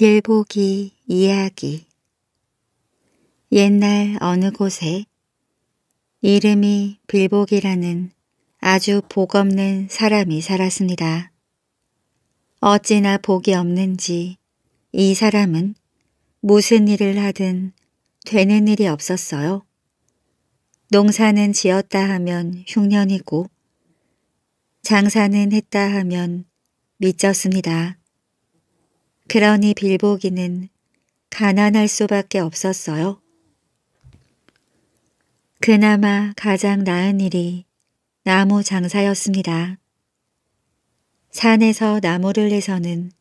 길보기 이야기 옛날 어느 곳에 이름이 빌보기라는 아주 복 없는 사람이 살았습니다. 어찌나 복이 없는지 이 사람은 무슨 일을 하든 되는 일이 없었어요. 농사는 지었다 하면 흉년이고 장사는 했다 하면 미쳤습니다. 그러니 빌보기는 가난할 수밖에 없었어요. 그나마 가장 나은 일이 나무 장사였습니다. 산에서 나무를 해서는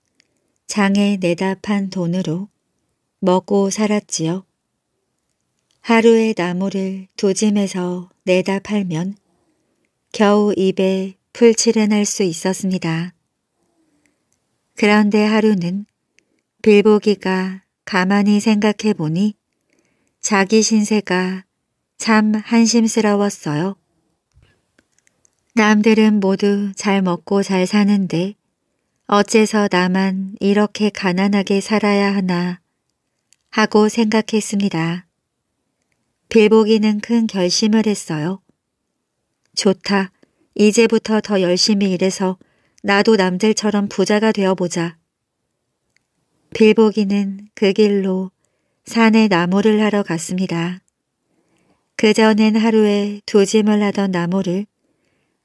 장에 내답한 돈으로 먹고 살았지요. 하루에 나무를 두 짐에서 내답 팔면 겨우 입에 풀칠은 할 수 있었습니다. 그런데 하루는 빌보기가 가만히 생각해 보니 자기 신세가 참 한심스러웠어요. 남들은 모두 잘 먹고 잘 사는데 어째서 나만 이렇게 가난하게 살아야 하나 하고 생각했습니다. 빌보기는 큰 결심을 했어요. 좋다. 이제부터 더 열심히 일해서 나도 남들처럼 부자가 되어보자. 빌보기는 그 길로 산에 나무를 하러 갔습니다. 그전엔 하루에 두 짐을 하던 나무를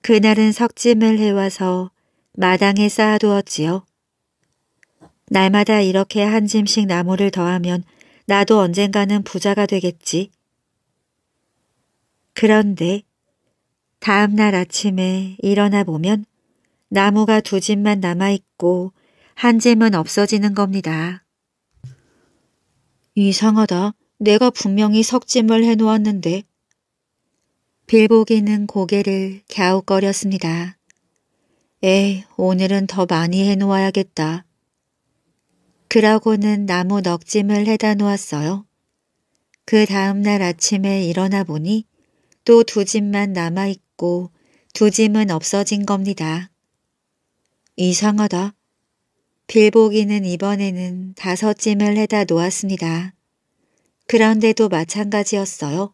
그날은 석 짐을 해와서 마당에 쌓아두었지요. 날마다 이렇게 한 짐씩 나무를 더하면 나도 언젠가는 부자가 되겠지. 그런데 다음날 아침에 일어나 보면 나무가 두짐만 남아있고 한 잼은 없어지는 겁니다. 이상하다. 내가 분명히 석짐을 해놓았는데. 빌보기는 고개를 갸웃거렸습니다. 에이, 오늘은 더 많이 해놓아야겠다. 그러고는 나무 넉짐을 해다 놓았어요. 그 다음날 아침에 일어나 보니 또 두 짐만 남아있고 두 짐은 없어진 겁니다. 이상하다. 빌보기는 이번에는 다섯 짐을 해다 놓았습니다. 그런데도 마찬가지였어요.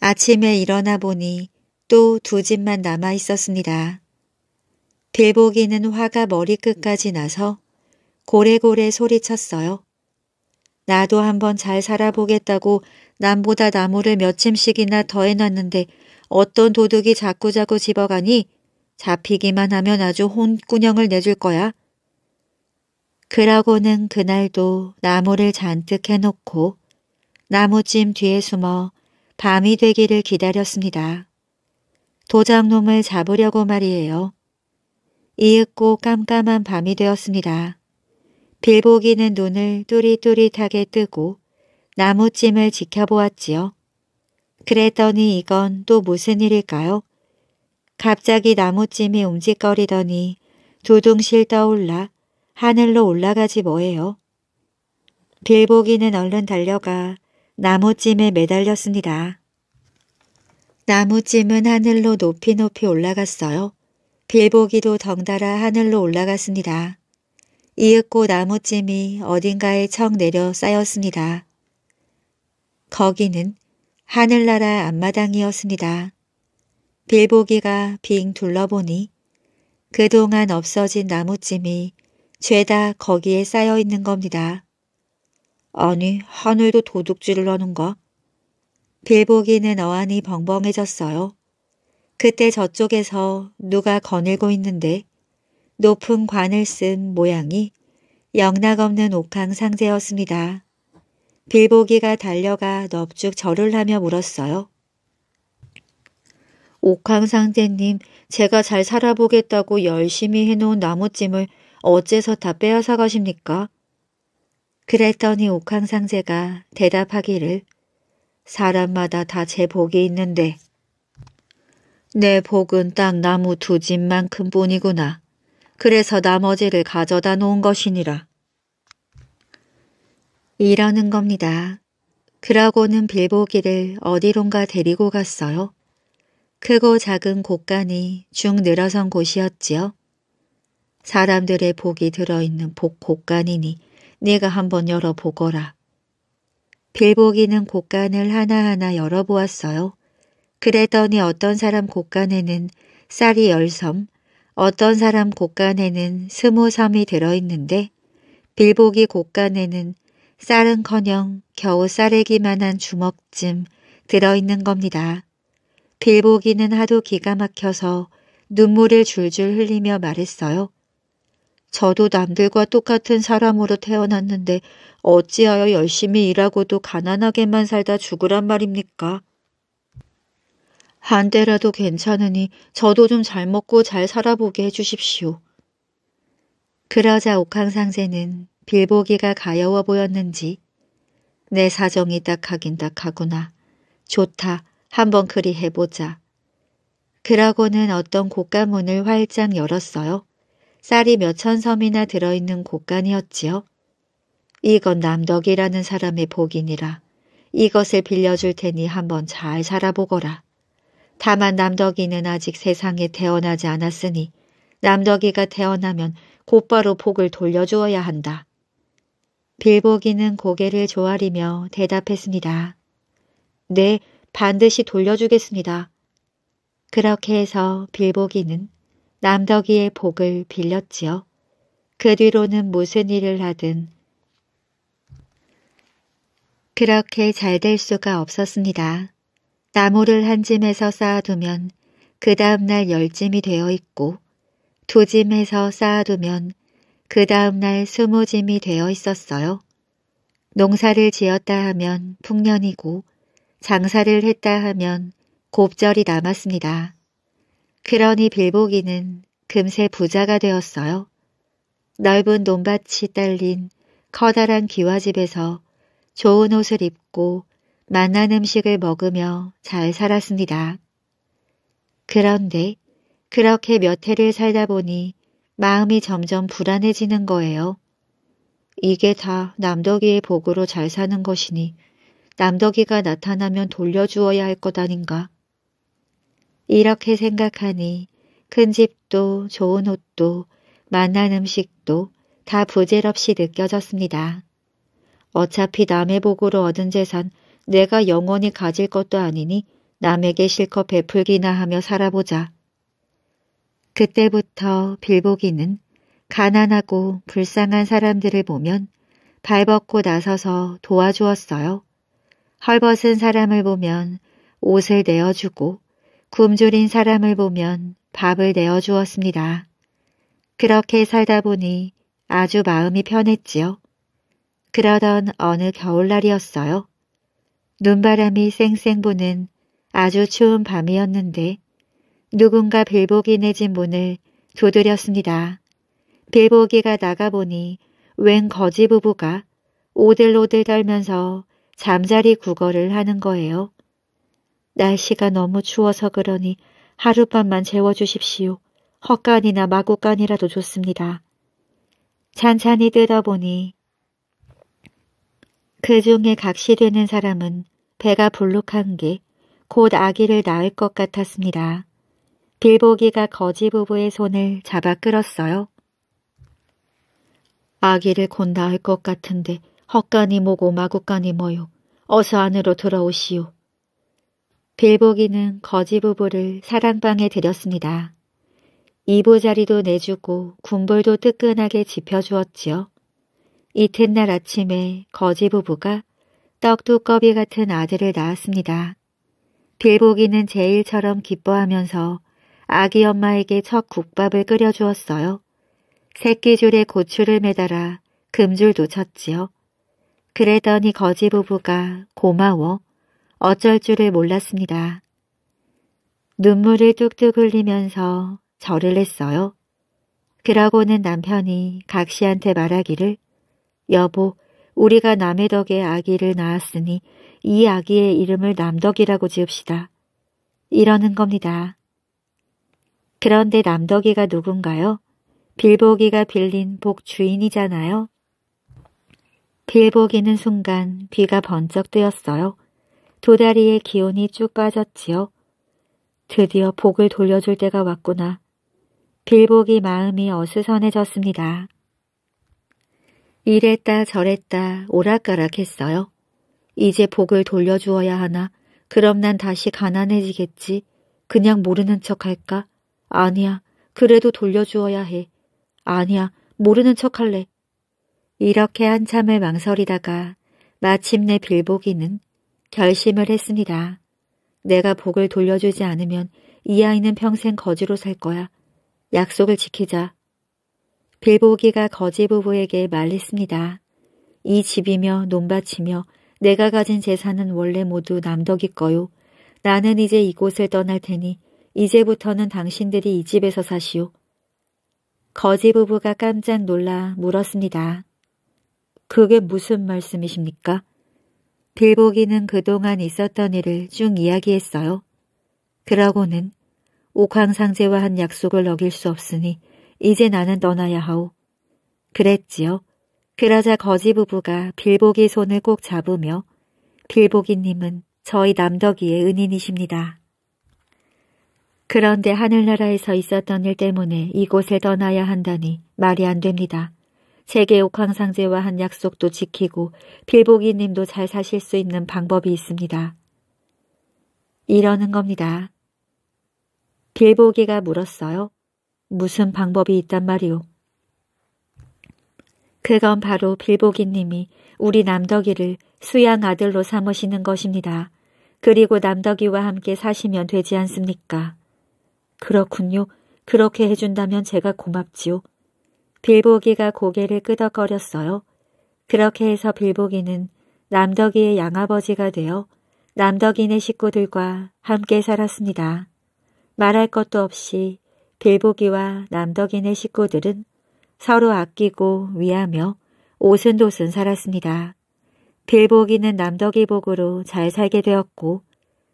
아침에 일어나 보니 또 두짐만 남아 있었습니다. 빌보기는 화가 머리끝까지 나서 고래고래 소리쳤어요. 나도 한번 잘 살아보겠다고 남보다 나무를 몇 층씩이나 더 해놨는데 어떤 도둑이 자꾸자꾸 집어가니 잡히기만 하면 아주 혼꾸녕을 내줄 거야. 그러고는 그날도 나무를 잔뜩 해놓고 나무찜 뒤에 숨어 밤이 되기를 기다렸습니다. 도장놈을 잡으려고 말이에요. 이윽고 깜깜한 밤이 되었습니다. 빌보기는 눈을 뚜릿뚜릿하게 뜨고 나무찜을 지켜보았지요. 그랬더니 이건 또 무슨 일일까요? 갑자기 나무찜이 움직거리더니 두둥실 떠올라 하늘로 올라가지 뭐예요. 빌보기는 얼른 달려가 나무찜에 매달렸습니다. 나무찜은 하늘로 높이 높이 올라갔어요. 빌보기도 덩달아 하늘로 올라갔습니다. 이윽고 나무찜이 어딘가에 척 내려 쌓였습니다. 거기는 하늘나라 앞마당이었습니다. 빌보기가 빙 둘러보니 그동안 없어진 나무찜이 죄다 거기에 쌓여 있는 겁니다. 아니, 하늘도 도둑질을 하는가? 빌보기는 어안이 벙벙해졌어요. 그때 저쪽에서 누가 거닐고 있는데 높은 관을 쓴 모양이 영락없는 옥황 상제였습니다. 빌보기가 달려가 넙죽 절을 하며 물었어요. 옥황 상제님, 제가 잘 살아보겠다고 열심히 해놓은 나무찜을 어째서 다 빼앗아 가십니까? 그랬더니 옥황상제가 대답하기를 사람마다 다 제 복이 있는데 내 복은 딱 나무 두 집만큼 뿐이구나. 그래서 나머지를 가져다 놓은 것이니라. 이러는 겁니다. 그러고는 빌보기를 어디론가 데리고 갔어요. 크고 작은 곳간이 중 늘어선 곳이었지요. 사람들의 복이 들어있는 복 곡간이니 네가 한번 열어보거라. 빌보기는 곡간을 하나하나 열어보았어요. 그랬더니 어떤 사람 곡간에는 쌀이 열섬, 어떤 사람 곡간에는 스무 섬이 들어있는데 빌보기 곡간에는 쌀은커녕 겨우 쌀에기만한 주먹쯤 들어있는 겁니다. 빌보기는 하도 기가 막혀서 눈물을 줄줄 흘리며 말했어요. 저도 남들과 똑같은 사람으로 태어났는데 어찌하여 열심히 일하고도 가난하게만 살다 죽으란 말입니까? 한 대라도 괜찮으니 저도 좀 잘 먹고 잘 살아보게 해주십시오. 그러자 옥황상제는 빌보기가 가여워 보였는지 내 사정이 딱 하긴 딱 하구나. 좋다. 한번 그리 해보자. 그러고는 어떤 고가문을 활짝 열었어요. 쌀이 몇 천 섬이나 들어있는 곳간이었지요 이건 남덕이라는 사람의 복이니라. 이것을 빌려줄 테니 한번 잘 살아보거라. 다만 남덕이는 아직 세상에 태어나지 않았으니 남덕이가 태어나면 곧바로 복을 돌려주어야 한다. 빌보기는 고개를 조아리며 대답했습니다. 네, 반드시 돌려주겠습니다. 그렇게 해서 빌보기는 남덕이의 복을 빌렸지요. 그 뒤로는 무슨 일을 하든 그렇게 잘 될 수가 없었습니다. 나무를 한 짐에서 쌓아두면 그 다음날 열 짐이 되어 있고 두 짐에서 쌓아두면 그 다음날 스무 짐이 되어 있었어요. 농사를 지었다 하면 풍년이고 장사를 했다 하면 곱절이 남았습니다. 그러니 빌보기는 금세 부자가 되었어요. 넓은 논밭이 딸린 커다란 기와집에서 좋은 옷을 입고 맛난 음식을 먹으며 잘 살았습니다. 그런데 그렇게 몇 해를 살다 보니 마음이 점점 불안해지는 거예요. 이게 다 남덕이의 복으로 잘 사는 것이니 남덕이가 나타나면 돌려주어야 할 것 아닌가. 이렇게 생각하니 큰 집도 좋은 옷도 만난 음식도 다 부질없이 느껴졌습니다. 어차피 남의 복으로 얻은 재산 내가 영원히 가질 것도 아니니 남에게 실컷 베풀기나 하며 살아보자. 그때부터 빌보기는 가난하고 불쌍한 사람들을 보면 발벗고 나서서 도와주었어요. 헐벗은 사람을 보면 옷을 내어주고 굶주린 사람을 보면 밥을 내어 주었습니다. 그렇게 살다 보니 아주 마음이 편했지요. 그러던 어느 겨울날이었어요. 눈바람이 쌩쌩 부는 아주 추운 밤이었는데 누군가 빌보기네 집 문을 두드렸습니다. 빌보기가 나가보니 웬 거지 부부가 오들오들 떨면서 잠자리 구걸을 하는 거예요. 날씨가 너무 추워서 그러니 하룻밤만 재워주십시오. 헛간이나 마구간이라도 좋습니다. 찬찬히 뜯어보니 그 중에 각시되는 사람은 배가 불룩한 게 곧 아기를 낳을 것 같았습니다. 빌보기가 거지 부부의 손을 잡아 끌었어요. 아기를 곧 낳을 것 같은데 헛간이 뭐고 마구간이 뭐요. 어서 안으로 들어오시오. 빌보기는 거지 부부를 사랑방에 들였습니다. 이보자리도 내주고 군볼도 뜨끈하게 지펴주었지요. 이튿날 아침에 거지 부부가 떡두꺼비 같은 아들을 낳았습니다. 빌보기는 제일처럼 기뻐하면서 아기 엄마에게 첫 국밥을 끓여주었어요. 새끼줄에 고추를 매달아 금줄도 쳤지요. 그랬더니 거지 부부가 고마워 어쩔 줄을 몰랐습니다. 눈물을 뚝뚝 흘리면서 절을 했어요. 그러고는 남편이 각 씨한테 말하기를 여보 우리가 남의 덕에 아기를 낳았으니 이 아기의 이름을 남덕이라고 지읍시다. 이러는 겁니다. 그런데 남덕이가 누군가요? 빌보기가 빌린 복 주인이잖아요. 빌보기는 순간 귀가 번쩍 뜨였어요. 도 다리의 기운이 쭉 빠졌지요. 드디어 복을 돌려줄 때가 왔구나. 빌복이 마음이 어수선해졌습니다. 이랬다 저랬다 오락가락했어요. 이제 복을 돌려주어야 하나. 그럼 난 다시 가난해지겠지. 그냥 모르는 척 할까? 아니야. 그래도 돌려주어야 해. 아니야. 모르는 척 할래. 이렇게 한참을 망설이다가 마침내 빌보기는 결심을 했습니다. 내가 복을 돌려주지 않으면 이 아이는 평생 거지로 살 거야. 약속을 지키자. 빌보기가 거지 부부에게 말했습니다. 이 집이며 논밭이며 내가 가진 재산은 원래 모두 남덕이 거요. 나는 이제 이곳을 떠날 테니 이제부터는 당신들이 이 집에서 사시오. 거지 부부가 깜짝 놀라 물었습니다. 그게 무슨 말씀이십니까? 빌보기는 그동안 있었던 일을 쭉 이야기했어요. 그러고는 옥황상제와 한 약속을 어길 수 없으니 이제 나는 떠나야 하오. 그랬지요. 그러자 거지 부부가 빌보기 손을 꼭 잡으며 빌보기님은 저희 남덕이의 은인이십니다. 그런데 하늘나라에서 있었던 일 때문에 이곳을 떠나야 한다니 말이 안 됩니다. 세계 옥황상제와 한 약속도 지키고 빌보기님도 잘 사실 수 있는 방법이 있습니다. 이러는 겁니다. 빌보기가 물었어요. 무슨 방법이 있단 말이오. 그건 바로 빌보기님이 우리 남덕이를 수양 아들로 삼으시는 것입니다. 그리고 남덕이와 함께 사시면 되지 않습니까? 그렇군요. 그렇게 해준다면 제가 고맙지요. 빌보기가 고개를 끄덕거렸어요. 그렇게 해서 빌보기는 남덕이의 양아버지가 되어 남덕이네 식구들과 함께 살았습니다. 말할 것도 없이 빌보기와 남덕이네 식구들은 서로 아끼고 위하며 오순도순 살았습니다. 빌보기는 남덕이 복으로 잘 살게 되었고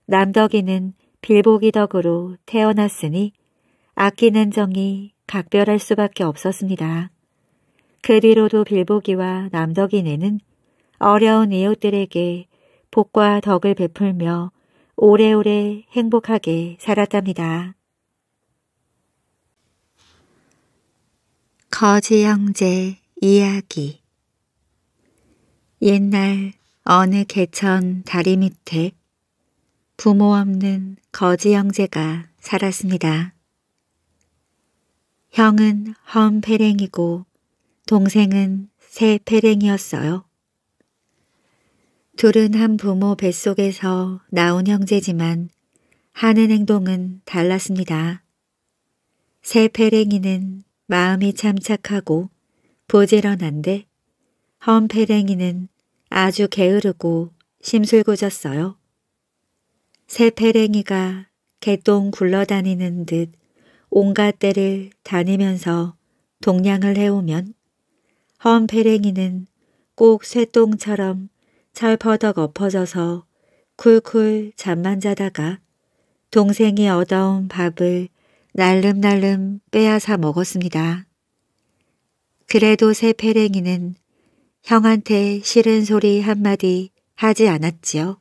남덕이는 빌보기 덕으로 태어났으니 아끼는 정이 각별할 수밖에 없었습니다. 그 뒤로도 빌보기와 남덕이네는 어려운 이웃들에게 복과 덕을 베풀며 오래오래 행복하게 살았답니다. 거지 형제 이야기 옛날 어느 개천 다리 밑에 부모 없는 거지 형제가 살았습니다. 형은 험 페랭이고 동생은 새 페랭이었어요. 둘은 한 부모 뱃속에서 나온 형제지만 하는 행동은 달랐습니다. 새 페랭이는 마음이 참 착하고 부지런한데 험 페랭이는 아주 게으르고 심술궂었어요. 새 페랭이가 개똥 굴러다니는 듯 온갖 때를 다니면서 동냥을 해오면 험페랭이는 꼭 쇠똥처럼 철퍼덕 엎어져서 쿨쿨 잠만 자다가 동생이 얻어온 밥을 날름날름 빼앗아 먹었습니다. 그래도 새페랭이는 형한테 싫은 소리 한마디 하지 않았지요.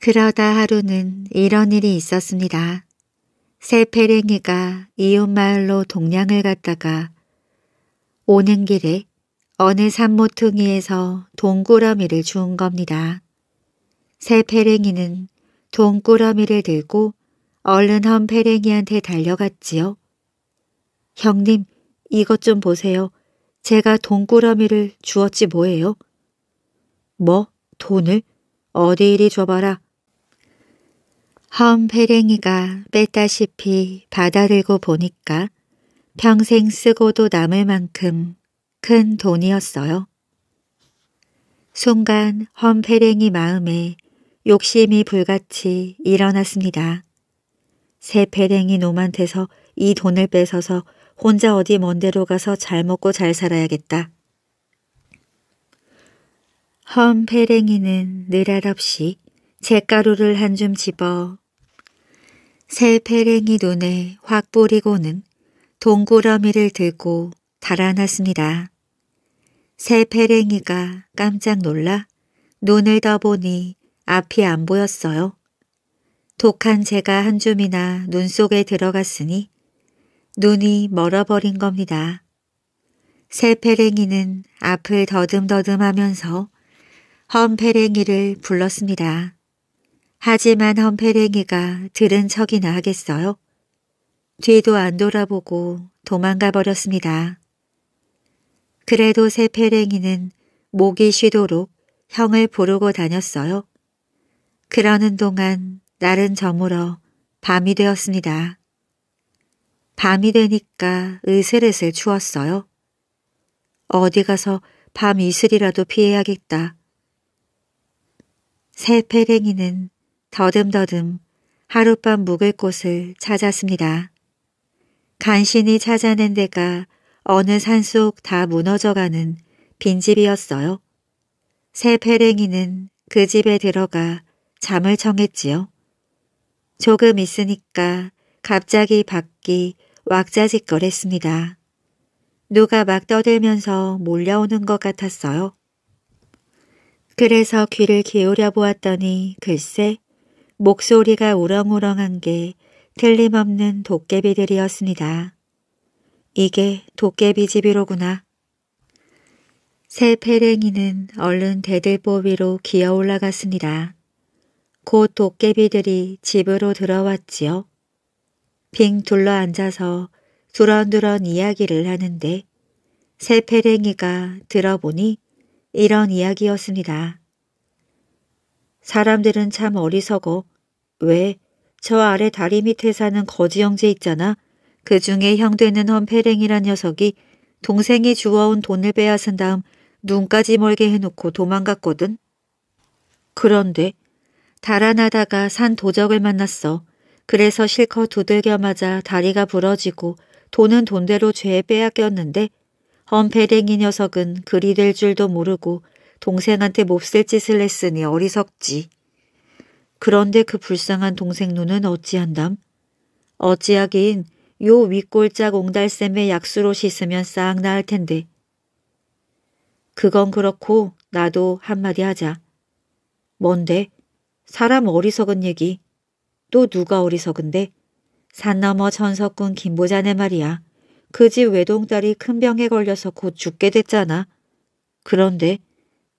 그러다 하루는 이런 일이 있었습니다. 새 페랭이가 이웃마을로 동냥을 갔다가 오는 길에 어느 산모퉁이에서 동구러미를 주운 겁니다. 새 페랭이는 동구러미를 들고 얼른 헌 페랭이한테 달려갔지요. 형님, 이것 좀 보세요. 제가 동구러미를 주었지 뭐예요? 뭐? 돈을? 어디 이리 줘봐라. 험페랭이가 뺐다시피 받아들고 보니까 평생 쓰고도 남을 만큼 큰 돈이었어요. 순간 험페랭이 마음에 욕심이 불같이 일어났습니다. 새 페랭이 놈한테서 이 돈을 뺏어서 혼자 어디 먼 데로 가서 잘 먹고 잘 살아야겠다. 험페랭이는 느랄없이 잿가루를 한 줌 집어 새패랭이 눈에 확 뿌리고는 동그러미를 들고 달아났습니다. 새패랭이가 깜짝 놀라 눈을 떠보니 앞이 안 보였어요. 독한 제가한 줌이나 눈 속에 들어갔으니 눈이 멀어버린 겁니다. 새패랭이는 앞을 더듬더듬하면서 험패랭이를 불렀습니다. 하지만 험페랭이가 들은 척이나 하겠어요? 뒤도 안 돌아보고 도망가 버렸습니다. 그래도 새페랭이는 목이 쉬도록 형을 부르고 다녔어요. 그러는 동안 날은 저물어 밤이 되었습니다. 밤이 되니까 으슬으슬 추웠어요. 어디 가서 밤 이슬이라도 피해야겠다. 새페랭이는 더듬더듬 하룻밤 묵을 곳을 찾았습니다. 간신히 찾아낸 데가 어느 산 속 다 무너져가는 빈집이었어요. 새 페랭이는 그 집에 들어가 잠을 청했지요. 조금 있으니까 갑자기 밖이 왁자지껄했습니다. 누가 막 떠들면서 몰려오는 것 같았어요. 그래서 귀를 기울여 보았더니 글쎄 목소리가 우렁우렁한 게 틀림없는 도깨비들이었습니다. 이게 도깨비 집이로구나. 새 페랭이는 얼른 대들보 위로 기어 올라갔습니다. 곧 도깨비들이 집으로 들어왔지요. 빙 둘러앉아서 두런두런 이야기를 하는데 새 페랭이가 들어보니 이런 이야기였습니다. 사람들은 참 어리석어. 왜? 저 아래 다리 밑에 사는 거지 형제 있잖아. 그 중에 형되는 헌페랭이란 녀석이 동생이 주워온 돈을 빼앗은 다음 눈까지 멀게 해놓고 도망갔거든. 그런데 달아나다가 산 도적을 만났어. 그래서 실컷 두들겨 맞아 다리가 부러지고 돈은 돈대로 죄에 빼앗겼는데 헌페랭이 녀석은 그리 될 줄도 모르고 동생한테 몹쓸 짓을 했으니 어리석지. 그런데 그 불쌍한 동생 눈은 어찌한담? 어찌하긴 요 윗골짝 옹달샘의 약수로 씻으면 싹 나을 텐데. 그건 그렇고 나도 한마디 하자. 뭔데? 사람 어리석은 얘기. 또 누가 어리석은데? 산 너머 전석군 김보자네 말이야. 그 집 외동딸이 큰 병에 걸려서 곧 죽게 됐잖아. 그런데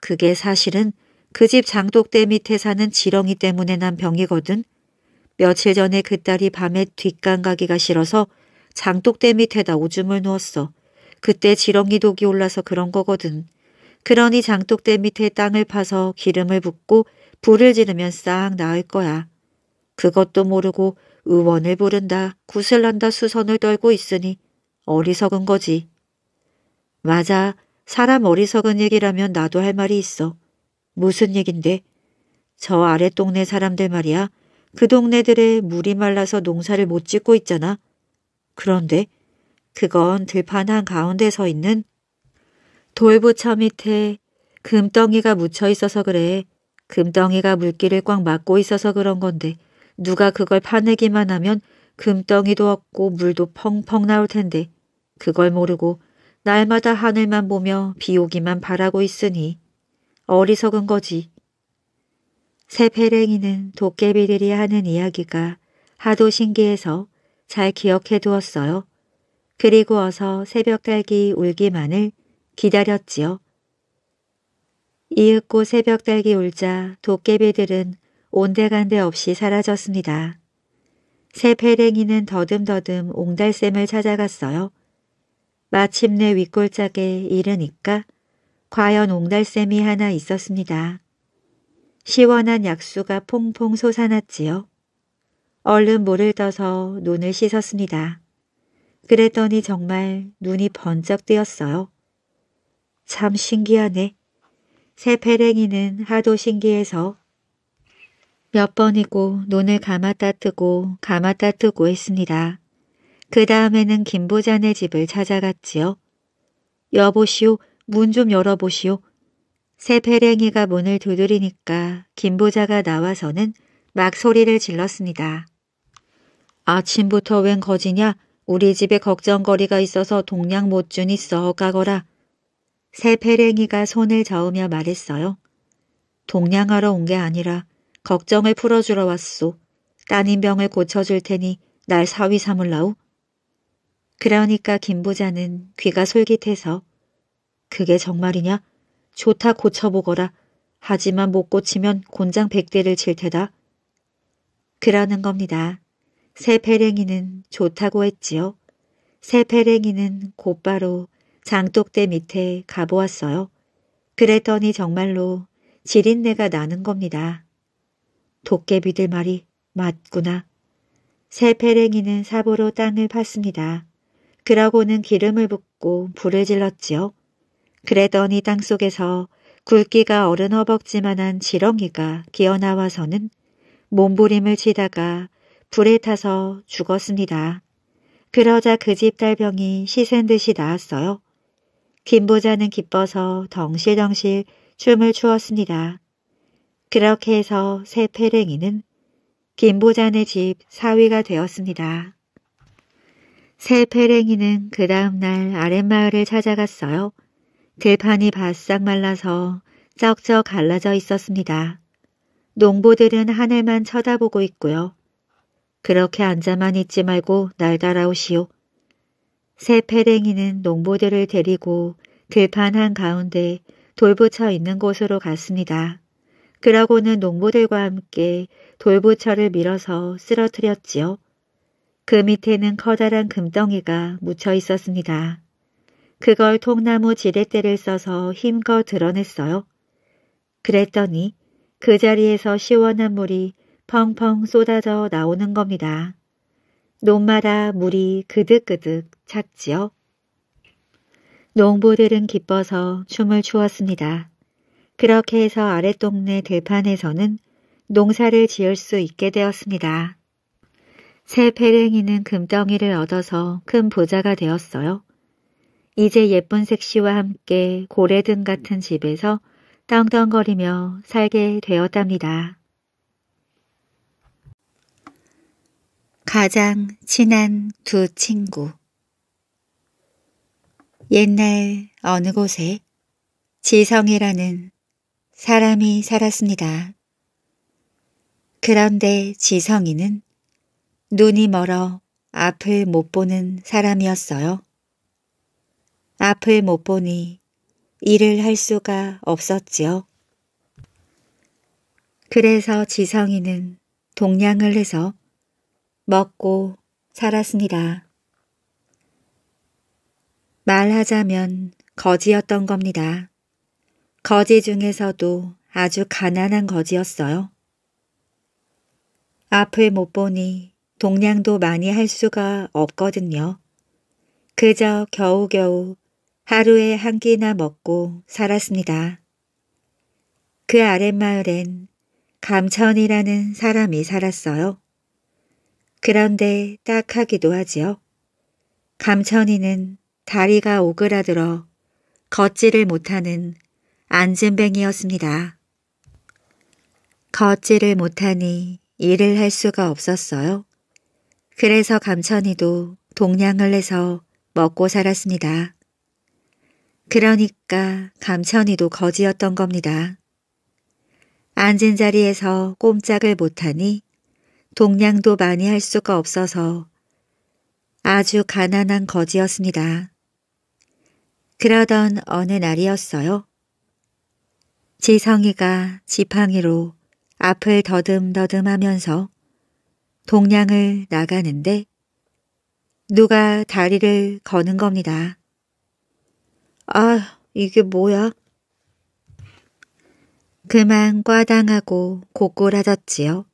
그게 사실은 그 집 장독대 밑에 사는 지렁이 때문에 난 병이거든. 며칠 전에 그 딸이 밤에 뒷간 가기가 싫어서 장독대 밑에다 오줌을 누웠어. 그때 지렁이 독이 올라서 그런 거거든. 그러니 장독대 밑에 땅을 파서 기름을 붓고 불을 지르면 싹 나을 거야. 그것도 모르고 의원을 부른다, 구슬난다 수선을 떨고 있으니 어리석은 거지. 맞아, 사람 어리석은 얘기라면 나도 할 말이 있어. 무슨 얘긴데? 저 아래 동네 사람들 말이야. 그동네들의 물이 말라서 농사를 못 짓고 있잖아. 그런데 그건 들판 한가운데 서 있는 돌부처 밑에 금덩이가 묻혀 있어서 그래. 금덩이가 물기를 꽉 막고 있어서 그런 건데 누가 그걸 파내기만 하면 금덩이도 없고 물도 펑펑 나올 텐데 그걸 모르고 날마다 하늘만 보며 비 오기만 바라고 있으니 어리석은 거지. 새페랭이는 도깨비들이 하는 이야기가 하도 신기해서 잘 기억해 두었어요. 그리고 어서 새벽딸기 울기만을 기다렸지요. 이윽고 새벽딸기 울자 도깨비들은 온데간데 없이 사라졌습니다. 새페랭이는 더듬더듬 옹달샘을 찾아갔어요. 마침내 윗골짝에 이르니까 과연 옹달샘이 하나 있었습니다. 시원한 약수가 퐁퐁 솟아났지요. 얼른 물을 떠서 눈을 씻었습니다. 그랬더니 정말 눈이 번쩍 뜨였어요. 참 신기하네. 새 페랭이는 하도 신기해서 몇 번이고 눈을 감았다 뜨고 감았다 뜨고 했습니다. 그 다음에는 김보자네 집을 찾아갔지요. 여보시오, 문 좀 열어보시오. 새페랭이가 문을 두드리니까 김보자가 나와서는 막 소리를 질렀습니다. 아침부터 웬 거지냐? 우리 집에 걱정거리가 있어서 동냥 못 주니 써가거라. 새페랭이가 손을 저으며 말했어요. 동냥하러 온 게 아니라 걱정을 풀어주러 왔소. 따님 병을 고쳐줄 테니 날 사위 삼을라우. 그러니까 김 부자는 귀가 솔깃해서 그게 정말이냐? 좋다 고쳐보거라. 하지만 못 고치면 곤장 백대를칠 테다. 그러는 겁니다. 새 페랭이는 좋다고 했지요. 새 페랭이는 곧바로 장독대 밑에 가보았어요. 그랬더니 정말로 지린내가 나는 겁니다. 도깨비들 말이 맞구나. 새 페랭이는 사보로 땅을 팠습니다. 그러고는 기름을 붓고 불을 질렀지요. 그랬더니 땅속에서 굵기가 어른 허벅지만한 지렁이가 기어나와서는 몸부림을 치다가 불에 타서 죽었습니다. 그러자 그 집 달병이 시샌 듯이 나았어요. 김 부자는 기뻐서 덩실덩실 춤을 추었습니다. 그렇게 해서 새 페랭이는 김 부자네 집 사위가 되었습니다. 새 페랭이는 그 다음날 아랫마을을 찾아갔어요. 들판이 바싹 말라서 쩍쩍 갈라져 있었습니다. 농부들은 하늘만 쳐다보고 있고요. 그렇게 앉아만 있지 말고 날 따라오시오. 새 페랭이는 농부들을 데리고 들판 한가운데 돌부처 있는 곳으로 갔습니다. 그러고는 농부들과 함께 돌부처를 밀어서 쓰러뜨렸지요. 그 밑에는 커다란 금덩이가 묻혀 있었습니다. 그걸 통나무 지렛대를 써서 힘껏 드러냈어요. 그랬더니 그 자리에서 시원한 물이 펑펑 쏟아져 나오는 겁니다. 논마다 물이 그득그득 찼지요. 농부들은 기뻐서 춤을 추었습니다. 그렇게 해서 아랫동네 들판에서는 농사를 지을 수 있게 되었습니다. 새 페랭이는 금덩이를 얻어서 큰 부자가 되었어요. 이제 예쁜 색시와 함께 고래등 같은 집에서 떵떵거리며 살게 되었답니다. 가장 친한 두 친구 옛날 어느 곳에 지성이라는 사람이 살았습니다. 그런데 지성이는 눈이 멀어 앞을 못 보는 사람이었어요. 앞을 못 보니 일을 할 수가 없었지요. 그래서 지성이는 동냥을 해서 먹고 살았습니다. 말하자면 거지였던 겁니다. 거지 중에서도 아주 가난한 거지였어요. 앞을 못 보니 동냥도 많이 할 수가 없거든요. 그저 겨우겨우 하루에 한 끼나 먹고 살았습니다. 그 아랫마을엔 감천이라는 사람이 살았어요. 그런데 딱하기도 하지요. 감천이는 다리가 오그라들어 걷지를 못하는 안진뱅이었습니다. 걷지를 못하니 일을 할 수가 없었어요. 그래서 감천이도 동냥을 해서 먹고 살았습니다. 그러니까 감천이도 거지였던 겁니다. 앉은 자리에서 꼼짝을 못하니 동냥도 많이 할 수가 없어서 아주 가난한 거지였습니다. 그러던 어느 날이었어요. 지성이가 지팡이로 앞을 더듬더듬 하면서 동양을 나가는데 누가 다리를 거는 겁니다. 아, 이게 뭐야? 그만 꽈당하고 고꾸라졌지요.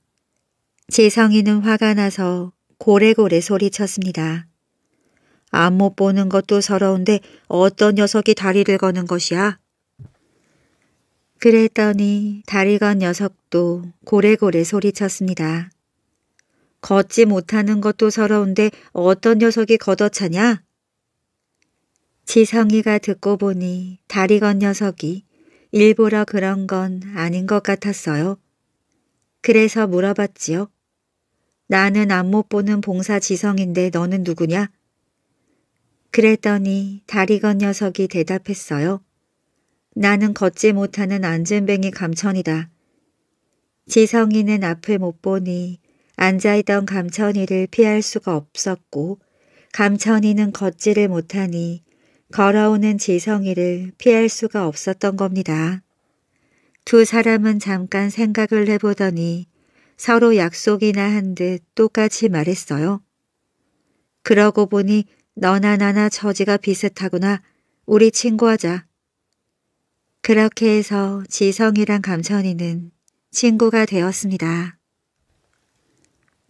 지성이는 화가 나서 고래고래 소리쳤습니다. 안 못 보는 것도 서러운데 어떤 녀석이 다리를 거는 것이야? 그랬더니 다리 건 녀석도 고래고래 소리쳤습니다. 걷지 못하는 것도 서러운데 어떤 녀석이 걷어차냐? 지성이가 듣고 보니 다리 건 녀석이 일부러 그런 건 아닌 것 같았어요. 그래서 물어봤지요. 나는 안 못 보는 봉사 지성인데 너는 누구냐? 그랬더니 다리 건 녀석이 대답했어요. 나는 걷지 못하는 안전뱅이 감천이다. 지성이는 앞을 못 보니 앉아있던 감천이를 피할 수가 없었고 감천이는 걷지를 못하니 걸어오는 지성이를 피할 수가 없었던 겁니다. 두 사람은 잠깐 생각을 해보더니 서로 약속이나 한 듯 똑같이 말했어요. 그러고 보니 너나 나나 처지가 비슷하구나. 우리 친구하자. 그렇게 해서 지성이랑 감천이는 친구가 되었습니다.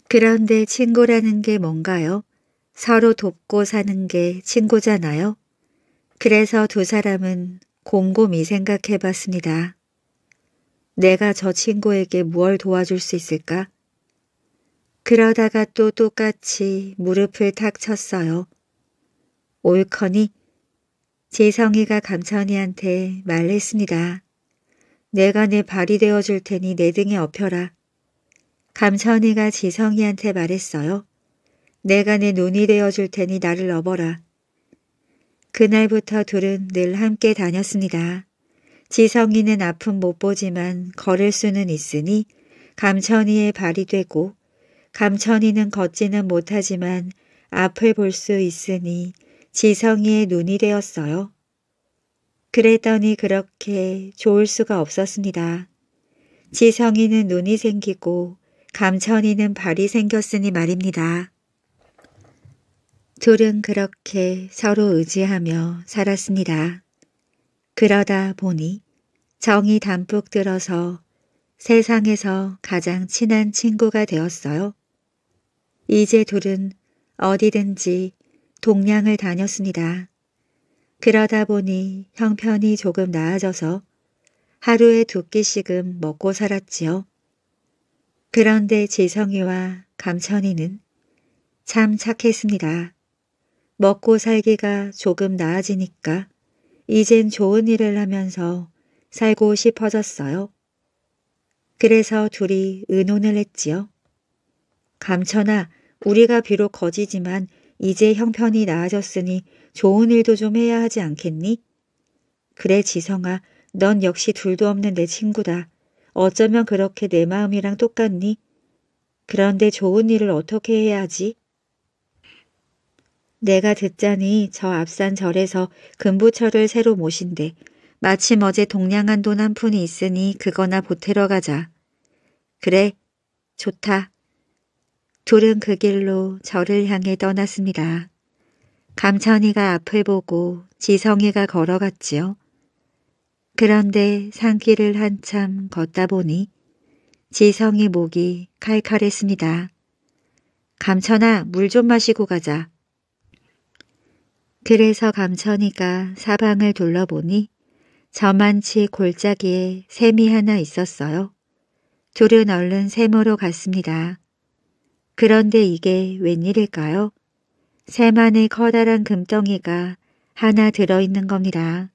그런데 친구라는 게 뭔가요? 서로 돕고 사는 게 친구잖아요. 그래서 두 사람은 곰곰이 생각해 봤습니다. 내가 저 친구에게 무얼 도와줄 수 있을까? 그러다가 또 똑같이 무릎을 탁 쳤어요. 옳거니 재성이가 감천이한테 말했습니다. 내가 내 발이 되어줄 테니 내 등에 업혀라. 감천이가 지성이한테 말했어요. 내가 내 눈이 되어줄 테니 나를 업어라. 그날부터 둘은 늘 함께 다녔습니다. 지성이는 아픔 못 보지만 걸을 수는 있으니 감천이의 발이 되고 감천이는 걷지는 못하지만 앞을 볼 수 있으니 지성이의 눈이 되었어요. 그랬더니 그렇게 좋을 수가 없었습니다. 지성이는 눈이 생기고 감천이는 발이 생겼으니 말입니다. 둘은 그렇게 서로 의지하며 살았습니다. 그러다 보니 정이 담뿍 들어서 세상에서 가장 친한 친구가 되었어요. 이제 둘은 어디든지 동양을 다녔습니다. 그러다 보니 형편이 조금 나아져서 하루에 두 끼씩은 먹고 살았지요. 그런데 지성이와 감천이는 참 착했습니다. 먹고 살기가 조금 나아지니까 이젠 좋은 일을 하면서 살고 싶어졌어요. 그래서 둘이 의논을 했지요. 감천아, 우리가 비록 거지지만 이제 형편이 나아졌으니 좋은 일도 좀 해야 하지 않겠니? 그래 지성아, 넌 역시 둘도 없는 내 친구다. 어쩌면 그렇게 내 마음이랑 똑같니? 그런데 좋은 일을 어떻게 해야 하지? 내가 듣자니 저 앞산 절에서 금부처를 새로 모신대. 마침 어제 동냥한 돈 한 푼이 있으니 그거나 보태러 가자. 그래, 좋다. 둘은 그 길로 절을 향해 떠났습니다. 감천이가 앞을 보고 지성이가 걸어갔지요. 그런데 산길을 한참 걷다 보니 지성이 목이 칼칼했습니다. 감천아 물 좀 마시고 가자. 그래서 감천이가 사방을 둘러보니 저만치 골짜기에 샘이 하나 있었어요. 둘은 얼른 샘으로 갔습니다. 그런데 이게 웬일일까요? 샘 안에 커다란 금덩이가 하나 들어있는 겁니다.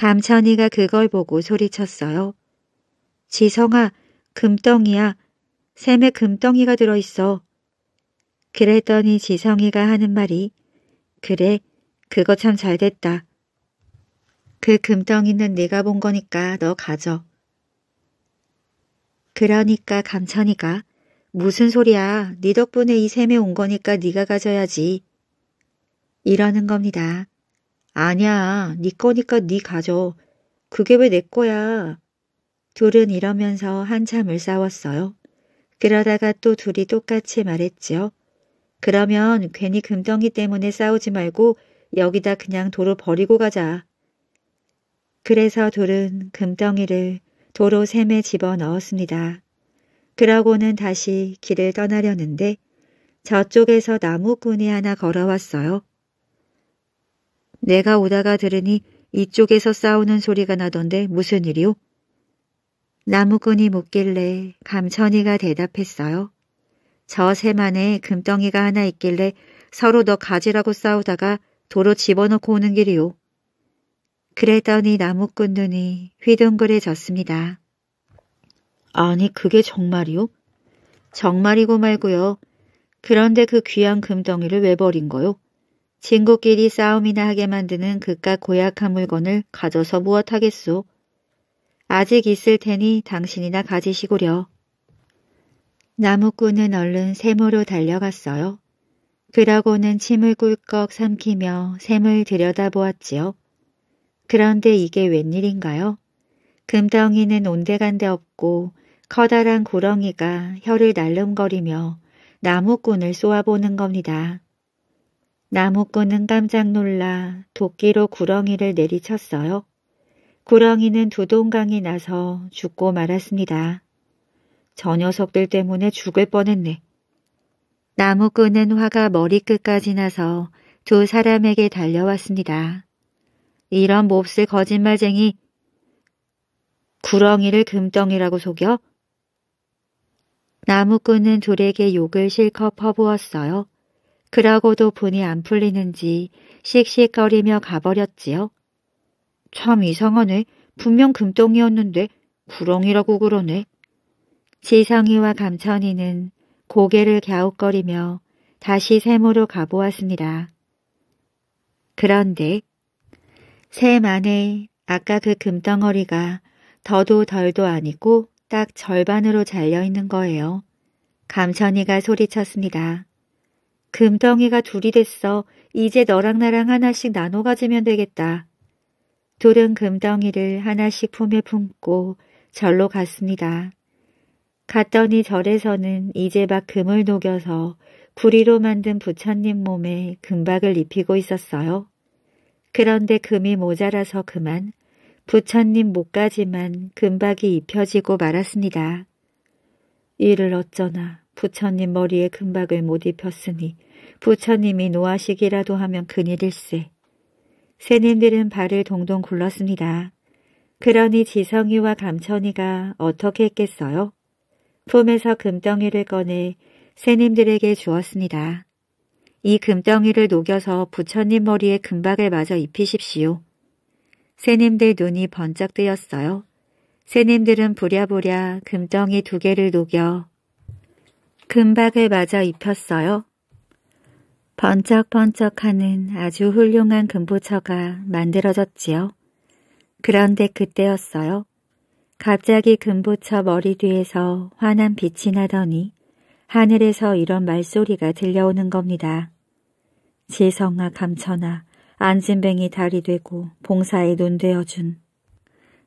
감천이가 그걸 보고 소리쳤어요. 지성아, 금덩이야. 샘에 금덩이가 들어있어. 그랬더니 지성이가 하는 말이 그래, 그거 참 잘됐다. 그 금덩이는 네가 본 거니까 너 가져. 그러니까 감천이가 무슨 소리야. 네 덕분에 이 샘에 온 거니까 네가 가져야지. 이러는 겁니다. 아니야, 네 거니까 네 가져. 그게 왜 내 거야? 둘은 이러면서 한참을 싸웠어요. 그러다가 또 둘이 똑같이 말했지요. 그러면 괜히 금덩이 때문에 싸우지 말고 여기다 그냥 도로 버리고 가자. 그래서 둘은 금덩이를 도로 샘에 집어넣었습니다. 그러고는 다시 길을 떠나려는데 저쪽에서 나무꾼이 하나 걸어왔어요. 내가 오다가 들으니 이쪽에서 싸우는 소리가 나던데 무슨 일이오? 나무꾼이 묻길래 감천이가 대답했어요. 저 새만에 금덩이가 하나 있길래 서로 너 가지라고 싸우다가 도로 집어넣고 오는 길이오. 그랬더니 나무꾼 눈이 휘둥그레졌습니다. 아니 그게 정말이오 정말이고 말고요. 그런데 그 귀한 금덩이를 왜 버린 거요? 친구끼리 싸움이나 하게 만드는 그깟 고약한 물건을 가져서 무엇하겠소. 아직 있을 테니 당신이나 가지시고려. 나무꾼은 얼른 샘으로 달려갔어요. 그러고는 침을 꿀꺽 삼키며 샘을 들여다보았지요. 그런데 이게 웬일인가요? 금덩이는 온데간데 없고 커다란 구렁이가 혀를 날름거리며 나무꾼을 쏘아보는 겁니다. 나무꾼은 깜짝 놀라 도끼로 구렁이를 내리쳤어요. 구렁이는 두동강이 나서 죽고 말았습니다. 저 녀석들 때문에 죽을 뻔했네. 나무꾼은 화가 머리끝까지 나서 두 사람에게 달려왔습니다. 이런 몹쓸 거짓말쟁이 구렁이를 금덩이라고 속여? 나무꾼은 둘에게 욕을 실컷 퍼부었어요. 그러고도 분이 안 풀리는지 씩씩거리며 가버렸지요. 참 이상하네. 분명 금똥이었는데 구렁이라고 그러네. 지성이와 감천이는 고개를 갸웃거리며 다시 샘으로 가보았습니다. 그런데 샘 안에 아까 그 금덩어리가 더도 덜도 아니고 딱 절반으로 잘려 있는 거예요. 감천이가 소리쳤습니다. 금덩이가 둘이 됐어. 이제 너랑 나랑 하나씩 나눠 가지면 되겠다. 둘은 금덩이를 하나씩 품에 품고 절로 갔습니다. 갔더니 절에서는 이제 막 금을 녹여서 구리로 만든 부처님 몸에 금박을 입히고 있었어요. 그런데 금이 모자라서 그만 부처님 목까지만 금박이 입혀지고 말았습니다. 이를 어쩌나. 부처님 머리에 금박을 못 입혔으니 부처님이 노하시기라도 하면 그일일세. 새님들은 발을 동동 굴렀습니다. 그러니 지성이와 감천이가 어떻게 했겠어요? 품에서 금덩이를 꺼내 새님들에게 주었습니다. 이 금덩이를 녹여서 부처님 머리에 금박을 마저 입히십시오. 새님들 눈이 번쩍 뜨였어요. 새님들은 부랴부랴 금덩이 두 개를 녹여 금박을 맞아 입혔어요. 번쩍번쩍하는 아주 훌륭한 금부처가 만들어졌지요. 그런데 그때였어요. 갑자기 금부처 머리 뒤에서 환한 빛이 나더니 하늘에서 이런 말소리가 들려오는 겁니다. 지성아 감천아 안진뱅이 달이 되고 봉사에 눈되어준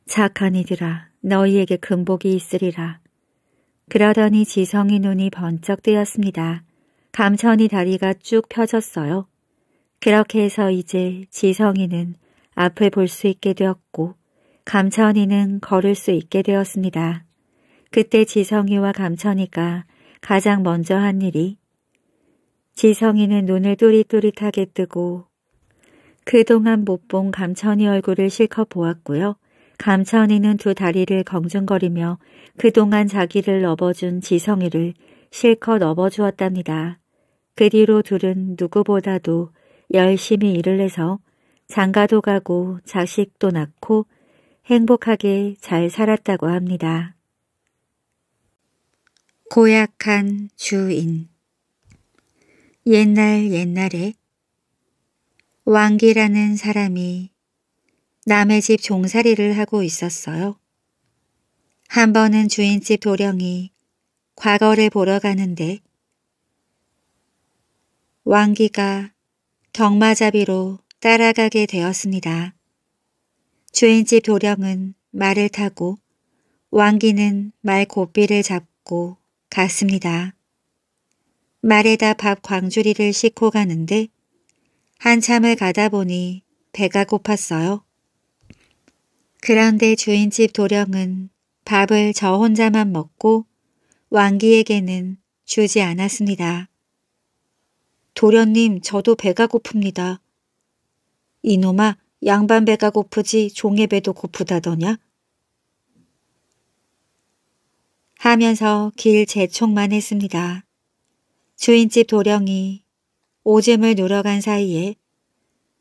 착한 이들아 너희에게 금복이 있으리라 그러더니 지성이 눈이 번쩍 뜨였습니다. 감천이 다리가 쭉 펴졌어요. 그렇게 해서 이제 지성이는 앞을 볼 수 있게 되었고 감천이는 걸을 수 있게 되었습니다. 그때 지성이와 감천이가 가장 먼저 한 일이 지성이는 눈을 뚜릿뚜릿하게 뜨고 그동안 못 본 감천이 얼굴을 실컷 보았고요. 감천이는두 다리를 검증거리며 그동안 자기를 업어준 지성이를 실컷 업어주었답니다. 그 뒤로 둘은 누구보다도 열심히 일을 해서 장가도 가고 자식도 낳고 행복하게 잘 살았다고 합니다. 고약한 주인 옛날 옛날에 왕기라는 사람이 남의 집 종살이를 하고 있었어요. 한 번은 주인집 도령이 과거를 보러 가는데 왕기가 덕마잡이로 따라가게 되었습니다. 주인집 도령은 말을 타고 왕기는 말 고삐를 잡고 갔습니다. 말에다 밥 광주리를 싣고 가는데 한참을 가다 보니 배가 고팠어요. 그런데 주인집 도령은 밥을 저 혼자만 먹고 왕기에게는 주지 않았습니다. 도련님 저도 배가 고픕니다. 이놈아 양반 배가 고프지 종의 배도 고프다더냐? 하면서 길 재촉만 했습니다. 주인집 도령이 오줌을 누러간 사이에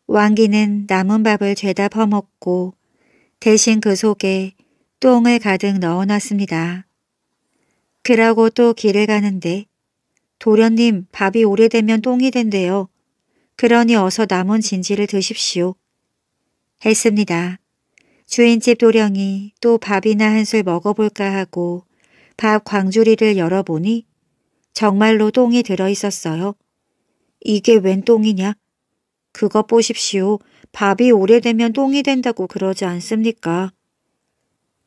왕기는 남은 밥을 죄다 퍼먹고 대신 그 속에 똥을 가득 넣어놨습니다. 그러고 또 길을 가는데 도련님 밥이 오래되면 똥이 된대요. 그러니 어서 남은 진지를 드십시오. 했습니다. 주인집 도령이 또 밥이나 한술 먹어볼까 하고 밥 광주리를 열어보니 정말로 똥이 들어있었어요. 이게 웬 똥이냐? 그것 보십시오. 밥이 오래되면 똥이 된다고 그러지 않습니까?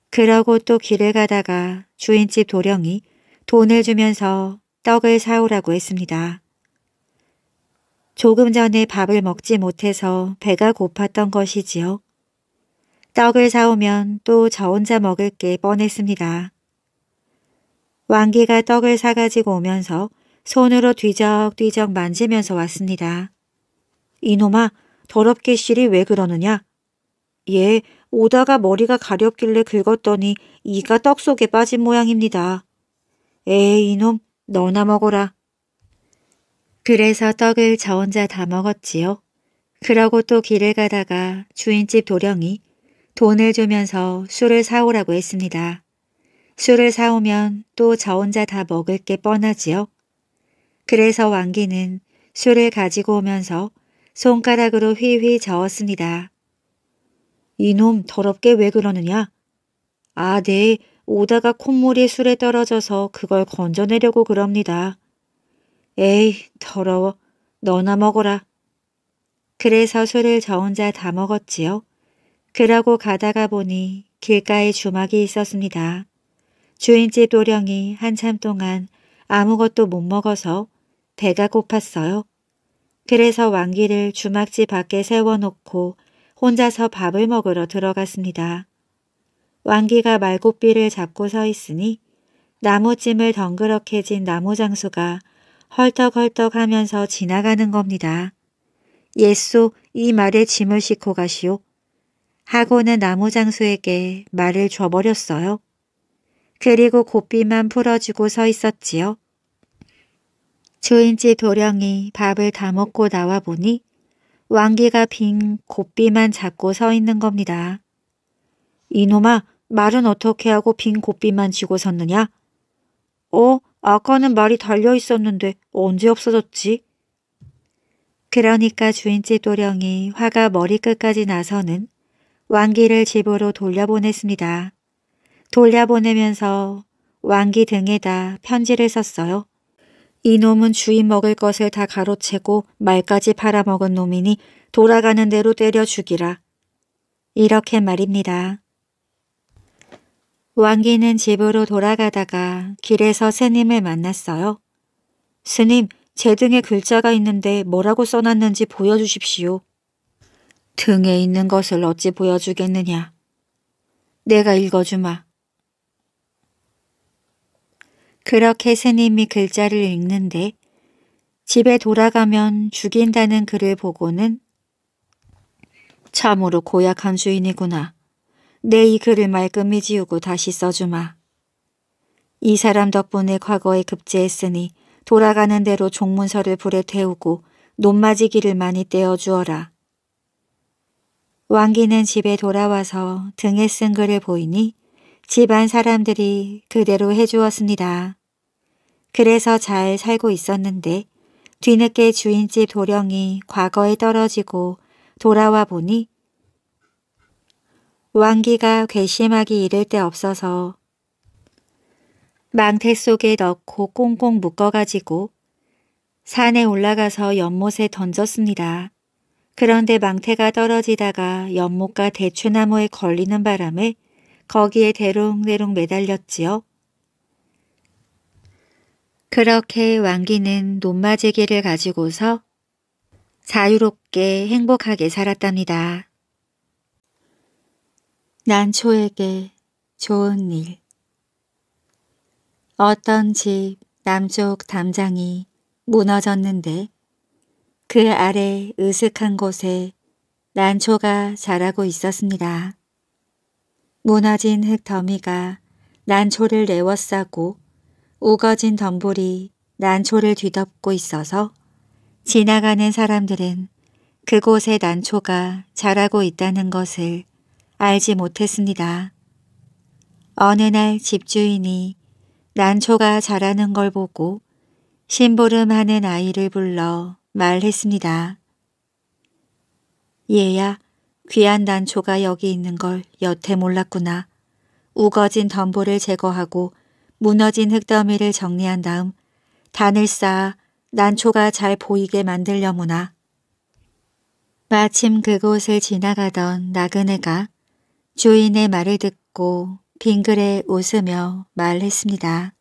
그러고 또 길을 가다가 주인집 도령이 돈을 주면서 떡을 사오라고 했습니다. 조금 전에 밥을 먹지 못해서 배가 고팠던 것이지요. 떡을 사오면 또 저 혼자 먹을 게 뻔했습니다. 왕기가 떡을 사가지고 오면서 손으로 뒤적뒤적 만지면서 왔습니다. 이놈아, 더럽게 실이 왜 그러느냐? 예, 오다가 머리가 가렵길래 긁었더니 이가 떡 속에 빠진 모양입니다. 에이 이놈 너나 먹어라. 그래서 떡을 저 혼자 다 먹었지요. 그러고 또 길을 가다가 주인집 도령이 돈을 주면서 술을 사오라고 했습니다. 술을 사오면 또 저 혼자 다 먹을 게 뻔하지요. 그래서 왕기는 술을 가지고 오면서 손가락으로 휘휘 저었습니다. 이놈 더럽게 왜 그러느냐? 아, 네. 오다가 콧물이 술에 떨어져서 그걸 건져내려고 그럽니다. 에이, 더러워. 너나 먹어라. 그래서 술을 저 혼자 다 먹었지요. 그러고 가다가 보니 길가에 주막이 있었습니다. 주인집 도령이 한참 동안 아무것도 못 먹어서 배가 고팠어요. 그래서 왕기를 주막집 밖에 세워놓고 혼자서 밥을 먹으러 들어갔습니다. 왕기가 말굽비를 잡고 서 있으니 나무찜을 덩그렇게 진 나무장수가 헐떡헐떡 하면서 지나가는 겁니다. 예쏘 이 말에 짐을 싣고 가시오. 하고는 나무장수에게 말을 줘버렸어요. 그리고 고삐만 풀어주고 서 있었지요. 주인집 도령이 밥을 다 먹고 나와 보니 왕기가 빈 곱비만 잡고 서 있는 겁니다. 이놈아 말은 어떻게 하고 빈 곱비만 쥐고 섰느냐? 어? 아까는 말이 달려 있었는데 언제 없어졌지? 그러니까 주인집 도령이 화가 머리끝까지 나서는 왕기를 집으로 돌려보냈습니다. 돌려보내면서 왕기 등에다 편지를 썼어요. 이놈은 주인 먹을 것을 다 가로채고 말까지 팔아먹은 놈이니 돌아가는 대로 때려 죽이라. 이렇게 말입니다. 왕기는 집으로 돌아가다가 길에서 스님을 만났어요. 스님, 제 등에 글자가 있는데 뭐라고 써놨는지 보여주십시오. 등에 있는 것을 어찌 보여주겠느냐. 내가 읽어주마. 그렇게 스님이 글자를 읽는데 집에 돌아가면 죽인다는 글을 보고는 참으로 고약한 주인이구나. 내 이 글을 말끔히 지우고 다시 써주마. 이 사람 덕분에 과거에 급제했으니 돌아가는 대로 종문서를 불에 태우고 논맞이기를 많이 떼어주어라. 왕기는 집에 돌아와서 등에 쓴 글을 보이니 집안 사람들이 그대로 해주었습니다. 그래서 잘 살고 있었는데 뒤늦게 주인집 도령이 과거에 떨어지고 돌아와 보니 왕기가 괘씸하기 이를 데 없어서 망태 속에 넣고 꽁꽁 묶어가지고 산에 올라가서 연못에 던졌습니다. 그런데 망태가 떨어지다가 연못과 대추나무에 걸리는 바람에 거기에 대롱대롱 매달렸지요. 그렇게 왕기는 논마제기를 가지고서 자유롭게 행복하게 살았답니다. 난초에게 좋은 일 어떤 집 남쪽 담장이 무너졌는데 그 아래 으슥한 곳에 난초가 자라고 있었습니다. 무너진 흙더미가 난초를 내워싸고 우거진 덤불이 난초를 뒤덮고 있어서 지나가는 사람들은 그곳의 난초가 자라고 있다는 것을 알지 못했습니다. 어느 날 집주인이 난초가 자라는 걸 보고 심부름하는 아이를 불러 말했습니다. 얘야, 귀한 난초가 여기 있는 걸 여태 몰랐구나. 우거진 덤보를 제거하고 무너진 흙더미를 정리한 다음 단을 쌓아 난초가 잘 보이게 만들려무나. 마침 그곳을 지나가던 나그네가 주인의 말을 듣고 빙그레 웃으며 말했습니다.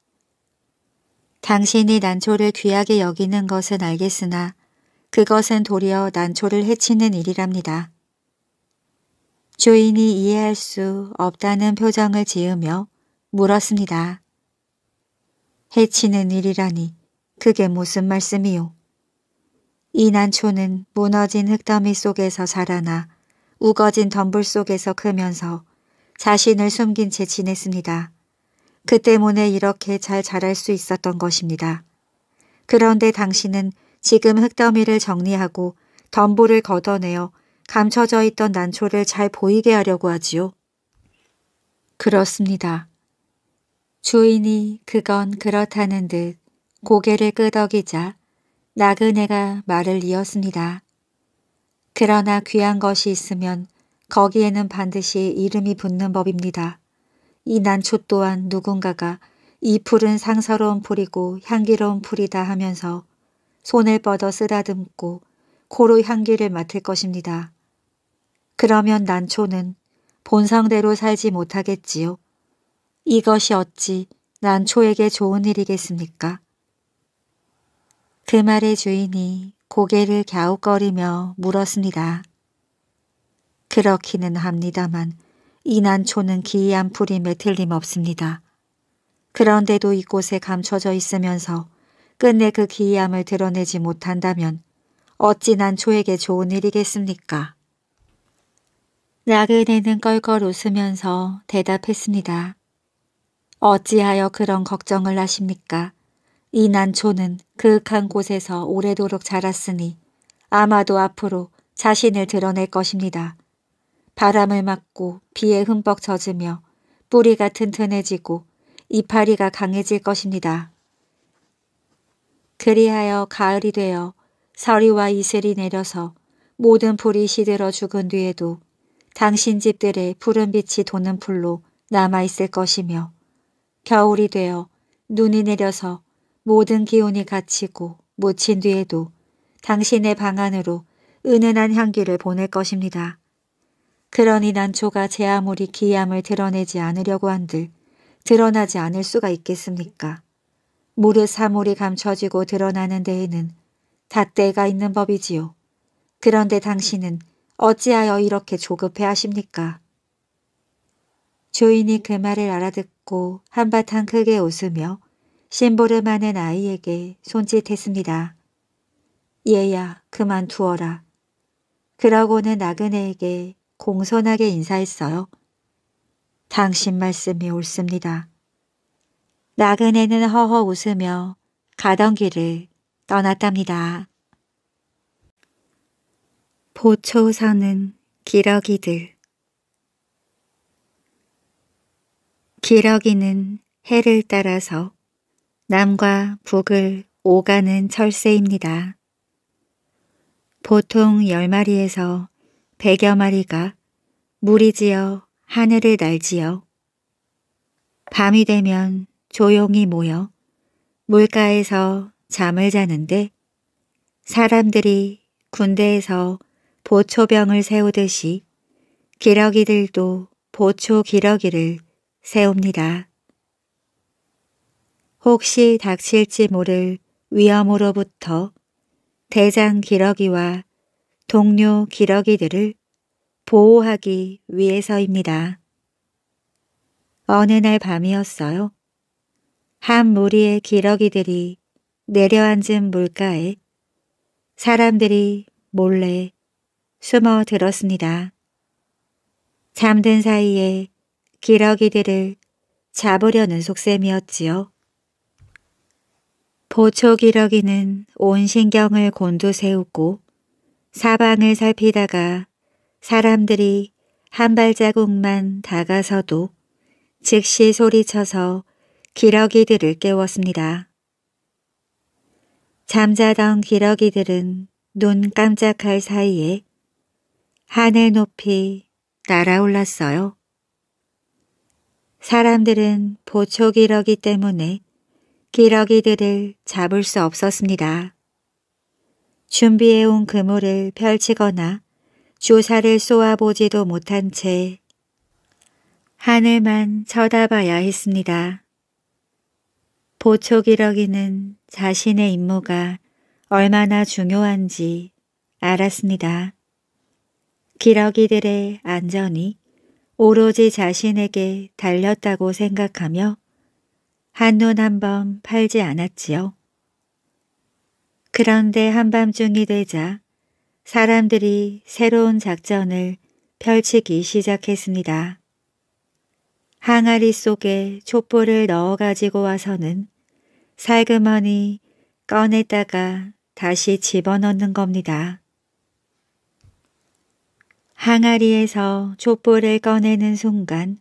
당신이 난초를 귀하게 여기는 것은 알겠으나 그것은 도리어 난초를 해치는 일이랍니다. 주인이 이해할 수 없다는 표정을 지으며 물었습니다. 해치는 일이라니 그게 무슨 말씀이요. 이 난초는 무너진 흙더미 속에서 자라나 우거진 덤불 속에서 크면서 자신을 숨긴 채 지냈습니다. 그 때문에 이렇게 잘 자랄 수 있었던 것입니다. 그런데 당신은 지금 흙더미를 정리하고 덤불을 걷어내어 감춰져 있던 난초를 잘 보이게 하려고 하지요. 그렇습니다. 주인이 그건 그렇다는 듯 고개를 끄덕이자 나그네가 말을 이었습니다. 그러나 귀한 것이 있으면 거기에는 반드시 이름이 붙는 법입니다. 이 난초 또한 누군가가 이 풀은 상서로운 풀이고 향기로운 풀이다 하면서 손을 뻗어 쓰다듬고 고로 향기를 맡을 것입니다. 그러면 난초는 본성대로 살지 못하겠지요. 이것이 어찌 난초에게 좋은 일이겠습니까? 그 말의 주인이 고개를 갸웃거리며 물었습니다. 그렇기는 합니다만 이 난초는 기이한 풀임에 틀림없습니다. 그런데도 이곳에 감춰져 있으면서 끝내 그 기이함을 드러내지 못한다면 어찌 난 조에게 좋은 일이겠습니까? 나그네는 껄껄 웃으면서 대답했습니다. 어찌하여 그런 걱정을 하십니까? 이 난초는 그윽한 곳에서 오래도록 자랐으니 아마도 앞으로 자신을 드러낼 것입니다. 바람을 맞고 비에 흠뻑 젖으며 뿌리가 튼튼해지고 이파리가 강해질 것입니다. 그리하여 가을이 되어 서리와 이슬이 내려서 모든 불이 시들어 죽은 뒤에도 당신 집들의 푸른 빛이 도는 풀로 남아있을 것이며 겨울이 되어 눈이 내려서 모든 기운이 갇히고 묻힌 뒤에도 당신의 방 안으로 은은한 향기를 보낼 것입니다. 그러니 난초가 제 아무리 기함을 드러내지 않으려고 한들 드러나지 않을 수가 있겠습니까? 무릇 사물이 감춰지고 드러나는 데에는 잣대가 있는 법이지요. 그런데 당신은 어찌하여 이렇게 조급해 하십니까? 주인이 그 말을 알아듣고 한바탕 크게 웃으며 심부름하는 아이에게 손짓했습니다. 얘야 그만두어라. 그러고는 나그네에게 공손하게 인사했어요. 당신 말씀이 옳습니다. 나그네는 허허 웃으며 가던 길을 떠났답니다. 보초 서는 기러기들 기러기는 해를 따라서 남과 북을 오가는 철새입니다. 보통 열마리에서백여 마리가 무리지어 하늘을 날지요. 밤이 되면 조용히 모여 물가에서 잠을 자는데 사람들이 군대에서 보초병을 세우듯이 기러기들도 보초 기러기를 세웁니다. 혹시 닥칠지 모를 위험으로부터 대장 기러기와 동료 기러기들을 보호하기 위해서입니다. 어느 날 밤이었어요. 한 무리의 기러기들이 내려앉은 물가에 사람들이 몰래 숨어 들었습니다. 잠든 사이에 기러기들을 잡으려는 속셈이었지요. 보초 기러기는 온 신경을 곤두세우고 사방을 살피다가 사람들이 한 발자국만 다가서도 즉시 소리쳐서 기러기들을 깨웠습니다. 잠자던 기러기들은 눈 깜짝할 사이에 하늘 높이 날아올랐어요. 사람들은 보초기러기 때문에 기러기들을 잡을 수 없었습니다. 준비해온 그물을 펼치거나 주사를 쏘아보지도 못한 채 하늘만 쳐다봐야 했습니다. 보초기러기는 자신의 임무가 얼마나 중요한지 알았습니다. 기러기들의 안전이 오로지 자신에게 달렸다고 생각하며 한눈 한 번 팔지 않았지요. 그런데 한밤중이 되자 사람들이 새로운 작전을 펼치기 시작했습니다. 항아리 속에 촛불을 넣어 가지고 와서는 살그머니 꺼내다가 다시 집어넣는 겁니다. 항아리에서 촛불을 꺼내는 순간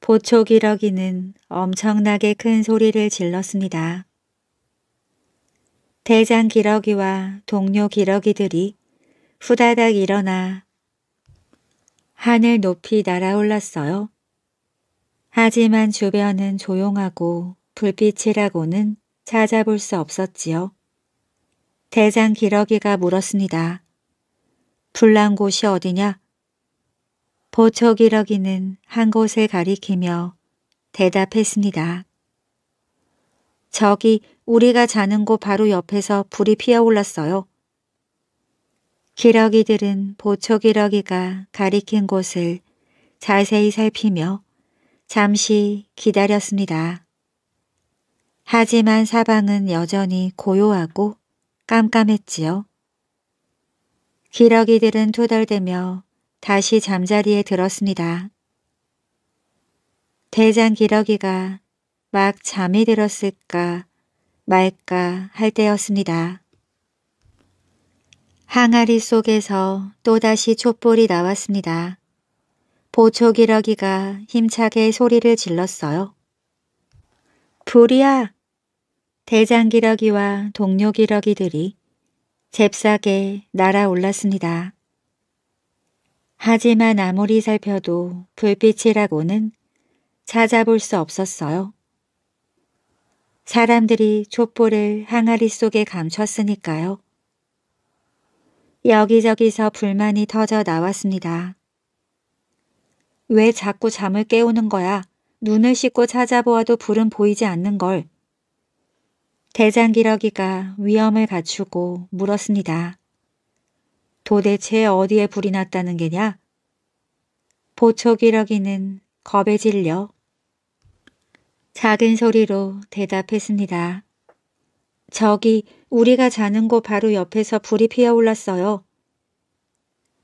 보초기러기는 엄청나게 큰 소리를 질렀습니다. 대장 기러기와 동료 기러기들이 후다닥 일어나 하늘 높이 날아올랐어요. 하지만 주변은 조용하고 불빛이라고는 찾아볼 수 없었지요. 대장 기러기가 물었습니다. 불난 곳이 어디냐? 보초 기러기는 한 곳을 가리키며 대답했습니다. 저기 우리가 자는 곳 바로 옆에서 불이 피어올랐어요. 기러기들은 보초 기러기가 가리킨 곳을 자세히 살피며 잠시 기다렸습니다. 하지만 사방은 여전히 고요하고 깜깜했지요. 기러기들은 투덜대며 다시 잠자리에 들었습니다. 대장 기러기가 막 잠이 들었을까 말까 할 때였습니다. 항아리 속에서 또다시 촛불이 나왔습니다. 보초기러기가 힘차게 소리를 질렀어요. 불이야! 대장기러기와 동료기러기들이 잽싸게 날아올랐습니다. 하지만 아무리 살펴도 불빛이라고는 찾아볼 수 없었어요. 사람들이 촛불을 항아리 속에 감췄으니까요. 여기저기서 불만이 터져 나왔습니다. 왜 자꾸 잠을 깨우는 거야? 눈을 씻고 찾아보아도 불은 보이지 않는 걸. 대장기러기가 위험을 갖추고 물었습니다. 도대체 어디에 불이 났다는 게냐? 보초기러기는 겁에 질려 작은 소리로 대답했습니다. 저기 우리가 자는 곳 바로 옆에서 불이 피어올랐어요.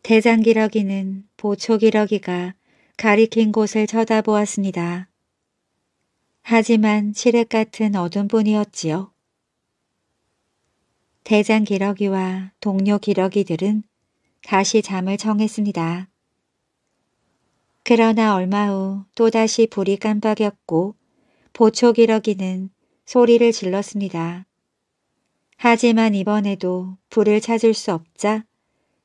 대장기러기는 보초기러기가 가리킨 곳을 쳐다보았습니다. 하지만 칠흑 같은 어둠뿐이었지요. 대장 기러기와 동료 기러기들은 다시 잠을 청했습니다. 그러나 얼마 후 또다시 불이 깜빡였고 보초 기러기는 소리를 질렀습니다. 하지만 이번에도 불을 찾을 수 없자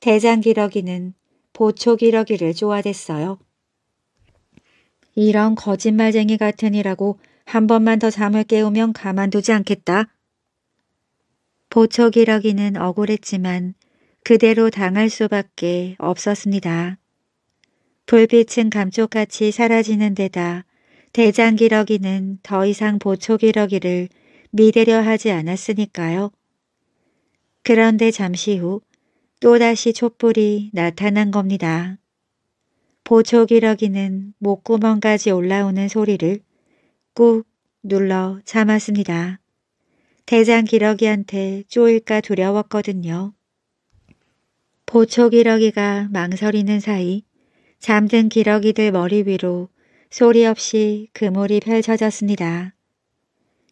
대장 기러기는 보초 기러기를 쪼아댔어요. 이런 거짓말쟁이 같으니라고 한 번만 더 잠을 깨우면 가만두지 않겠다. 보초기러기는 억울했지만 그대로 당할 수밖에 없었습니다. 불빛은 감쪽같이 사라지는 데다 대장기러기는 더 이상 보초기러기를 믿으려 하지 않았으니까요. 그런데 잠시 후 또다시 촛불이 나타난 겁니다. 보초기러기는 목구멍까지 올라오는 소리를 꾹 눌러 참았습니다. 대장 기러기한테 쪼일까 두려웠거든요. 보초 기러기가 망설이는 사이 잠든 기러기들 머리 위로 소리 없이 그물이 펼쳐졌습니다.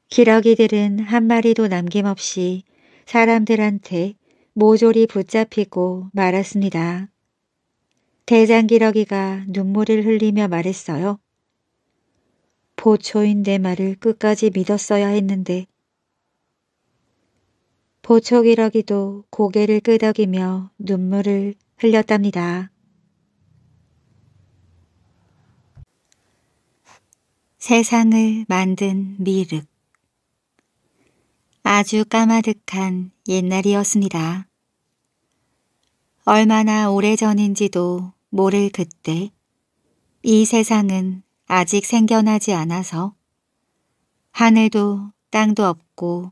기러기들은 한 마리도 남김없이 사람들한테 모조리 붙잡히고 말았습니다. 대장 기러기가 눈물을 흘리며 말했어요. 보초인 내 말을 끝까지 믿었어야 했는데 보촉이러기도 고개를 끄덕이며 눈물을 흘렸답니다. 세상을 만든 미륵 아주 까마득한 옛날이었습니다. 얼마나 오래전인지도 모를 그때 이 세상은 아직 생겨나지 않아서 하늘도 땅도 없고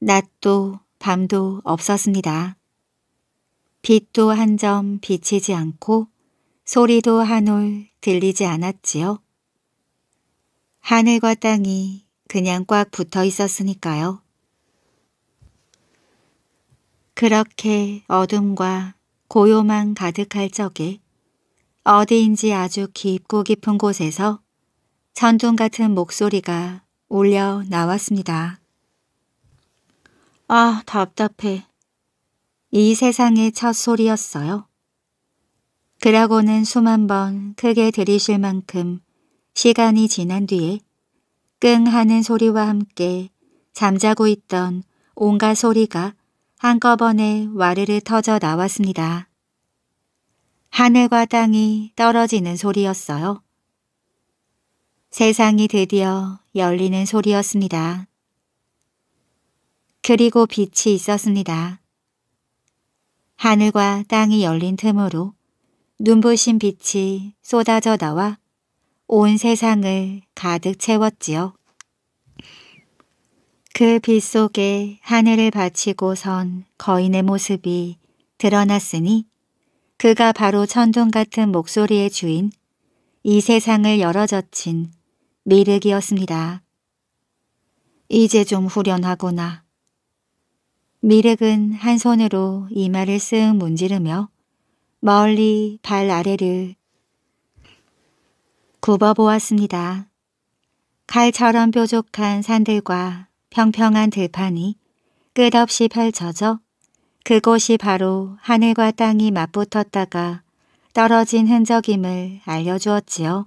낮도 밤도 없었습니다. 빛도 한 점 비치지 않고 소리도 한 올 들리지 않았지요. 하늘과 땅이 그냥 꽉 붙어 있었으니까요. 그렇게 어둠과 고요만 가득할 적에 어디인지 아주 깊고 깊은 곳에서 천둥 같은 목소리가 울려 나왔습니다. 아, 답답해. 이 세상의 첫 소리였어요. 그라고는 수만 번 크게 들이실 만큼 시간이 지난 뒤에 끙 하는 소리와 함께 잠자고 있던 온갖 소리가 한꺼번에 와르르 터져 나왔습니다. 하늘과 땅이 떨어지는 소리였어요. 세상이 드디어 열리는 소리였습니다. 그리고 빛이 있었습니다. 하늘과 땅이 열린 틈으로 눈부신 빛이 쏟아져 나와 온 세상을 가득 채웠지요. 그 빛 속에 하늘을 바치고 선 거인의 모습이 드러났으니 그가 바로 천둥 같은 목소리의 주인 이 세상을 열어젖힌 미륵이었습니다. 이제 좀 후련하구나. 미륵은 한 손으로 이마를 쓱 문지르며 멀리 발 아래를 굽어보았습니다. 칼처럼 뾰족한 산들과 평평한 들판이 끝없이 펼쳐져 그곳이 바로 하늘과 땅이 맞붙었다가 떨어진 흔적임을 알려주었지요.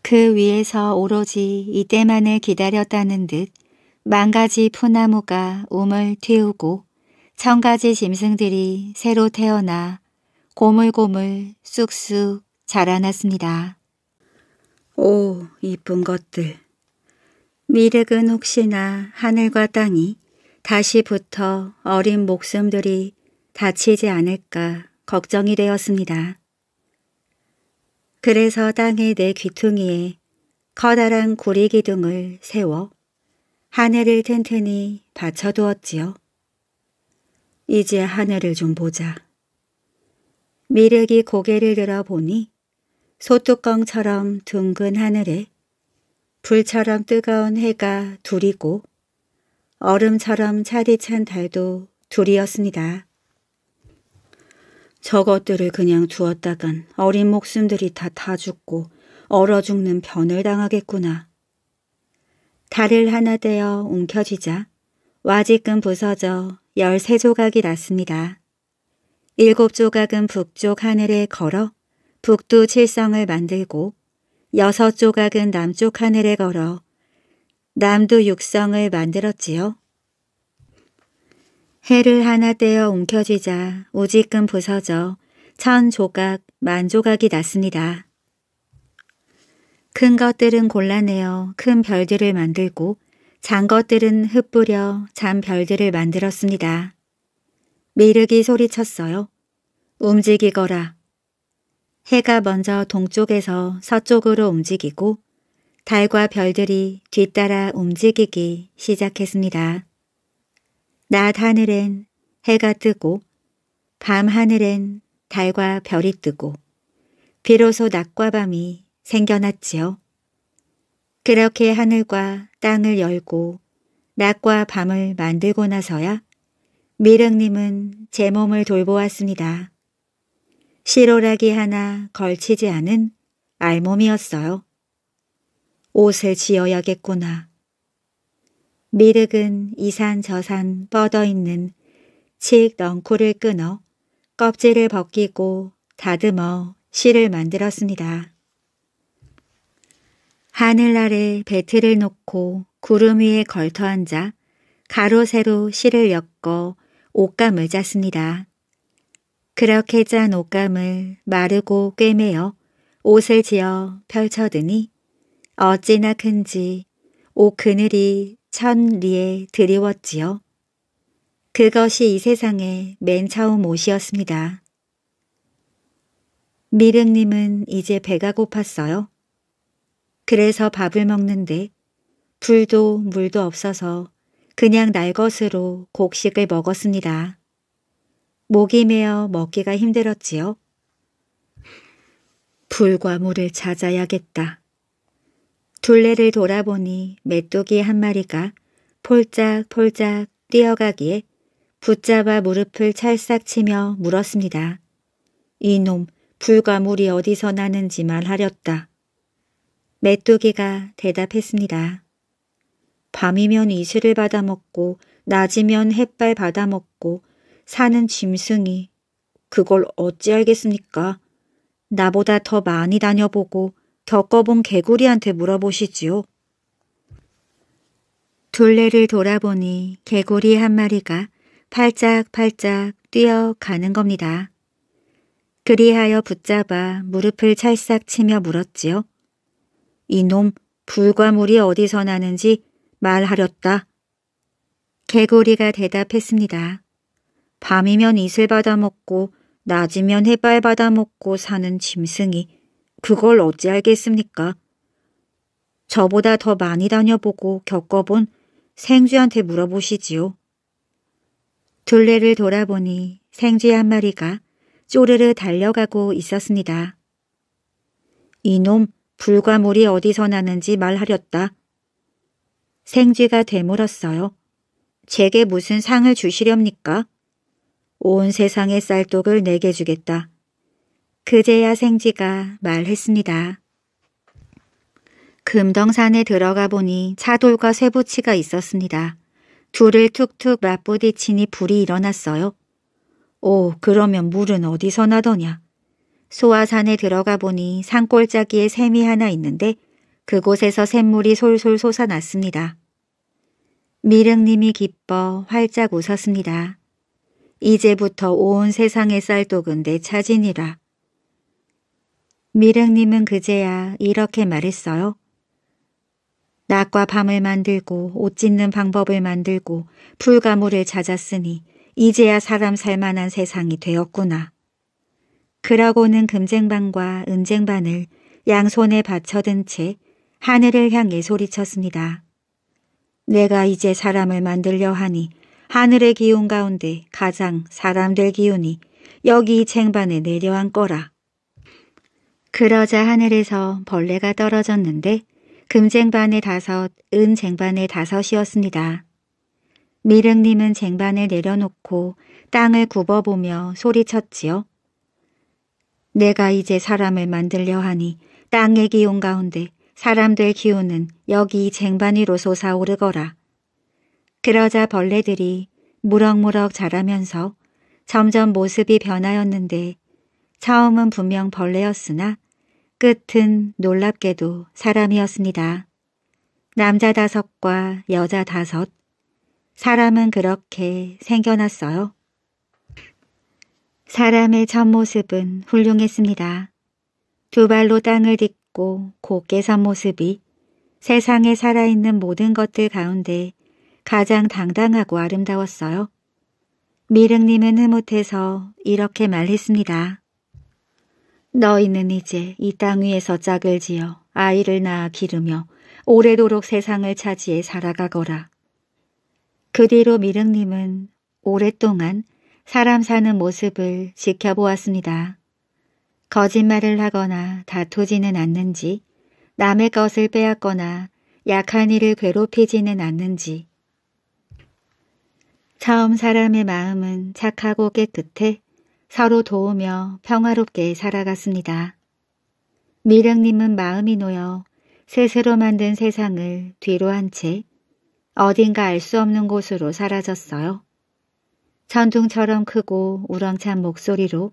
그 위에서 오로지 이때만을 기다렸다는 듯 만가지 푸나무가 우물 튀우고 천가지 짐승들이 새로 태어나 고물고물 쑥쑥 자라났습니다. 오, 이쁜 것들. 미륵은 혹시나 하늘과 땅이 다시 부터 어린 목숨들이 다치지 않을까 걱정이 되었습니다. 그래서 땅의 내 귀퉁이에 커다란 구리 기둥을 세워 하늘을 튼튼히 받쳐두었지요. 이제 하늘을 좀 보자. 미륵이 고개를 들어보니 소뚜껑처럼 둥근 하늘에 불처럼 뜨거운 해가 둘이고 얼음처럼 차디찬 달도 둘이었습니다. 저것들을 그냥 두었다간 어린 목숨들이 다 다 죽고 얼어 죽는 변을 당하겠구나. 달을 하나 되어 움켜쥐자 와지끈 부서져 열세 조각이 났습니다. 일곱 조각은 북쪽 하늘에 걸어 북두 칠성을 만들고 여섯 조각은 남쪽 하늘에 걸어 남두 육성을 만들었지요. 해를 하나 떼어 움켜쥐자 우지끈 부서져 천 조각, 만 조각이 났습니다. 큰 것들은 골라내어 큰 별들을 만들고 잔 것들은 흩뿌려 잔 별들을 만들었습니다. 미르기 소리쳤어요. 움직이거라. 해가 먼저 동쪽에서 서쪽으로 움직이고 달과 별들이 뒤따라 움직이기 시작했습니다. 낮 하늘엔 해가 뜨고 밤 하늘엔 달과 별이 뜨고 비로소 낮과 밤이 생겨났지요. 그렇게 하늘과 땅을 열고 낮과 밤을 만들고 나서야 미륵님은 제 몸을 돌보았습니다. 시로락이 하나 걸치지 않은 알몸이었어요. 옷을 지어야겠구나. 미륵은 이산 저산 뻗어있는 칡 넝쿨을 끊어 껍질을 벗기고 다듬어 실을 만들었습니다. 하늘 아래 배틀을 놓고 구름 위에 걸터앉아 가로세로 실을 엮어 옷감을 짰습니다. 그렇게 짠 옷감을 마르고 꿰매어 옷을 지어 펼쳐드니 어찌나 큰지 옷 그늘이 천 리에 드리웠지요. 그것이 이 세상의 맨 처음 옷이었습니다. 미륵님은 이제 배가 고팠어요. 그래서 밥을 먹는데 불도 물도 없어서 그냥 날 것으로 곡식을 먹었습니다. 목이 메어 먹기가 힘들었지요. 불과 물을 찾아야겠다. 둘레를 돌아보니 메뚜기 한 마리가 폴짝폴짝 뛰어가기에 붙잡아 무릎을 찰싹 치며 물었습니다. 이놈 불과 물이 어디서 나는지만 하렸다. 메뚜기가 대답했습니다. 밤이면 이슬을 받아먹고 낮이면 햇발 받아먹고 사는 짐승이 그걸 어찌 알겠습니까? 나보다 더 많이 다녀보고 겪어본 개구리한테 물어보시지요. 둘레를 돌아보니 개구리 한 마리가 팔짝팔짝 뛰어가는 겁니다. 그리하여 붙잡아 무릎을 찰싹 치며 물었지요. 이놈 불과물이 어디서 나는지 말하렸다. 개구리가 대답했습니다. 밤이면 이슬 받아먹고 낮이면 해발 받아먹고 사는 짐승이 그걸 어찌 알겠습니까? 저보다 더 많이 다녀보고 겪어본 생쥐한테 물어보시지요. 둘레를 돌아보니 생쥐 한 마리가 쪼르르 달려가고 있었습니다. 이놈 불과 물이 어디서 나는지 말하렸다. 생쥐가 되물었어요. 제게 무슨 상을 주시렵니까? 온 세상의 쌀독을 내게 주겠다. 그제야 생쥐가 말했습니다. 금덩산에 들어가 보니 차돌과 쇠부치가 있었습니다. 둘을 툭툭 맞부딪히니 불이 일어났어요. 오, 그러면 물은 어디서 나더냐? 소화산에 들어가 보니 산골짜기에 샘이 하나 있는데 그곳에서 샘물이 솔솔 솟아났습니다. 미륵님이 기뻐 활짝 웃었습니다. 이제부터 온 세상의 쌀독은 내 차지니라. 미륵님은 그제야 이렇게 말했어요. 낮과 밤을 만들고 옷 짓는 방법을 만들고 풀가물을 찾았으니 이제야 사람 살만한 세상이 되었구나. 그러고는 금쟁반과 은쟁반을 양손에 받쳐든 채 하늘을 향해 소리쳤습니다. 내가 이제 사람을 만들려 하니 하늘의 기운 가운데 가장 사람들 기운이 여기 쟁반에 내려앉거라. 그러자 하늘에서 벌레가 떨어졌는데 금쟁반에 다섯, 은쟁반에 다섯이었습니다. 미륵님은 쟁반을 내려놓고 땅을 굽어보며 소리쳤지요. 내가 이제 사람을 만들려 하니 땅의 기운 가운데 사람들 기운은 여기 쟁반 위로 솟아오르거라. 그러자 벌레들이 무럭무럭 자라면서 점점 모습이 변하였는데 처음은 분명 벌레였으나 끝은 놀랍게도 사람이었습니다. 남자 다섯과 여자 다섯, 사람은 그렇게 생겨났어요. 사람의 전모습은 훌륭했습니다. 두 발로 땅을 딛고 곧게 선 모습이 세상에 살아있는 모든 것들 가운데 가장 당당하고 아름다웠어요. 미륵님은 흐뭇해서 이렇게 말했습니다. 너희는 이제 이 땅 위에서 짝을 지어 아이를 낳아 기르며 오래도록 세상을 차지해 살아가거라. 그 뒤로 미륵님은 오랫동안 사람 사는 모습을 지켜보았습니다. 거짓말을 하거나 다투지는 않는지, 남의 것을 빼앗거나 약한 이를 괴롭히지는 않는지. 처음 사람의 마음은 착하고 깨끗해 서로 도우며 평화롭게 살아갔습니다. 미령님은 마음이 놓여 스스로 만든 세상을 뒤로 한 채 어딘가 알 수 없는 곳으로 사라졌어요. 천둥처럼 크고 우렁찬 목소리로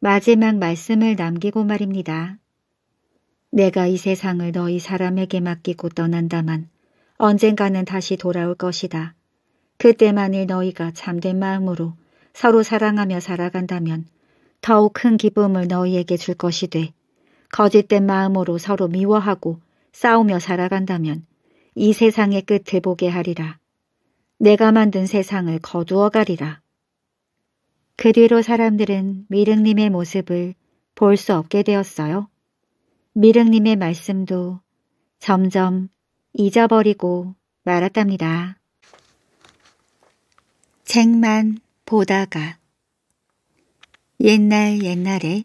마지막 말씀을 남기고 말입니다. 내가 이 세상을 너희 사람에게 맡기고 떠난다만 언젠가는 다시 돌아올 것이다. 그때만일 너희가 잠된 마음으로 서로 사랑하며 살아간다면 더욱 큰 기쁨을 너희에게 줄 것이되 거짓된 마음으로 서로 미워하고 싸우며 살아간다면 이 세상의 끝을 보게 하리라. 내가 만든 세상을 거두어 가리라. 그 뒤로 사람들은 미륵님의 모습을 볼 수 없게 되었어요. 미륵님의 말씀도 점점 잊어버리고 말았답니다. 책만 보다가 옛날 옛날에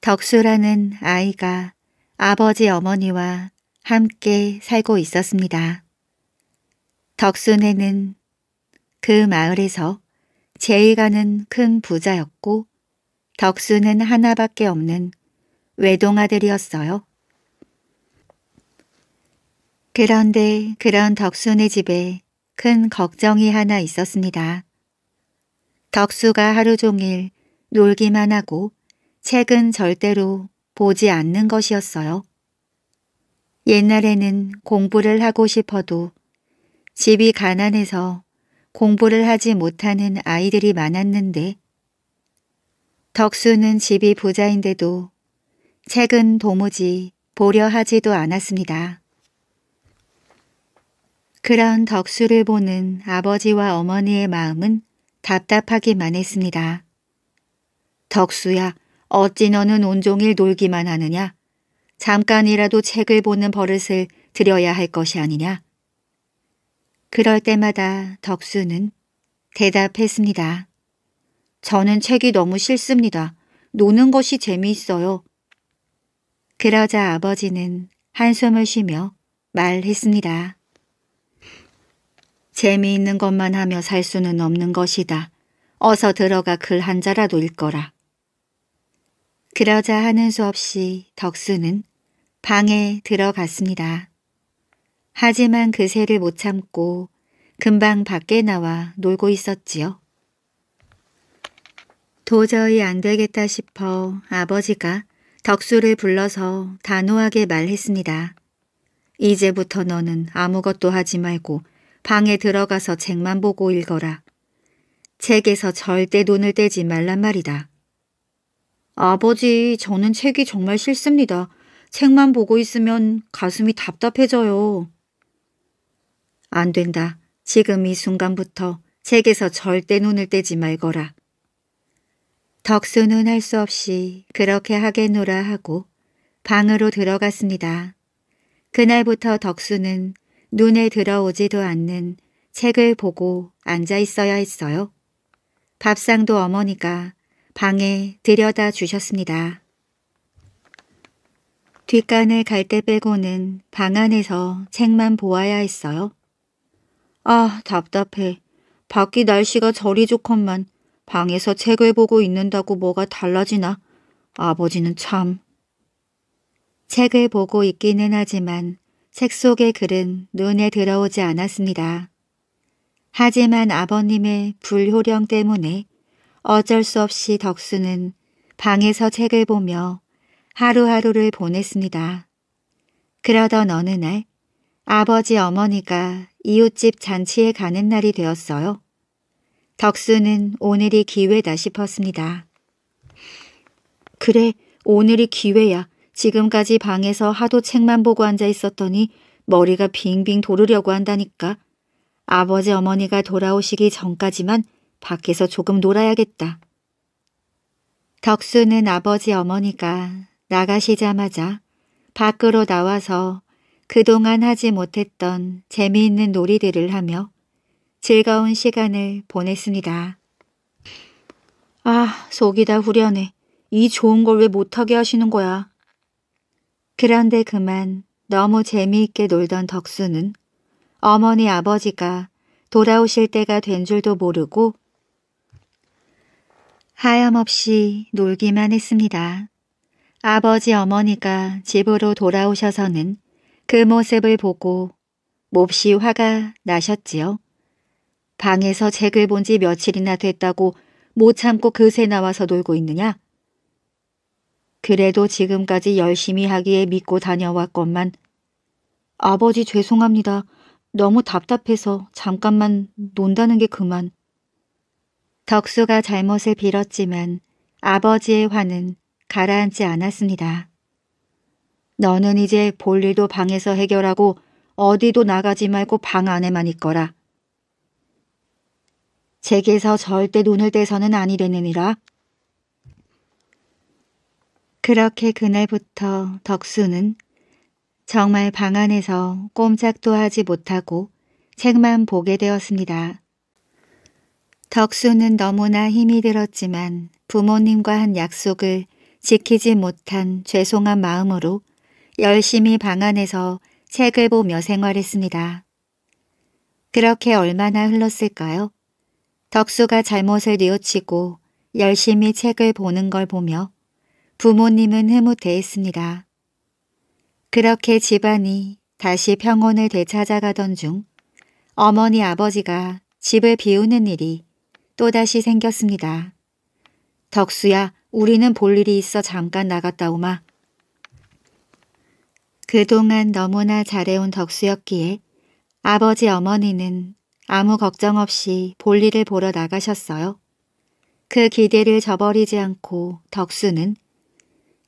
덕수라는 아이가 아버지 어머니와 함께 살고 있었습니다. 덕순에는 그 마을에서 제이가는 큰 부자였고 덕수는 하나밖에 없는 외동아들이었어요. 그런데 그런 덕수네 집에 큰 걱정이 하나 있었습니다. 덕수가 하루 종일 놀기만 하고 책은 절대로 보지 않는 것이었어요. 옛날에는 공부를 하고 싶어도 집이 가난해서 공부를 하지 못하는 아이들이 많았는데 덕수는 집이 부자인데도 책은 도무지 보려 하지도 않았습니다. 그런 덕수를 보는 아버지와 어머니의 마음은 답답하기만 했습니다. 덕수야, 어찌 너는 온종일 놀기만 하느냐? 잠깐이라도 책을 보는 버릇을 들여야 할 것이 아니냐? 그럴 때마다 덕수는 대답했습니다. 저는 책이 너무 싫습니다. 노는 것이 재미있어요. 그러자 아버지는 한숨을 쉬며 말했습니다. 재미있는 것만 하며 살 수는 없는 것이다. 어서 들어가 글 한 자라도 읽거라. 그러자 하는 수 없이 덕수는 방에 들어갔습니다. 하지만 그 새를 못 참고 금방 밖에 나와 놀고 있었지요. 도저히 안 되겠다 싶어 아버지가 덕수를 불러서 단호하게 말했습니다. 이제부터 너는 아무것도 하지 말고 방에 들어가서 책만 보고 읽어라. 책에서 절대 눈을 떼지 말란 말이다. 아버지, 저는 책이 정말 싫습니다. 책만 보고 있으면 가슴이 답답해져요. 안 된다. 지금 이 순간부터 책에서 절대 눈을 떼지 말거라. 덕수는 할 수 없이 그렇게 하겠노라 하고 방으로 들어갔습니다. 그날부터 덕수는 눈에 들어오지도 않는 책을 보고 앉아 있어야 했어요. 밥상도 어머니가 방에 들여다 주셨습니다. 뒷간을 갈 때 빼고는 방 안에서 책만 보아야 했어요. 아, 답답해. 밖이 날씨가 저리 좋건만 방에서 책을 보고 있는다고 뭐가 달라지나. 아버지는 참. 책을 보고 있기는 하지만 책 속의 글은 눈에 들어오지 않았습니다. 하지만 아버님의 불효령 때문에 어쩔 수 없이 덕수는 방에서 책을 보며 하루하루를 보냈습니다. 그러던 어느 날 아버지 어머니가 이웃집 잔치에 가는 날이 되었어요. 덕수는 오늘이 기회다 싶었습니다. 그래, 오늘이 기회야. 지금까지 방에서 하도 책만 보고 앉아 있었더니 머리가 빙빙 도르려고 한다니까. 아버지 어머니가 돌아오시기 전까지만 밖에서 조금 놀아야겠다. 덕수는 아버지 어머니가 나가시자마자 밖으로 나와서 그동안 하지 못했던 재미있는 놀이들을 하며 즐거운 시간을 보냈습니다. 아, 속이 다 후련해. 이 좋은 걸 왜 못하게 하시는 거야. 그런데 그만 너무 재미있게 놀던 덕수는 어머니 아버지가 돌아오실 때가 된 줄도 모르고 하염없이 놀기만 했습니다. 아버지 어머니가 집으로 돌아오셔서는 그 모습을 보고 몹시 화가 나셨지요. 방에서 책을 본 지 며칠이나 됐다고 못 참고 그새 나와서 놀고 있느냐? 그래도 지금까지 열심히 하기에 믿고 다녀왔건만 아버지 죄송합니다. 너무 답답해서 잠깐만 논다는 게 그만. 덕수가 잘못을 빌었지만 아버지의 화는 가라앉지 않았습니다. 너는 이제 볼 일도 방에서 해결하고 어디도 나가지 말고 방 안에만 있거라. 제게서 절대 눈을 떼서는 아니 되느니라. 그렇게 그날부터 덕수는 정말 방 안에서 꼼짝도 하지 못하고 책만 보게 되었습니다. 덕수는 너무나 힘이 들었지만 부모님과 한 약속을 지키지 못한 죄송한 마음으로 열심히 방 안에서 책을 보며 생활했습니다. 그렇게 얼마나 흘렀을까요? 덕수가 잘못을 뉘우치고 열심히 책을 보는 걸 보며 부모님은 흐뭇해했습니다. 그렇게 집안이 다시 평온을 되찾아가던 중 어머니 아버지가 집을 비우는 일이 또다시 생겼습니다. 덕수야 우리는 볼 일이 있어 잠깐 나갔다 오마. 그동안 너무나 잘해온 덕수였기에 아버지 어머니는 아무 걱정 없이 볼일을 보러 나가셨어요. 그 기대를 저버리지 않고 덕수는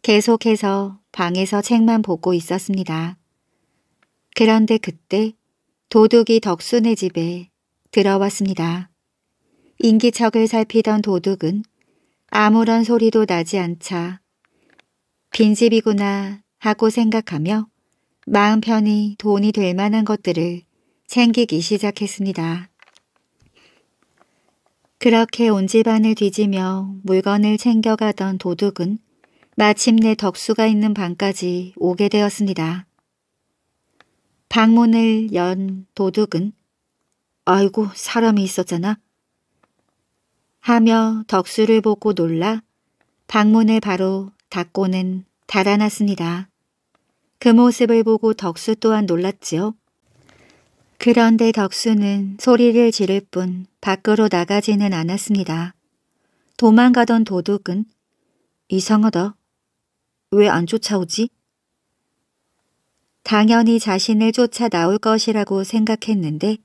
계속해서 방에서 책만 보고 있었습니다. 그런데 그때 도둑이 덕순의 집에 들어왔습니다. 인기척을 살피던 도둑은 아무런 소리도 나지 않자 빈집이구나 하고 생각하며 마음 편히 돈이 될 만한 것들을 챙기기 시작했습니다. 그렇게 온 집안을 뒤지며 물건을 챙겨가던 도둑은 마침내 덕수가 있는 방까지 오게 되었습니다. 방문을 연 도둑은 아이고 사람이 있었잖아 하며 덕수를 보고 놀라 방문을 바로 닫고는 달아났습니다. 그 모습을 보고 덕수 또한 놀랐지요. 그런데 덕수는 소리를 지를 뿐 밖으로 나가지는 않았습니다. 도망가던 도둑은 이상하다. 왜 안 쫓아오지? 당연히 자신을 쫓아 나올 것이라고 생각했는데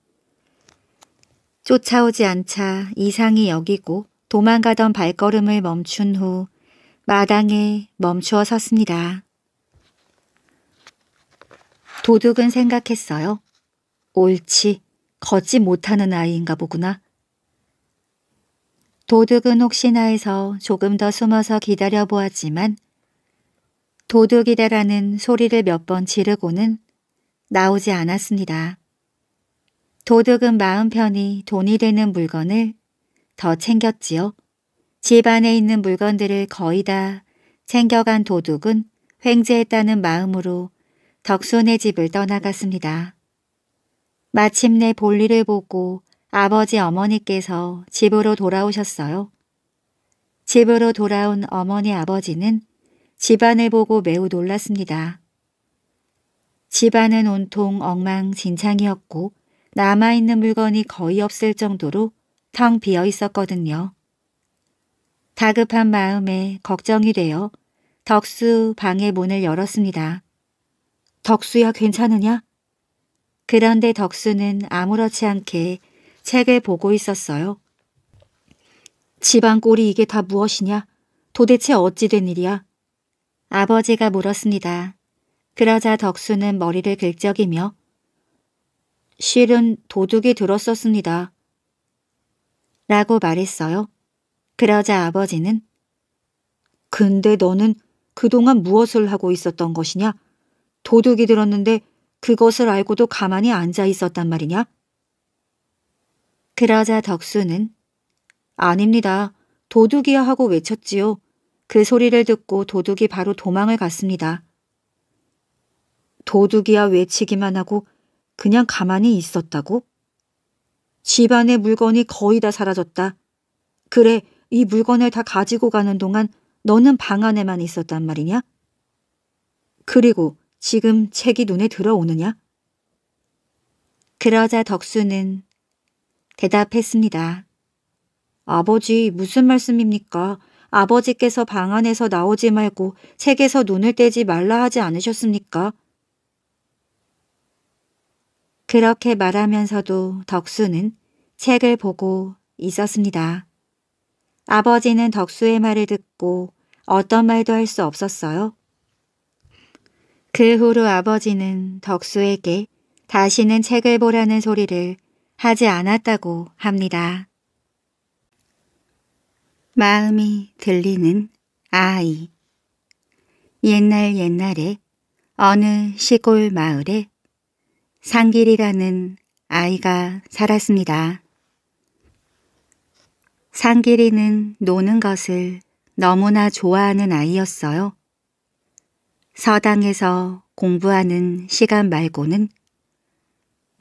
쫓아오지 않자 이상이 여기고 도망가던 발걸음을 멈춘 후 마당에 멈추어 섰습니다. 도둑은 생각했어요. 옳지, 걷지 못하는 아이인가 보구나. 도둑은 혹시나 해서 조금 더 숨어서 기다려보았지만 도둑이다라는 소리를 몇 번 지르고는 나오지 않았습니다. 도둑은 마음 편히 돈이 되는 물건을 더 챙겼지요. 집 안에 있는 물건들을 거의 다 챙겨간 도둑은 횡재했다는 마음으로 덕수의 집을 떠나갔습니다. 마침내 볼일을 보고 아버지 어머니께서 집으로 돌아오셨어요. 집으로 돌아온 어머니 아버지는 집안을 보고 매우 놀랐습니다. 집안은 온통 엉망진창이었고 남아있는 물건이 거의 없을 정도로 텅 비어 있었거든요. 다급한 마음에 걱정이 되어 덕수 방의 문을 열었습니다. 덕수야 괜찮으냐? 그런데 덕수는 아무렇지 않게 책을 보고 있었어요. 집안 꼴이 이게 다 무엇이냐? 도대체 어찌 된 일이야? 아버지가 물었습니다. 그러자 덕수는 머리를 긁적이며 실은 도둑이 들었었습니다. 라고 말했어요. 그러자 아버지는 근데 너는 그동안 무엇을 하고 있었던 것이냐? 도둑이 들었는데 그것을 알고도 가만히 앉아 있었단 말이냐? 그러자 덕수는 아닙니다. 도둑이야 하고 외쳤지요. 그 소리를 듣고 도둑이 바로 도망을 갔습니다. 도둑이야 외치기만 하고 그냥 가만히 있었다고? 집안의 물건이 거의 다 사라졌다. 그래, 이 물건을 다 가지고 가는 동안 너는 방 안에만 있었단 말이냐? 그리고 지금 책이 눈에 들어오느냐? 그러자 덕수는 대답했습니다. 아버지 무슨 말씀입니까? 아버지께서 방 안에서 나오지 말고 책에서 눈을 떼지 말라 하지 않으셨습니까? 그렇게 말하면서도 덕수는 책을 보고 있었습니다. 아버지는 덕수의 말을 듣고 어떤 말도 할 수 없었어요. 그 후로 아버지는 덕수에게 다시는 책을 보라는 소리를 하지 않았다고 합니다. 마음이 들리는 아이 옛날 옛날에 어느 시골 마을에 상길이라는 아이가 살았습니다. 상길이는 노는 것을 너무나 좋아하는 아이였어요. 서당에서 공부하는 시간 말고는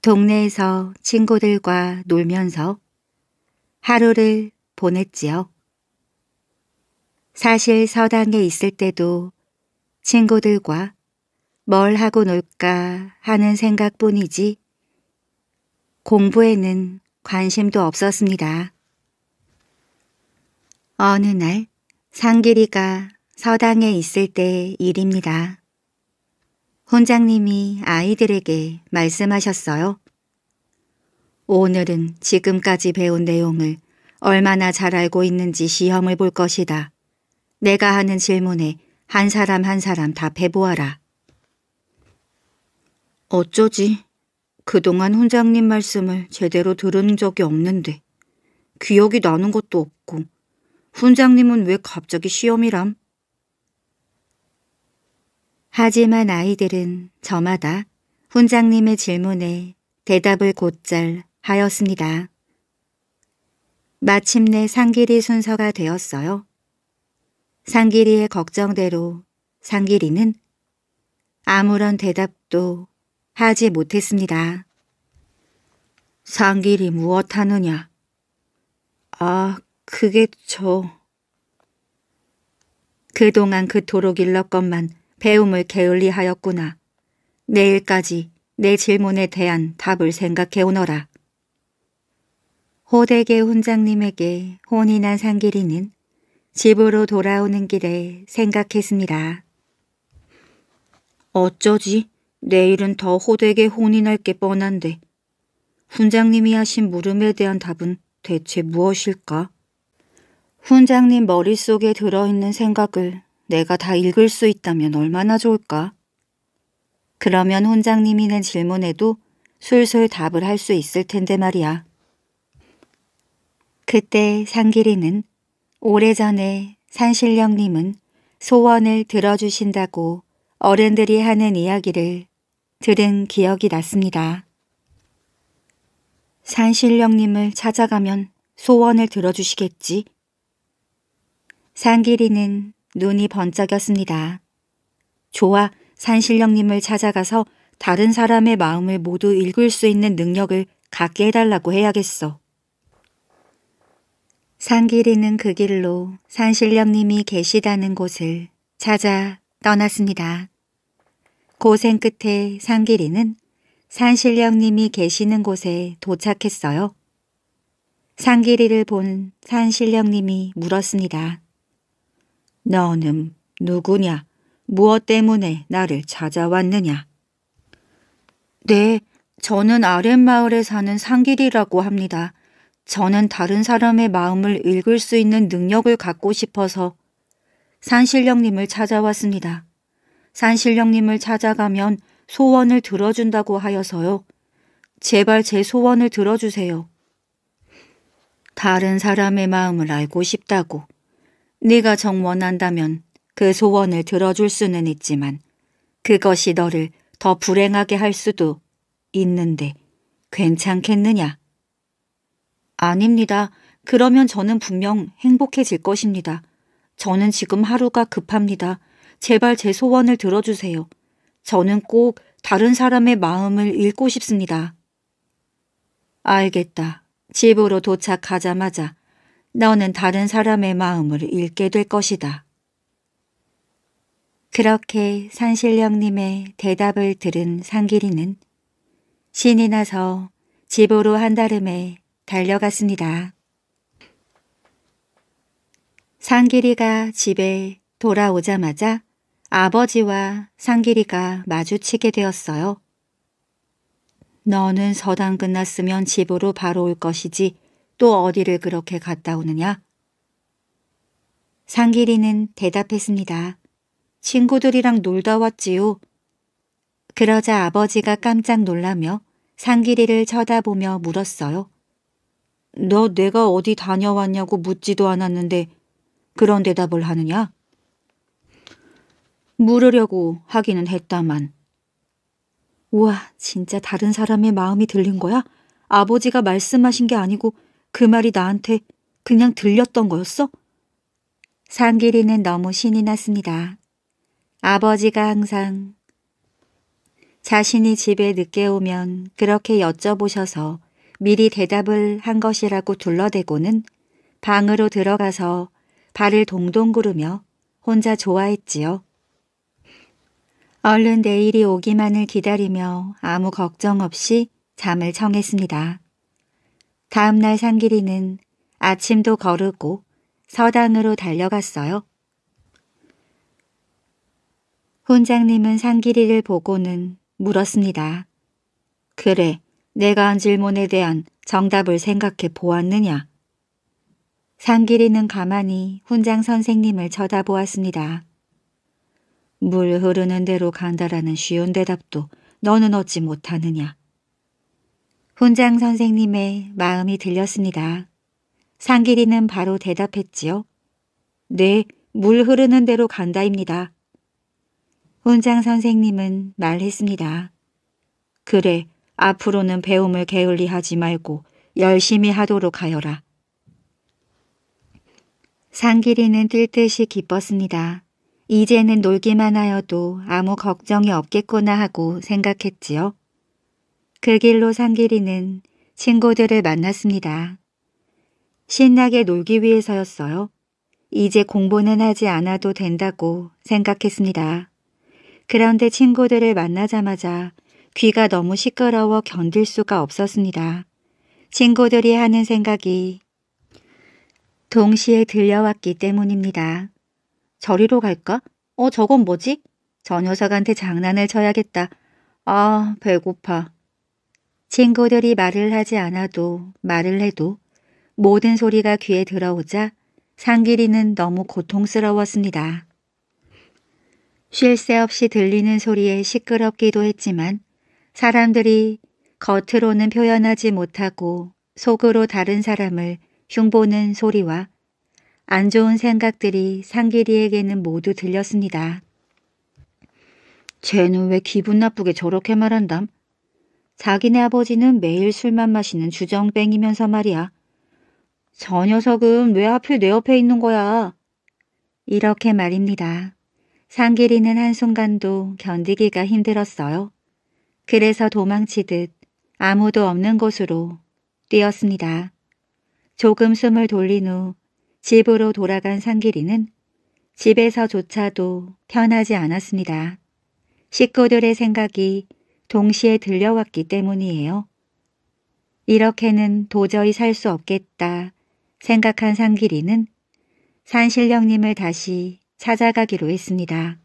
동네에서 친구들과 놀면서 하루를 보냈지요. 사실 서당에 있을 때도 친구들과 뭘 하고 놀까 하는 생각뿐이지 공부에는 관심도 없었습니다. 어느 날 상길이가 서당에 있을 때 일입니다. 혼장님이 아이들에게 말씀하셨어요. 오늘은 지금까지 배운 내용을 얼마나 잘 알고 있는지 시험을 볼 것이다. 내가 하는 질문에 한 사람 한 사람 답해보아라. 어쩌지? 그동안 훈장님 말씀을 제대로 들은 적이 없는데 기억이 나는 것도 없고 훈장님은 왜 갑자기 시험이람? 하지만 아이들은 저마다 훈장님의 질문에 대답을 곧잘 하였습니다. 마침내 상길이 순서가 되었어요. 상길이의 걱정대로 상길이는 아무런 대답도 하지 못했습니다. 상길이 무엇하느냐? 아, 그게 저... 그동안 그토록 일렀건만 배움을 게을리하였구나. 내일까지 내 질문에 대한 답을 생각해 오너라. 호대계 훈장님에게 혼이 난 상길이는 집으로 돌아오는 길에 생각했습니다. 어쩌지? 내일은 더 호되게 혼이 날게 뻔한데 훈장님이 하신 물음에 대한 답은 대체 무엇일까? 훈장님 머릿속에 들어있는 생각을 내가 다 읽을 수 있다면 얼마나 좋을까? 그러면 혼장님이 는 질문에도 술술 답을 할 수 있을 텐데 말이야. 그때 상길이는 오래전에 산신령님은 소원을 들어주신다고 어른들이 하는 이야기를 들은 기억이 났습니다. 산신령님을 찾아가면 소원을 들어주시겠지. 상길이는 눈이 번쩍였습니다. 좋아, 산신령님을 찾아가서 다른 사람의 마음을 모두 읽을 수 있는 능력을 갖게 해달라고 해야겠어. 산길이는그 길로 산신령님이 계시다는 곳을 찾아 떠났습니다. 고생 끝에 산길이는 산신령님이 계시는 곳에 도착했어요. 산길이를본 산신령님이 물었습니다. 너는 누구냐? 무엇 때문에 나를 찾아왔느냐? 네, 저는 아랫마을에 사는 상길이라고 합니다. 저는 다른 사람의 마음을 읽을 수 있는 능력을 갖고 싶어서 산신령님을 찾아왔습니다. 산신령님을 찾아가면 소원을 들어준다고 하여서요. 제발 제 소원을 들어주세요. 다른 사람의 마음을 알고 싶다고 네가 정원한다면 그 소원을 들어줄 수는 있지만 그것이 너를 더 불행하게 할 수도 있는데 괜찮겠느냐? 아닙니다. 그러면 저는 분명 행복해질 것입니다. 저는 지금 하루가 급합니다. 제발 제 소원을 들어주세요. 저는 꼭 다른 사람의 마음을 읽고 싶습니다. 알겠다. 집으로 도착하자마자 너는 다른 사람의 마음을 읽게 될 것이다. 그렇게 산신령님의 대답을 들은 상길이는 신이 나서 집으로 한달음에 달려갔습니다. 상길이가 집에 돌아오자마자 아버지와 상길이가 마주치게 되었어요. 너는 서당 끝났으면 집으로 바로 올 것이지 또 어디를 그렇게 갔다 오느냐? 상길이는 대답했습니다. 친구들이랑 놀다 왔지요. 그러자 아버지가 깜짝 놀라며 상길이를 쳐다보며 물었어요. 너 내가 어디 다녀왔냐고 묻지도 않았는데 그런 대답을 하느냐? 물으려고 하기는 했다만. 우와, 진짜 다른 사람의 마음이 들린 거야? 아버지가 말씀하신 게 아니고 그 말이 나한테 그냥 들렸던 거였어? 상길이는 너무 신이 났습니다. 아버지가 항상 자신이 집에 늦게 오면 그렇게 여쭤보셔서 미리 대답을 한 것이라고 둘러대고는 방으로 들어가서 발을 동동 구르며 혼자 좋아했지요. 얼른 내일이 오기만을 기다리며 아무 걱정 없이 잠을 청했습니다. 다음날 산길이는 아침도 거르고 서당으로 달려갔어요. 훈장님은 산길이를 보고는 물었습니다. 그래, 내가 한 질문에 대한 정답을 생각해 보았느냐? 산길이는 가만히 훈장 선생님을 쳐다보았습니다. 물 흐르는 대로 간다라는 쉬운 대답도 너는 얻지 못하느냐? 훈장 선생님의 마음이 들렸습니다. 상길이는 바로 대답했지요. 네, 물 흐르는 대로 간다입니다. 훈장 선생님은 말했습니다. 그래, 앞으로는 배움을 게을리 하지 말고 열심히 하도록 하여라. 상길이는 뛸 듯이 기뻤습니다. 이제는 놀기만 하여도 아무 걱정이 없겠구나 하고 생각했지요. 그 길로 산길이는 친구들을 만났습니다. 신나게 놀기 위해서였어요. 이제 공부는 하지 않아도 된다고 생각했습니다. 그런데 친구들을 만나자마자 귀가 너무 시끄러워 견딜 수가 없었습니다. 친구들이 하는 생각이 동시에 들려왔기 때문입니다. 저리로 갈까? 어, 저건 뭐지? 저 녀석한테 장난을 쳐야겠다. 아, 배고파. 친구들이 말을 하지 않아도 말을 해도 모든 소리가 귀에 들어오자 상길이는 너무 고통스러웠습니다. 쉴 새 없이 들리는 소리에 시끄럽기도 했지만 사람들이 겉으로는 표현하지 못하고 속으로 다른 사람을 흉보는 소리와 안 좋은 생각들이 상길이에게는 모두 들렸습니다. 쟤는 왜 기분 나쁘게 저렇게 말한담? 자기네 아버지는 매일 술만 마시는 주정뱅이면서 말이야. 저 녀석은 왜 하필 내 옆에 있는 거야? 이렇게 말입니다. 상길이는 한순간도 견디기가 힘들었어요. 그래서 도망치듯 아무도 없는 곳으로 뛰었습니다. 조금 숨을 돌린 후 집으로 돌아간 상길이는 집에서조차도 편하지 않았습니다. 식구들의 생각이 동시에 들려왔기 때문이에요. 이렇게는 도저히 살 수 없겠다 생각한 상길이는 산신령님을 다시 찾아가기로 했습니다.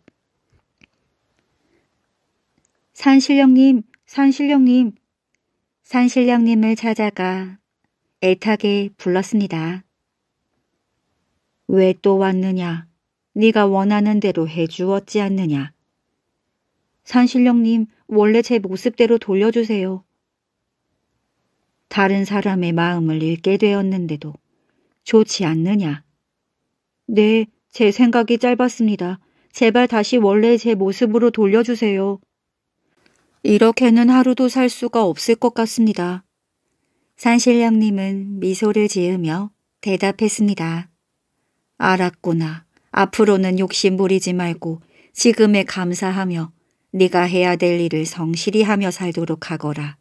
산신령님, 산신령님, 산신령님을 찾아가 애타게 불렀습니다. 왜 또 왔느냐? 네가 원하는 대로 해주었지 않느냐? 산신령님, 원래 제 모습대로 돌려주세요. 다른 사람의 마음을 읽게 되었는데도 좋지 않느냐? 네, 제 생각이 짧았습니다. 제발 다시 원래 제 모습으로 돌려주세요. 이렇게는 하루도 살 수가 없을 것 같습니다. 산신령님은 미소를 지으며 대답했습니다. 알았구나. 앞으로는 욕심 부리지 말고 지금에 감사하며 네가 해야 될 일을 성실히 하며 살도록 하거라.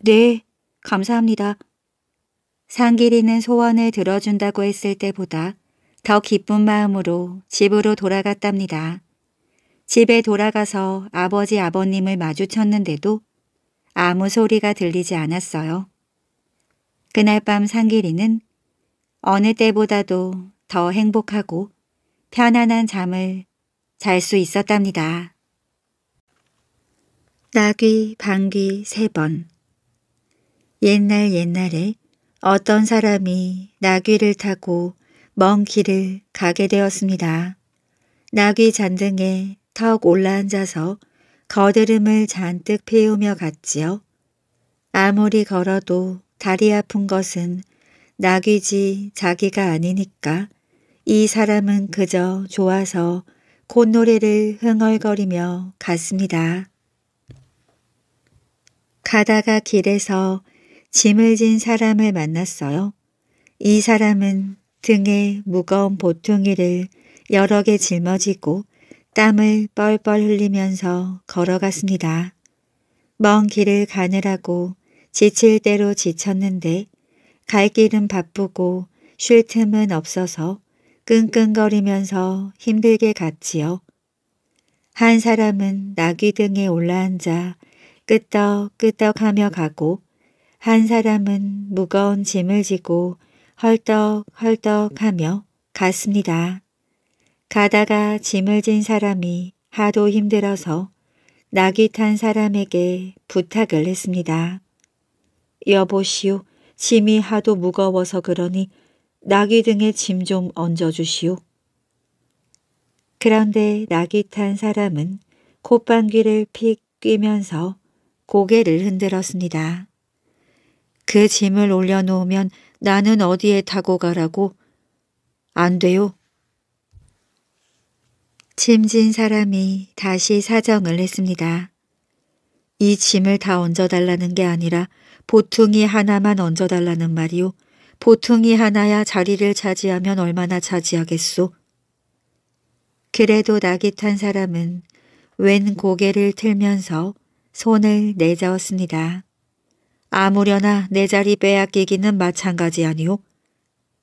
네, 감사합니다. 상길이는 소원을 들어준다고 했을 때보다 더 기쁜 마음으로 집으로 돌아갔답니다. 집에 돌아가서 아버지 아버님을 마주쳤는데도 아무 소리가 들리지 않았어요. 그날 밤 상길이는 어느 때보다도 더 행복하고 편안한 잠을 잘 수 있었답니다. 따귀, 방귀 세 번. 옛날 옛날에 어떤 사람이 나귀를 타고 먼 길을 가게 되었습니다. 나귀 잔등에 턱 올라앉아서 거드름을 잔뜩 피우며 갔지요. 아무리 걸어도 다리 아픈 것은 나귀지 자기가 아니니까 이 사람은 그저 좋아서 콧노래를 흥얼거리며 갔습니다. 가다가 길에서 짐을 진 사람을 만났어요. 이 사람은 등에 무거운 보통이를 여러 개 짊어지고 땀을 뻘뻘 흘리면서 걸어갔습니다. 먼 길을 가느라고 지칠 대로 지쳤는데 갈 길은 바쁘고 쉴 틈은 없어서 끙끙거리면서 힘들게 갔지요. 한 사람은 나귀 등에 올라앉아 끄떡끄떡하며 가고 한 사람은 무거운 짐을 지고 헐떡헐떡하며 갔습니다. 가다가 짐을 진 사람이 하도 힘들어서 낙이 탄 사람에게 부탁을 했습니다. 여보시오, 짐이 하도 무거워서 그러니 낙이 등에 짐 좀 얹어주시오. 그런데 낙이 탄 사람은 콧방귀를 픽끼면서 고개를 흔들었습니다. 그 짐을 올려놓으면 나는 어디에 타고 가라고? 안 돼요. 짐진 사람이 다시 사정을 했습니다. 이 짐을 다 얹어달라는 게 아니라 보퉁이 하나만 얹어달라는 말이요. 보퉁이 하나야 자리를 차지하면 얼마나 차지하겠소. 그래도 낙이 탄 사람은 웬 고개를 틀면서 손을 내저었습니다. 아무려나 내 자리 빼앗기기는 마찬가지 아니오?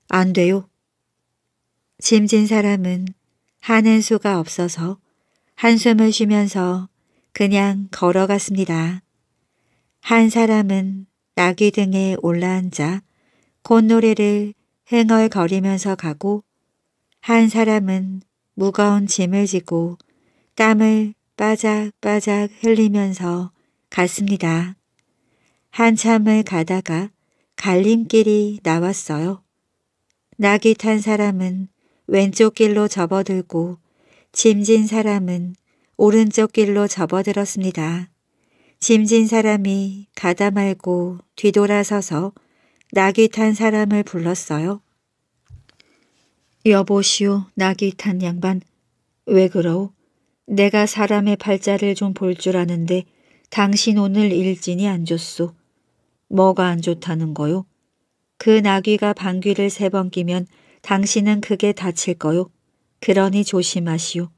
안 돼요. 짐진 사람은 하는 수가 없어서 한숨을 쉬면서 그냥 걸어갔습니다. 한 사람은 낙귀 등에 올라앉아 콧노래를 흥얼거리면서 가고 한 사람은 무거운 짐을 지고 땀을 빠작빠작 흘리면서 갔습니다. 한참을 가다가 갈림길이 나왔어요. 낙이 탄 사람은 왼쪽 길로 접어들고 짐진 사람은 오른쪽 길로 접어들었습니다. 짐진 사람이 가다 말고 뒤돌아서서 낙이 탄 사람을 불렀어요. 여보시오 낙이 탄 양반 왜 그러오? 내가 사람의 팔자를 좀 볼 줄 아는데 당신 오늘 일진이 안 좋소. 뭐가 안 좋다는 거요? 그 나귀가 방귀를 세 번 끼면 당신은 크게 다칠 거요. 그러니 조심하시오.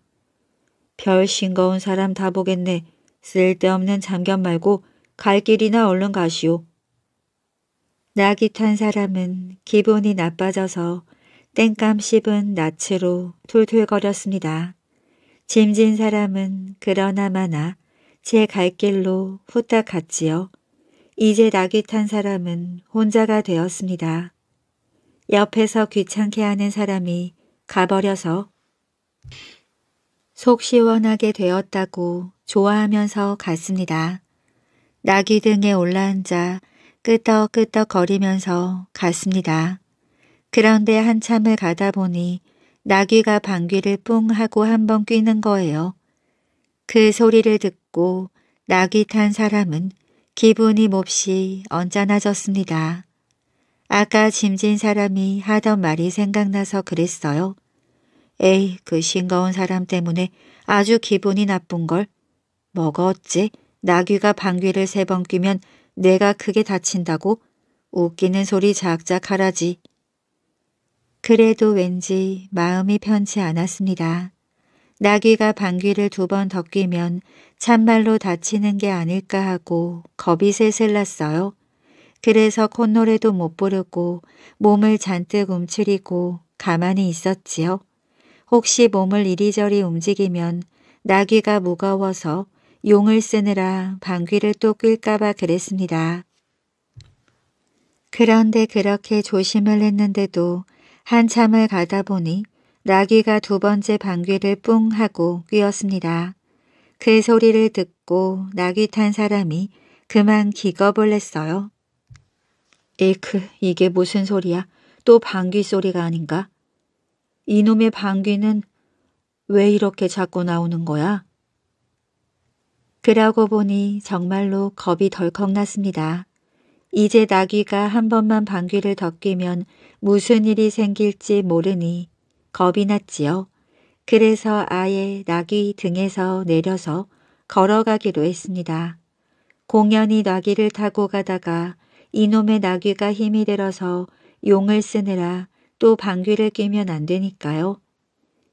별 싱거운 사람 다 보겠네. 쓸데없는 잠견 말고 갈 길이나 얼른 가시오. 나귀 탄 사람은 기분이 나빠져서 땡감 씹은 낯으로 툴툴거렸습니다. 짐진 사람은 그러나마나 제 갈 길로 후딱 갔지요. 이제 낙이 탄 사람은 혼자가 되었습니다. 옆에서 귀찮게 하는 사람이 가버려서 속 시원하게 되었다고 좋아하면서 갔습니다. 낙이 등에 올라앉아 끄떡끄떡 거리면서 갔습니다. 그런데 한참을 가다 보니 나귀가 방귀를 뿡 하고 한번 뀌는 거예요. 그 소리를 듣고 나귀 탄 사람은 기분이 몹시 언짢아졌습니다. 아까 짐진 사람이 하던 말이 생각나서 그랬어요. 에이, 그 싱거운 사람 때문에 아주 기분이 나쁜 걸. 뭐가 어째 나귀가 방귀를 세 번 뀌면 내가 크게 다친다고 웃기는 소리 작작 하라지. 그래도 왠지 마음이 편치 않았습니다. 나귀가 방귀를 두번 덮기면 참말로 다치는 게 아닐까 하고 겁이 셋을 났어요. 그래서 콧노래도 못 부르고 몸을 잔뜩 움츠리고 가만히 있었지요. 혹시 몸을 이리저리 움직이면 나귀가 무거워서 용을 쓰느라 방귀를 또 낄까봐 그랬습니다. 그런데 그렇게 조심을 했는데도 한참을 가다 보니 나귀가 두 번째 방귀를 뿡 하고 뀌었습니다. 그 소리를 듣고 나귀 탄 사람이 그만 기겁을 했어요. 에크, 이게 무슨 소리야? 또 방귀 소리가 아닌가? 이놈의 방귀는 왜 이렇게 자꾸 나오는 거야? 그러고 보니 정말로 겁이 덜컥 났습니다. 이제 나귀가 한 번만 방귀를 덮기면 무슨 일이 생길지 모르니 겁이 났지요. 그래서 아예 나귀 등에서 내려서 걸어가기로 했습니다. 공연히 나귀를 타고 가다가 이놈의 나귀가 힘이 들어서 용을 쓰느라 또 방귀를 끼면 안 되니까요.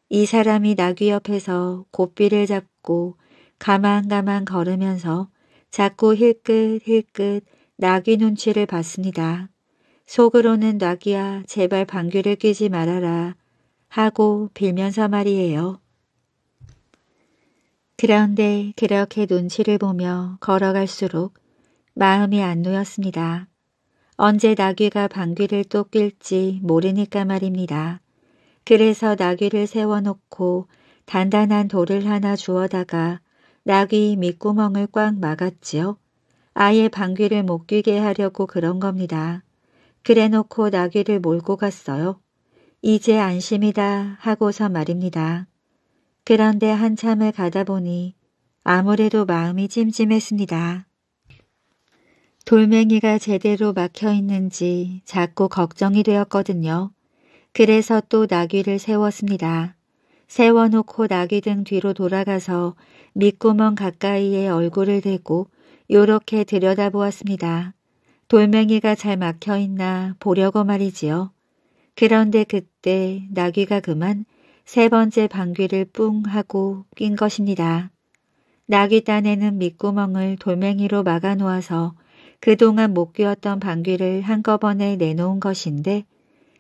이 사람이 나귀 옆에서 고삐를 잡고 가만가만 걸으면서 자꾸 힐끗힐끗 낙이 눈치를 봤습니다. 속으로는 낙이야 제발 방귀를 뀌지 말아라 하고 빌면서 말이에요. 그런데 그렇게 눈치를 보며 걸어갈수록 마음이 안 놓였습니다. 언제 나귀가 방귀를 또 낄지 모르니까 말입니다. 그래서 나귀를 세워놓고 단단한 돌을 하나 주워다가 나귀 밑구멍을 꽉 막았지요. 아예 방귀를 못 뀌게 하려고 그런 겁니다. 그래놓고 나귀를 몰고 갔어요. 이제 안심이다 하고서 말입니다. 그런데 한참을 가다 보니 아무래도 마음이 찜찜했습니다. 돌멩이가 제대로 막혀 있는지 자꾸 걱정이 되었거든요. 그래서 또 나귀를 세웠습니다. 세워놓고 나귀 등 뒤로 돌아가서 밑구멍 가까이에 얼굴을 대고 요렇게 들여다보았습니다. 돌멩이가 잘 막혀있나 보려고 말이지요. 그런데 그때 나귀가 그만 세 번째 방귀를 뿡 하고 낀 것입니다. 나귀 딴에는 밑구멍을 돌멩이로 막아놓아서 그동안 못 끼웠던 방귀를 한꺼번에 내놓은 것인데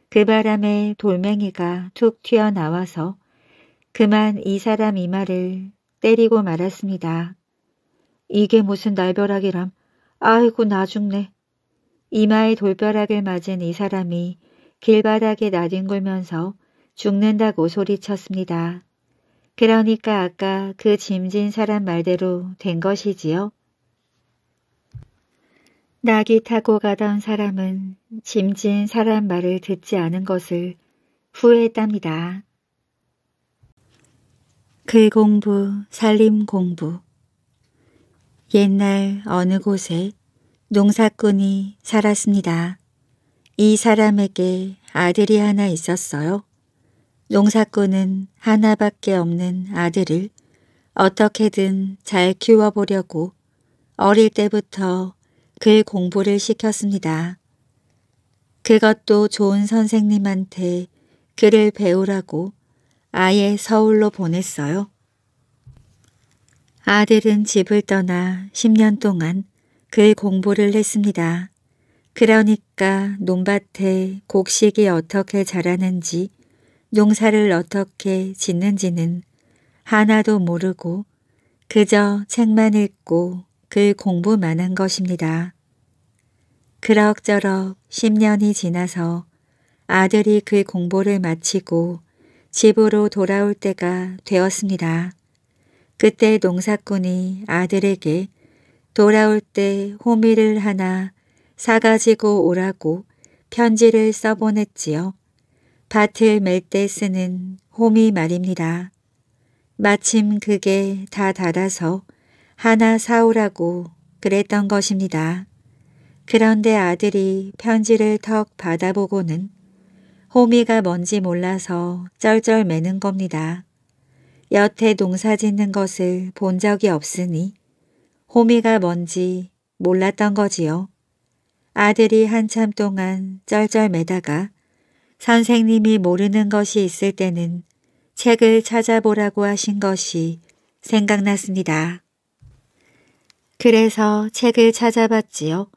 그 바람에 돌멩이가 툭 튀어나와서 그만 이 사람 이마를 때리고 말았습니다. 이게 무슨 날벼락이람. 아이고 나 죽네. 이마에 돌벼락을 맞은 이 사람이 길바닥에 나뒹굴면서 죽는다고 소리쳤습니다. 그러니까 아까 그 짐진 사람 말대로 된 것이지요. 낙이 타고 가던 사람은 짐진 사람 말을 듣지 않은 것을 후회했답니다. 글 그 공부, 살림 공부, 옛날 어느 곳에 농사꾼이 살았습니다. 이 사람에게 아들이 하나 있었어요. 농사꾼은 하나밖에 없는 아들을 어떻게든 잘 키워보려고 어릴 때부터 글 공부를 시켰습니다. 그것도 좋은 선생님한테 글을 배우라고 아예 서울로 보냈어요. 아들은 집을 떠나 10년 동안 글 공부를 했습니다. 그러니까 논밭에 곡식이 어떻게 자라는지 농사를 어떻게 짓는지는 하나도 모르고 그저 책만 읽고 글 공부만 한 것입니다. 그럭저럭 10년이 지나서 아들이 글 공부를 마치고 집으로 돌아올 때가 되었습니다. 그때 농사꾼이 아들에게 돌아올 때 호미를 하나 사가지고 오라고 편지를 써보냈지요. 밭을 멜 때 쓰는 호미 말입니다. 마침 그게 다닫아서 하나 사오라고 그랬던 것입니다. 그런데 아들이 편지를 턱 받아보고는 호미가 뭔지 몰라서 쩔쩔매는 겁니다. 여태 농사 짓는 것을 본 적이 없으니 호미가 뭔지 몰랐던 거지요. 아들이 한참 동안 쩔쩔매다가 선생님이 모르는 것이 있을 때는 책을 찾아보라고 하신 것이 생각났습니다. 그래서 책을 찾아봤지요.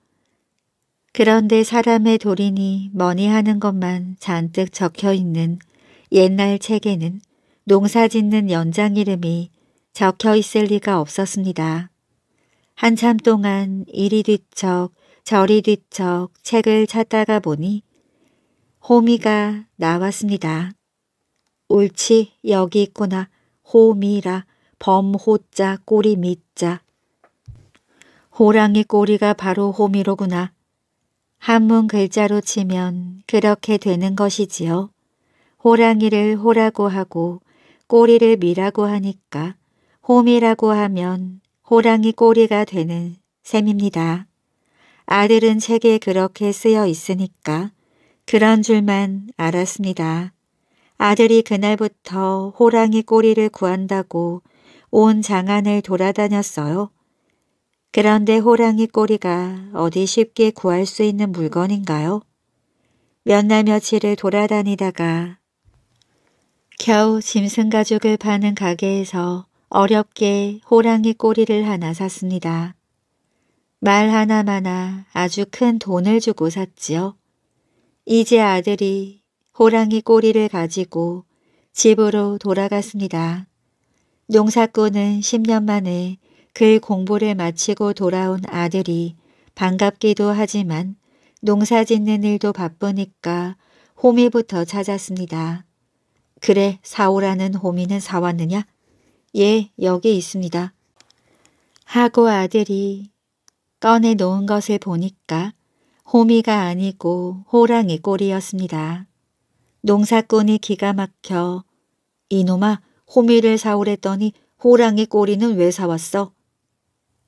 그런데 사람의 도리니 뭐니 하는 것만 잔뜩 적혀있는 옛날 책에는 농사 짓는 연장 이름이 적혀 있을 리가 없었습니다. 한참 동안 이리 뒤척 저리 뒤척 책을 찾다가 보니 호미가 나왔습니다. 옳지 여기 있구나 호미라 범호자 꼬리 밑자 호랑이 꼬리가 바로 호미로구나. 한문 글자로 치면 그렇게 되는 것이지요. 호랑이를 호라고 하고 꼬리를 미라고 하니까 홈이라고 하면 호랑이 꼬리가 되는 셈입니다. 아들은 책에 그렇게 쓰여 있으니까 그런 줄만 알았습니다. 아들이 그날부터 호랑이 꼬리를 구한다고 온 장안을 돌아다녔어요. 그런데 호랑이 꼬리가 어디 쉽게 구할 수 있는 물건인가요? 몇 날 며칠을 돌아다니다가 겨우 짐승 가죽을 파는 가게에서 어렵게 호랑이 꼬리를 하나 샀습니다. 말 하나마나 아주 큰 돈을 주고 샀지요. 이제 아들이 호랑이 꼬리를 가지고 집으로 돌아갔습니다. 농사꾼은 10년 만에 그 공부를 마치고 돌아온 아들이 반갑기도 하지만 농사 짓는 일도 바쁘니까 호미부터 찾았습니다. 그래 사오라는 호미는 사왔느냐? 예 여기 있습니다. 하고 아들이 꺼내놓은 것을 보니까 호미가 아니고 호랑이 꼬리였습니다. 농사꾼이 기가 막혀 이놈아 호미를 사오랬더니 호랑이 꼬리는 왜 사왔어?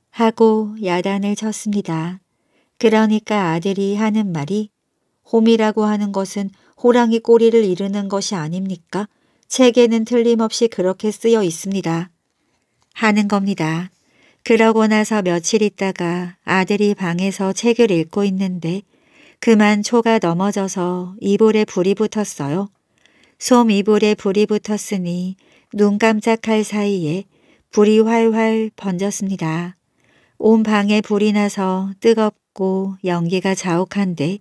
하고 야단을 쳤습니다. 그러니까 아들이 하는 말이 호미라고 하는 것은 호랑이 꼬리를 이르는 것이 아닙니까? 책에는 틀림없이 그렇게 쓰여 있습니다. 하는 겁니다. 그러고 나서 며칠 있다가 아들이 방에서 책을 읽고 있는데 그만 초가 넘어져서 이불에 불이 붙었어요. 솜 이불에 불이 붙었으니 눈 깜짝할 사이에 불이 활활 번졌습니다. 온 방에 불이 나서 뜨겁고 연기가 자욱한데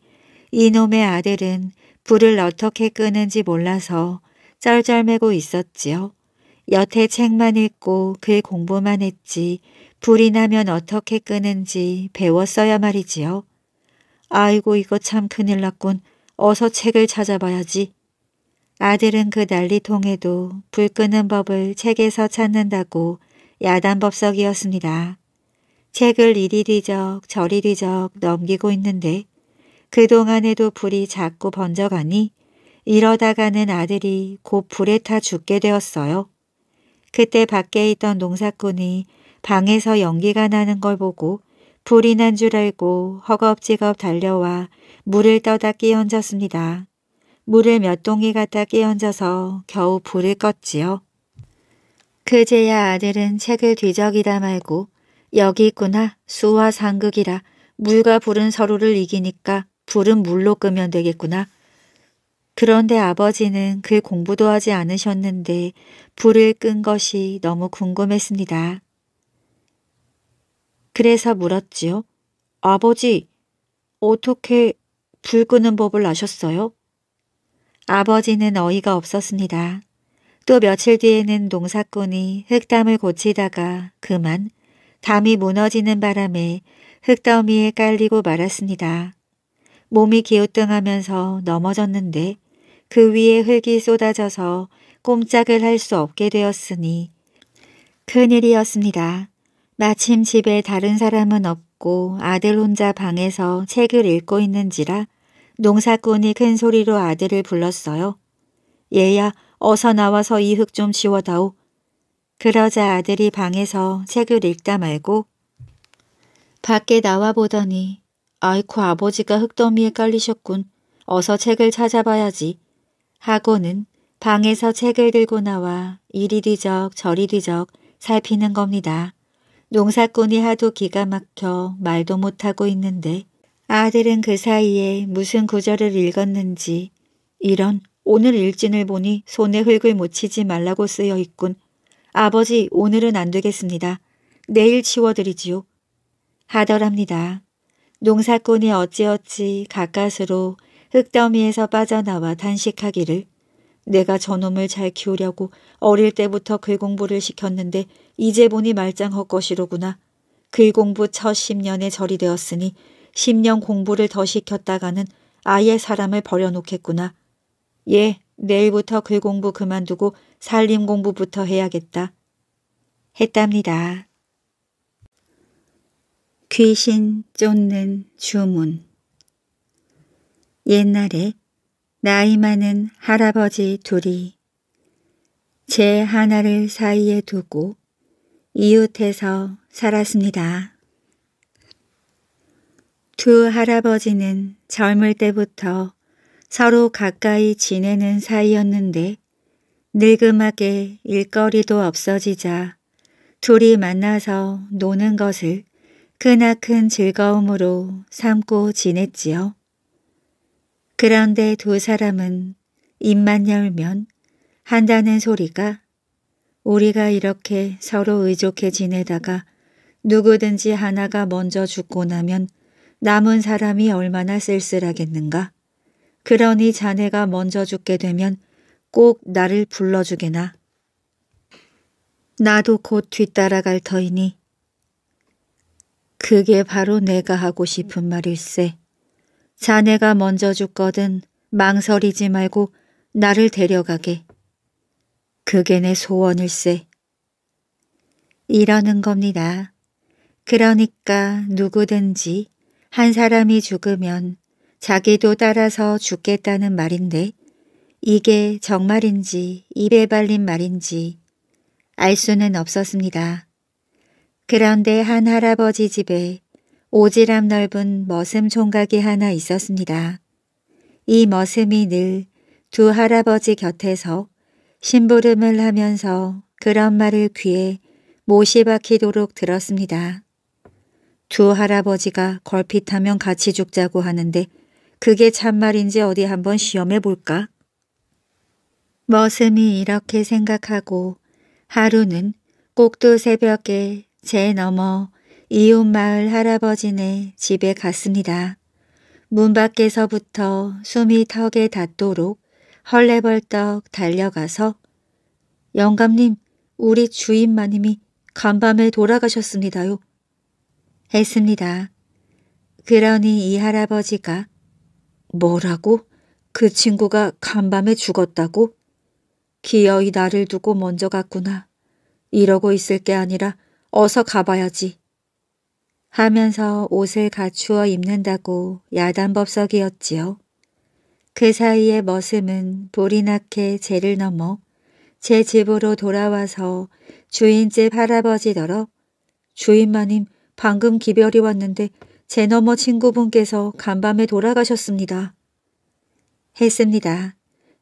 이놈의 아들은 불을 어떻게 끄는지 몰라서 쩔쩔매고 있었지요. 여태 책만 읽고 글 공부만 했지 불이 나면 어떻게 끄는지 배웠어야 말이지요. 아이고 이거 참 큰일 났군. 어서 책을 찾아봐야지. 아들은 그 난리통에도 불 끄는 법을 책에서 찾는다고 야단법석이었습니다. 책을 이리 뒤적 저리 뒤적 넘기고 있는데 그동안에도 불이 자꾸 번져가니 이러다가는 아들이 곧 불에 타 죽게 되었어요. 그때 밖에 있던 농사꾼이 방에서 연기가 나는 걸 보고 불이 난 줄 알고 허겁지겁 달려와 물을 떠다 끼얹었습니다. 물을 몇 동이 갖다 끼얹어서 겨우 불을 껐지요. 그제야 아들은 책을 뒤적이다 말고 여기 있구나 수와 상극이라 물과 불은 서로를 이기니까 불은 물로 끄면 되겠구나. 그런데 아버지는 그 공부도 하지 않으셨는데 불을 끈 것이 너무 궁금했습니다. 그래서 물었지요. 아버지, 어떻게 불 끄는 법을 아셨어요? 아버지는 어이가 없었습니다. 또 며칠 뒤에는 농사꾼이 흙담을 고치다가 그만 담이 무너지는 바람에 흙더미에 깔리고 말았습니다. 몸이 기우뚱하면서 넘어졌는데 그 위에 흙이 쏟아져서 꼼짝을 할 수 없게 되었으니 큰일이었습니다. 마침 집에 다른 사람은 없고 아들 혼자 방에서 책을 읽고 있는지라 농사꾼이 큰 소리로 아들을 불렀어요. 얘야 어서 나와서 이 흙좀 치워다오. 그러자 아들이 방에서 책을 읽다 말고 밖에 나와 보더니 아이쿠 아버지가 흙더미에 깔리셨군. 어서 책을 찾아봐야지. 하고는 방에서 책을 들고 나와 이리 뒤적 저리 뒤적 살피는 겁니다. 농사꾼이 하도 기가 막혀 말도 못하고 있는데 아들은 그 사이에 무슨 구절을 읽었는지 이런 오늘 일진을 보니 손에 흙을 묻히지 말라고 쓰여 있군. 아버지 오늘은 안 되겠습니다. 내일 치워드리지요. 하더랍니다. 농사꾼이 어찌어찌 가까스로 흙더미에서 빠져나와 단식하기를 내가 저놈을 잘 키우려고 어릴 때부터 글공부를 시켰는데 이제 보니 말짱 헛것이로구나. 글공부 첫 10년에 절이 되었으니 10년 공부를 더 시켰다가는 아예 사람을 버려놓겠구나. 예, 내일부터 글공부 그만두고 살림공부부터 해야겠다. 했답니다. 귀신 쫓는 주문 옛날에 나이 많은 할아버지 둘이 제 하나를 사이에 두고 이웃에서 살았습니다. 두 할아버지는 젊을 때부터 서로 가까이 지내는 사이였는데 늙음하게 일거리도 없어지자 둘이 만나서 노는 것을 크나큰 즐거움으로 삼고 지냈지요. 그런데 두 사람은 입만 열면 한다는 소리가 우리가 이렇게 서로 의족해 지내다가 누구든지 하나가 먼저 죽고 나면 남은 사람이 얼마나 쓸쓸하겠는가. 그러니 자네가 먼저 죽게 되면 꼭 나를 불러주게나. 나도 곧 뒤따라갈 터이니 그게 바로 내가 하고 싶은 말일세. 자네가 먼저 죽거든 망설이지 말고 나를 데려가게. 그게 내 소원일세. 이러는 겁니다. 그러니까 누구든지 한 사람이 죽으면 자기도 따라서 죽겠다는 말인데 이게 정말인지 입에 발린 말인지 알 수는 없었습니다. 그런데 한 할아버지 집에 오지랖 넓은 머슴 총각이 하나 있었습니다. 이 머슴이 늘 두 할아버지 곁에서 심부름을 하면서 그런 말을 귀에 못이 박히도록 들었습니다. 두 할아버지가 걸핏하면 같이 죽자고 하는데 그게 참말인지 어디 한번 시험해 볼까? 머슴이 이렇게 생각하고 하루는 꼭두 새벽에 제 넘어 이웃마을 할아버지네 집에 갔습니다. 문 밖에서부터 숨이 턱에 닿도록 헐레벌떡 달려가서 영감님, 우리 주인 마님이 간밤에 돌아가셨습니다요. 했습니다. 그러니 이 할아버지가 뭐라고? 그 친구가 간밤에 죽었다고? 기어이 나를 두고 먼저 갔구나. 이러고 있을 게 아니라 어서 가봐야지. 하면서 옷을 갖추어 입는다고 야단법석이었지요. 그 사이에 머슴은 돌이 나게 재를 넘어 제 집으로 돌아와서 주인집 할아버지더러 주인마님 방금 기별이 왔는데 제 너머 친구분께서 간밤에 돌아가셨습니다. 했습니다.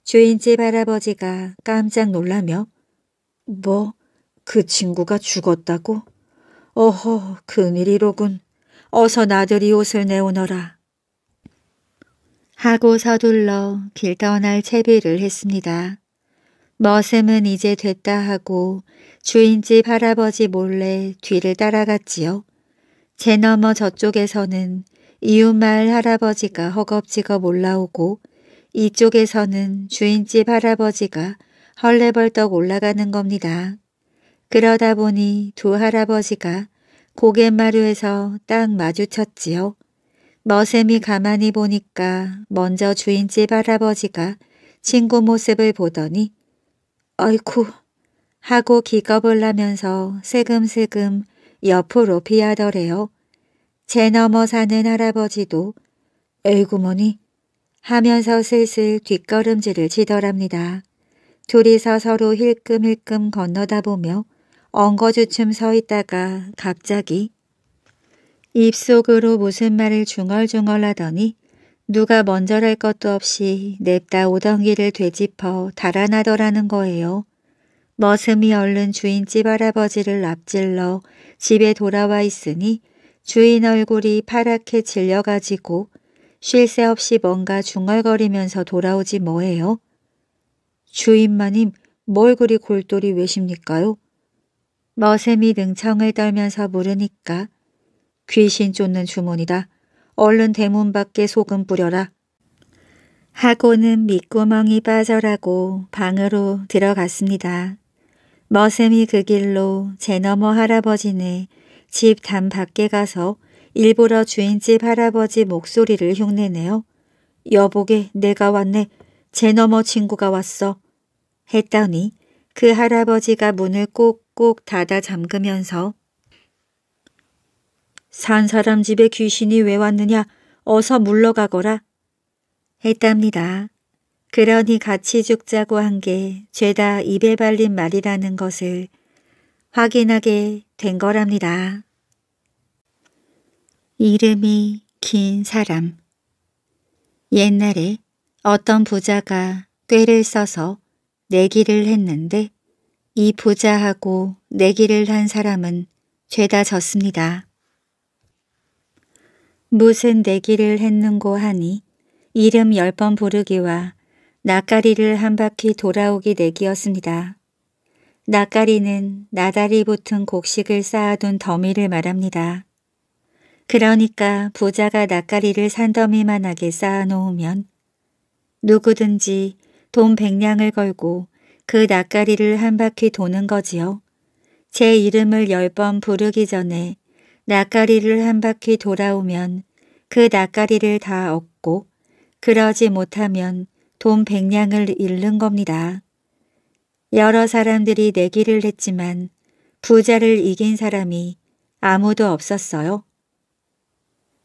주인집 할아버지가 깜짝 놀라며 뭐그 친구가 죽었다고? 어허, 큰일이로군. 어서 나들이 옷을 내오너라. 하고 서둘러 길 떠날 채비를 했습니다. 머슴은 이제 됐다 하고 주인집 할아버지 몰래 뒤를 따라갔지요. 제 너머 저쪽에서는 이웃마을 할아버지가 허겁지겁 올라오고 이쪽에서는 주인집 할아버지가 헐레벌떡 올라가는 겁니다. 그러다 보니 두 할아버지가 고갯마루에서 딱 마주쳤지요. 머샘이 가만히 보니까 먼저 주인집 할아버지가 친구 모습을 보더니 어이쿠 하고 기겁을 하면서 세금세금 옆으로 피하더래요. 제 넘어 사는 할아버지도 에이구머니 하면서 슬슬 뒷걸음질을 치더랍니다. 둘이서 서로 힐끔힐끔 건너다 보며 엉거주춤 서 있다가 갑자기 입속으로 무슨 말을 중얼중얼하더니 누가 먼저랄 것도 없이 냅다 오던 길을 되짚어 달아나더라는 거예요. 머슴이 얼른 주인집 할아버지를 앞질러 집에 돌아와 있으니 주인 얼굴이 파랗게 질려가지고 쉴 새 없이 뭔가 중얼거리면서 돌아오지 뭐예요. 주인마님 뭘 그리 골똘히 외십니까요? 머샘이 능청을 떨면서 물으니까 귀신 쫓는 주문이다. 얼른 대문 밖에 소금 뿌려라. 하고는 밑구멍이 빠져라고 방으로 들어갔습니다. 머샘이그 길로 제너머 할아버지네 집담 밖에 가서 일부러 주인집 할아버지 목소리를 흉내내요. 여보게 내가 왔네. 제너머 친구가 왔어. 했더니 그 할아버지가 문을 꼭꼭 닫아 잠그면서 산 사람 집에 귀신이 왜 왔느냐 어서 물러가거라 했답니다. 그러니 같이 죽자고 한 게 죄다 입에 발린 말이라는 것을 확인하게 된 거랍니다. 이름이 긴 사람 옛날에 어떤 부자가 꾀를 써서 내기를 했는데 이 부자하고 내기를 한 사람은 죄다 졌습니다. 무슨 내기를 했는고 하니 이름 열 번 부르기와 낯가리를 한 바퀴 돌아오기 내기였습니다. 낯가리는 나다리 붙은 곡식을 쌓아둔 더미를 말합니다. 그러니까 부자가 낯가리를 산더미만하게 쌓아놓으면 누구든지 돈 백냥을 걸고 그 낯가리를 한 바퀴 도는 거지요. 제 이름을 열 번 부르기 전에 낯가리를 한 바퀴 돌아오면 그 낯가리를 다 얻고 그러지 못하면 돈 백냥을 잃는 겁니다. 여러 사람들이 내기를 했지만 부자를 이긴 사람이 아무도 없었어요.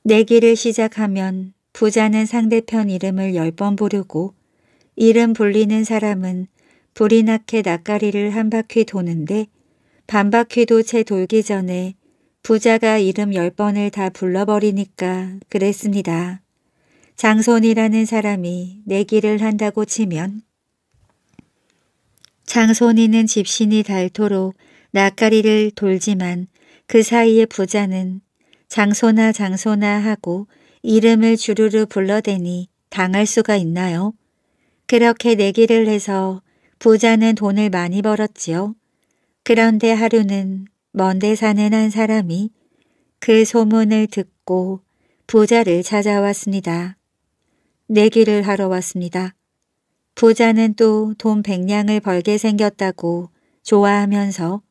내기를 시작하면 부자는 상대편 이름을 열 번 부르고 이름 불리는 사람은 불이 나게 낯가리를 한 바퀴 도는데 반 바퀴도 채 돌기 전에 부자가 이름 열 번을 다 불러버리니까 그랬습니다. 장손이라는 사람이 내기를 한다고 치면 장손이는 집신이 닳도록 낯가리를 돌지만 그 사이에 부자는 장소나 장소나 하고 이름을 주르르 불러대니 당할 수가 있나요? 그렇게 내기를 해서 부자는 돈을 많이 벌었지요. 그런데 하루는 먼데 사는 한 사람이 그 소문을 듣고 부자를 찾아왔습니다. 내기를 하러 왔습니다. 부자는 또 돈 백냥을 벌게 생겼다고 좋아하면서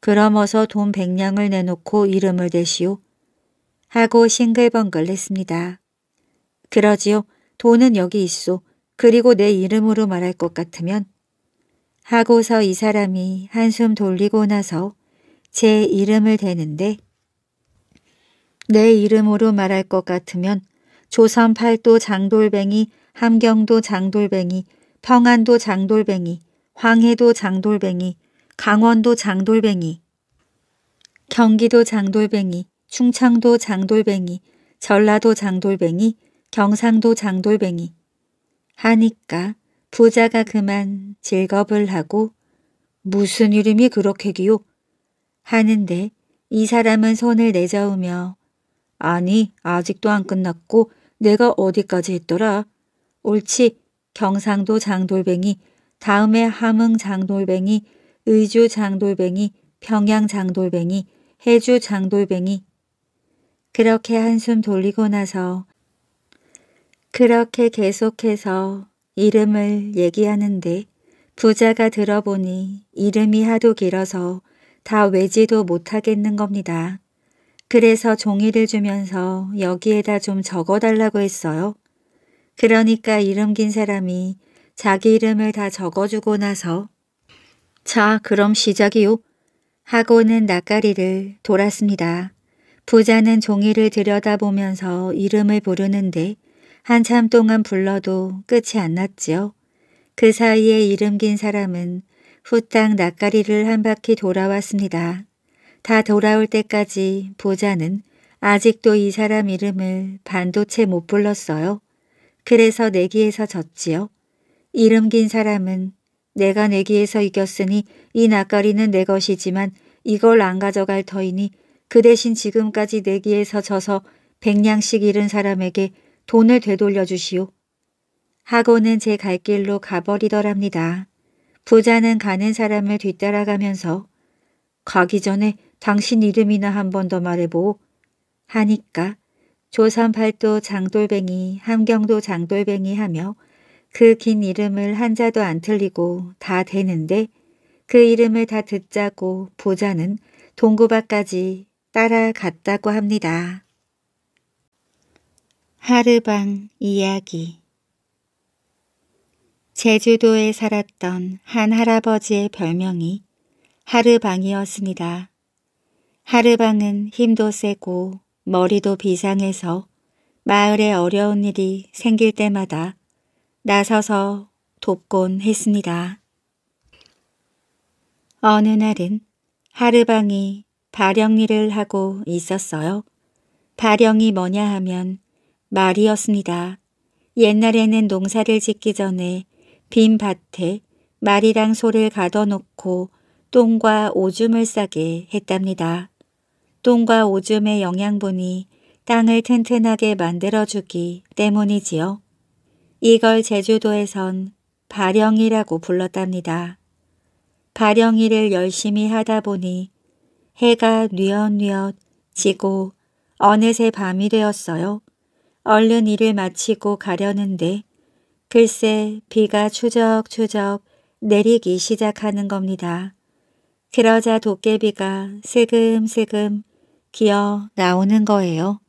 그럼 어서 돈 백냥을 내놓고 이름을 대시오 하고 싱글벙글 했습니다. 그러지요. 돈은 여기 있소. 그리고 내 이름으로 말할 것 같으면 하고서 이 사람이 한숨 돌리고 나서 제 이름을 대는데 내 이름으로 말할 것 같으면 조선 팔도 장돌뱅이, 함경도 장돌뱅이, 평안도 장돌뱅이, 황해도 장돌뱅이, 강원도 장돌뱅이, 경기도 장돌뱅이, 충청도 장돌뱅이, 전라도 장돌뱅이, 경상도 장돌뱅이 하니까 부자가 그만 즐겁을 하고 무슨 이름이 그렇게기요? 하는데 이 사람은 손을 내저으며 아니 아직도 안 끝났고 내가 어디까지 했더라? 옳지 경상도 장돌뱅이 다음에 함흥 장돌뱅이 의주 장돌뱅이 평양 장돌뱅이 해주 장돌뱅이 그렇게 한숨 돌리고 나서 그렇게 계속해서 이름을 얘기하는데 부자가 들어보니 이름이 하도 길어서 다 외지도 못하겠는 겁니다. 그래서 종이를 주면서 여기에다 좀 적어달라고 했어요. 그러니까 이름 긴 사람이 자기 이름을 다 적어주고 나서 자 그럼 시작이요 하고는 낯가리를 돌았습니다. 부자는 종이를 들여다보면서 이름을 부르는데 한참 동안 불러도 끝이 안 났지요. 그 사이에 이름 긴 사람은 후딱 낯가리를 한 바퀴 돌아왔습니다. 다 돌아올 때까지 보자는 아직도 이 사람 이름을 반도체 못 불렀어요. 그래서 내기에서 졌지요. 이름 긴 사람은 내가 내기에서 이겼으니 이 낯가리는 내 것이지만 이걸 안 가져갈 터이니 그 대신 지금까지 내기에서 져서 백냥씩 잃은 사람에게 돈을 되돌려 주시오. 하고는 제 갈 길로 가버리더랍니다. 부자는 가는 사람을 뒤따라가면서 가기 전에 당신 이름이나 한 번 더 말해보 하니까 조선팔도 장돌뱅이 함경도 장돌뱅이 하며 그 긴 이름을 한자도 안 틀리고 다 되는데 그 이름을 다 듣자고 부자는 동구밭까지 따라갔다고 합니다. 하르방 이야기 제주도에 살았던 한 할아버지의 별명이 하르방이었습니다. 하르방은 힘도 세고 머리도 비상해서 마을에 어려운 일이 생길 때마다 나서서 돕곤 했습니다. 어느 날은 하르방이 발영일을 하고 있었어요. 발영이 뭐냐 하면 말이었습니다. 옛날에는 농사를 짓기 전에 빈 밭에 말이랑 소를 가둬놓고 똥과 오줌을 싸게 했답니다. 똥과 오줌의 영양분이 땅을 튼튼하게 만들어주기 때문이지요. 이걸 제주도에선 발영이라고 불렀답니다. 발영이를 열심히 하다 보니 해가 뉘엿뉘엿 지고 어느새 밤이 되었어요. 얼른 일을 마치고 가려는데 글쎄 비가 추적추적 내리기 시작하는 겁니다. 그러자 도깨비가 슬금슬금 기어 나오는 거예요.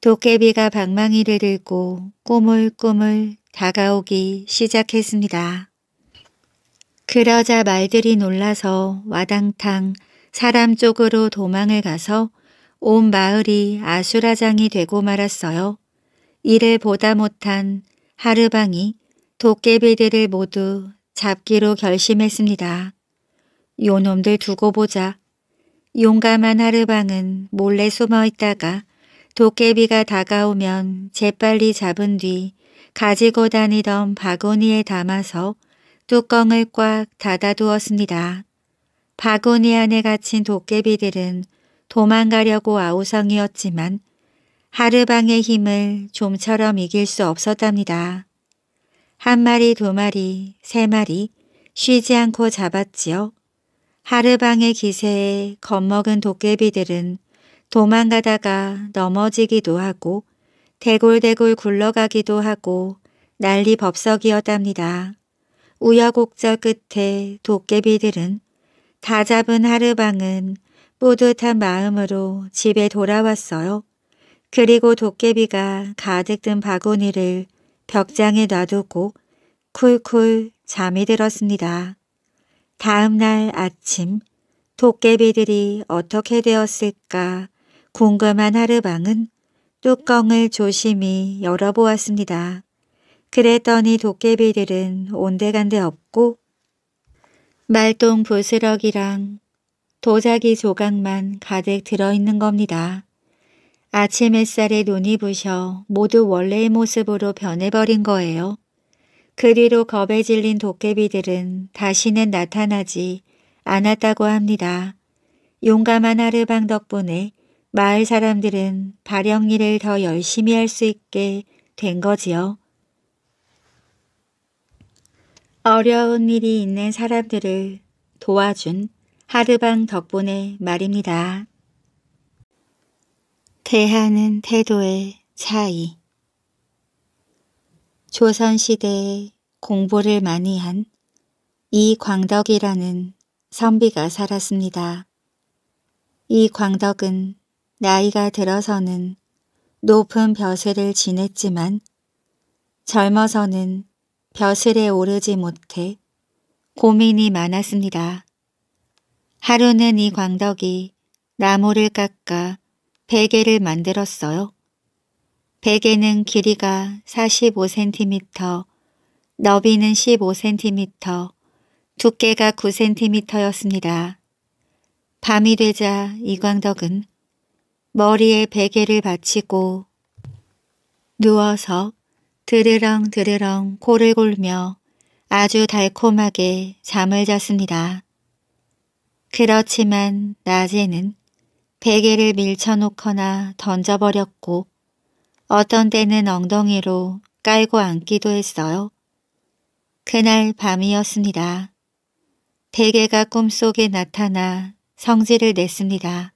도깨비가 방망이를 들고 꼬물꼬물 다가오기 시작했습니다. 그러자 말들이 놀라서 와당탕 사람 쪽으로 도망을 가서 온 마을이 아수라장이 되고 말았어요. 이를 보다 못한 하르방이 도깨비들을 모두 잡기로 결심했습니다. 요놈들 두고 보자. 용감한 하르방은 몰래 숨어 있다가 도깨비가 다가오면 재빨리 잡은 뒤 가지고 다니던 바구니에 담아서 뚜껑을 꽉 닫아두었습니다. 바구니 안에 갇힌 도깨비들은 도망가려고 아우성이었지만 하르방의 힘을 좀처럼 이길 수 없었답니다. 한 마리, 두 마리, 세 마리 쉬지 않고 잡았지요. 하르방의 기세에 겁먹은 도깨비들은 도망가다가 넘어지기도 하고 대굴대굴 굴러가기도 하고 난리 법석이었답니다. 우여곡절 끝에 도깨비들은 다 잡은 하르방은 뿌듯한 마음으로 집에 돌아왔어요. 그리고 도깨비가 가득 든 바구니를 벽장에 놔두고 쿨쿨 잠이 들었습니다. 다음 날 아침 도깨비들이 어떻게 되었을까 궁금한 하르방은 뚜껑을 조심히 열어보았습니다. 그랬더니 도깨비들은 온데간데 없고 말똥 부스럭이랑 도자기 조각만 가득 들어있는 겁니다. 아침 햇살에 눈이 부셔 모두 원래의 모습으로 변해버린 거예요. 그 뒤로 겁에 질린 도깨비들은 다시는 나타나지 않았다고 합니다. 용감한 하르방 덕분에 마을 사람들은 발영 일을 더 열심히 할 수 있게 된 거지요. 어려운 일이 있는 사람들을 도와준 하르방 덕분에 말입니다. 대하는 태도의 차이 조선시대에 공부를 많이 한 이광덕이라는 선비가 살았습니다. 이광덕은 나이가 들어서는 높은 벼슬을 지냈지만 젊어서는 벼슬에 오르지 못해 고민이 많았습니다. 하루는 이 광덕이 나무를 깎아 베개를 만들었어요. 베개는 길이가 45cm, 너비는 15cm, 두께가 9cm였습니다. 밤이 되자 이광덕은 머리에 베개를 받치고 누워서 드르렁 드르렁 코를 골며 아주 달콤하게 잠을 잤습니다. 그렇지만 낮에는 베개를 밀쳐놓거나 던져버렸고 어떤 때는 엉덩이로 깔고 앉기도 했어요. 그날 밤이었습니다. 베개가 꿈속에 나타나 성질을 냈습니다.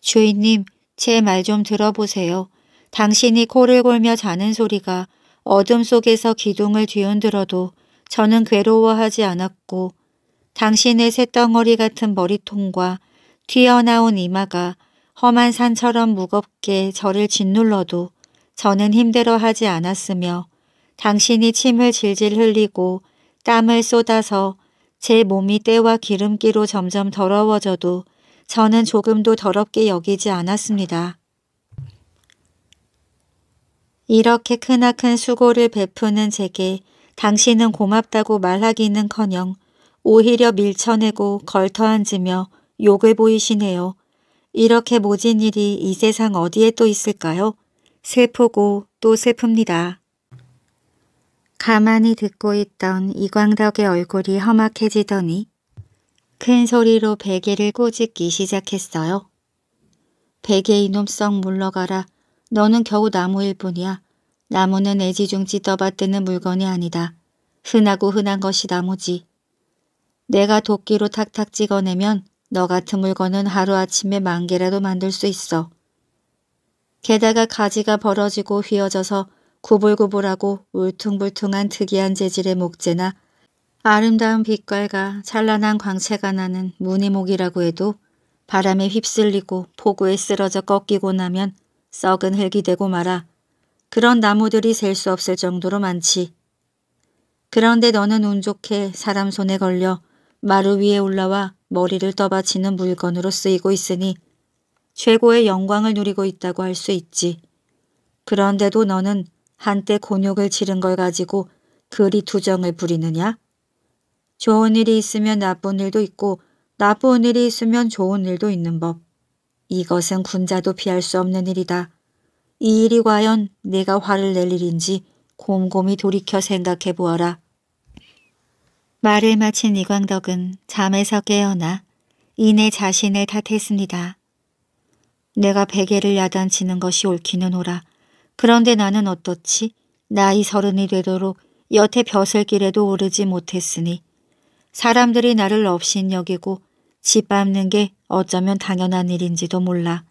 주인님, 제 말 좀 들어보세요. 당신이 코를 골며 자는 소리가 어둠 속에서 기둥을 뒤흔들어도 저는 괴로워하지 않았고 당신의 새덩어리 같은 머리통과 튀어나온 이마가 험한 산처럼 무겁게 저를 짓눌러도 저는 힘들어하지 않았으며 당신이 침을 질질 흘리고 땀을 쏟아서 제 몸이 때와 기름기로 점점 더러워져도 저는 조금도 더럽게 여기지 않았습니다. 이렇게 크나큰 수고를 베푸는 제게 당신은 고맙다고 말하기는커녕 오히려 밀쳐내고 걸터앉으며 욕을 보이시네요. 이렇게 모진 일이 이 세상 어디에 또 있을까요? 슬프고 또 슬픕니다. 가만히 듣고 있던 이광덕의 얼굴이 험악해지더니 큰 소리로 베개를 꼬집기 시작했어요. 베개 이놈 썩 물러가라. 너는 겨우 나무일 뿐이야. 나무는 애지중지 떠받드는 물건이 아니다. 흔하고 흔한 것이 나무지. 내가 도끼로 탁탁 찍어내면 너 같은 물건은 하루아침에 만 개라도 만들 수 있어. 게다가 가지가 벌어지고 휘어져서 구불구불하고 울퉁불퉁한 특이한 재질의 목재나 아름다운 빛깔과 찬란한 광채가 나는 무늬목이라고 해도 바람에 휩쓸리고 폭우에 쓰러져 꺾이고 나면 썩은 흙이 되고 말아 그런 나무들이 셀 수 없을 정도로 많지. 그런데 너는 운 좋게 사람 손에 걸려 마루 위에 올라와 머리를 떠받치는 물건으로 쓰이고 있으니 최고의 영광을 누리고 있다고 할 수 있지. 그런데도 너는 한때 곤욕을 치른 걸 가지고 그리 투정을 부리느냐? 좋은 일이 있으면 나쁜 일도 있고 나쁜 일이 있으면 좋은 일도 있는 법. 이것은 군자도 피할 수 없는 일이다. 이 일이 과연 내가 화를 낼 일인지 곰곰이 돌이켜 생각해 보아라. 말을 마친 이광덕은 잠에서 깨어나 이내 자신을 탓했습니다. 내가 베개를 야단치는 것이 옳기는 오라. 그런데 나는 어떻지? 나이 서른이 되도록 여태 벼슬길에도 오르지 못했으니 사람들이 나를 업신 여기고 짓밟는 게 어쩌면 당연한 일인지도 몰라.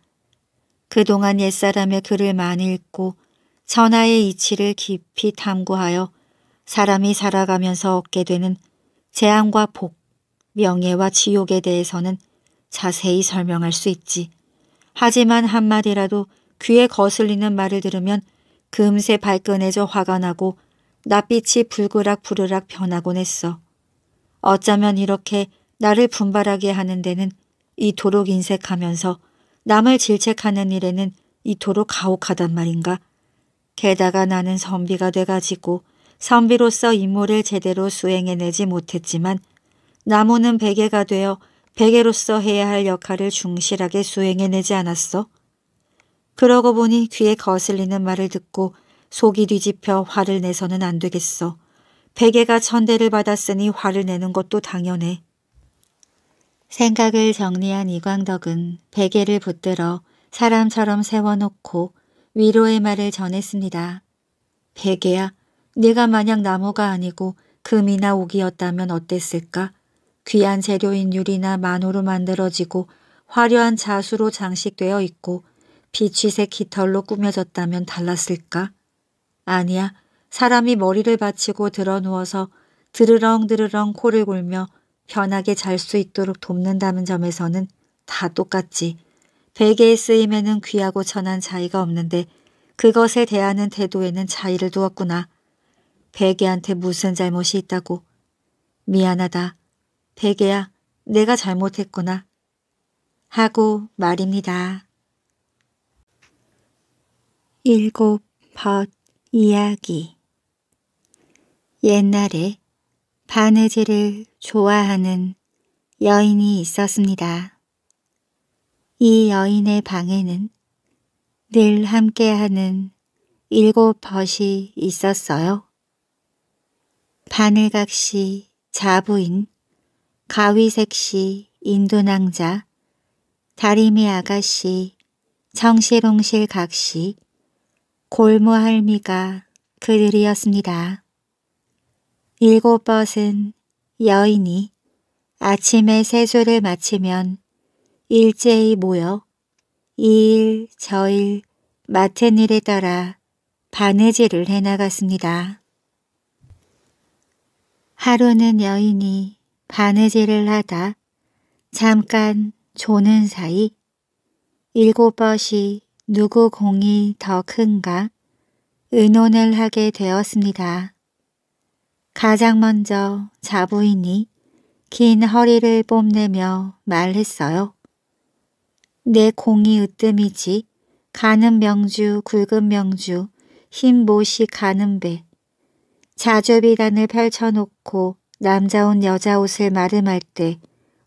그동안 옛사람의 글을 많이 읽고 천하의 이치를 깊이 탐구하여 사람이 살아가면서 얻게 되는 재앙과 복, 명예와 지옥에 대해서는 자세히 설명할 수 있지. 하지만 한마디라도 귀에 거슬리는 말을 들으면 금세 발끈해져 화가 나고 낯빛이 불그락 부르락 변하곤 했어. 어쩌면 이렇게 나를 분발하게 하는 데는 이토록 인색하면서 남을 질책하는 일에는 이토록 가혹하단 말인가. 게다가 나는 선비가 돼가지고 선비로서 임무를 제대로 수행해내지 못했지만 나무는 베개가 되어 베개로서 해야 할 역할을 충실하게 수행해내지 않았어? 그러고 보니 귀에 거슬리는 말을 듣고 속이 뒤집혀 화를 내서는 안 되겠어. 베개가 천대를 받았으니 화를 내는 것도 당연해. 생각을 정리한 이광덕은 베개를 붙들어 사람처럼 세워놓고 위로의 말을 전했습니다. 베개야, 네가 만약 나무가 아니고 금이나 옥이었다면 어땠을까? 귀한 재료인 유리나 마노로 만들어지고 화려한 자수로 장식되어 있고 비취색 깃털로 꾸며졌다면 달랐을까? 아니야. 사람이 머리를 받치고 드러 누워서 드르렁드르렁 코를 골며 편하게 잘 수 있도록 돕는다는 점에서는 다 똑같지. 베개의 쓰임에는 귀하고 천한 차이가 없는데 그것에 대하는 태도에는 차이를 두었구나. 베개한테 무슨 잘못이 있다고. 미안하다. 베개야, 내가 잘못했구나. 하고 말입니다. 일곱 벗 이야기 옛날에 바느질을 좋아하는 여인이 있었습니다. 이 여인의 방에는 늘 함께하는 일곱 벗이 있었어요. 바늘각시 자부인 가위색시 인도낭자 다리미 아가씨 정실홍실 각시 골모할미가 그들이었습니다. 일곱 벗은 여인이 아침에 세수를 마치면 일제히 모여 이일 저일 맡은 일에 따라 바느질을 해나갔습니다. 하루는 여인이 바느질을 하다 잠깐 조는 사이 일곱벗이 누구 공이 더 큰가 의논을 하게 되었습니다. 가장 먼저 자부인이 긴 허리를 뽐내며 말했어요. 내 공이 으뜸이지 가는 명주 굵은 명주 흰 못이 가는 배 자주비단을 펼쳐놓고 남자 옷 여자 옷을 마름할 때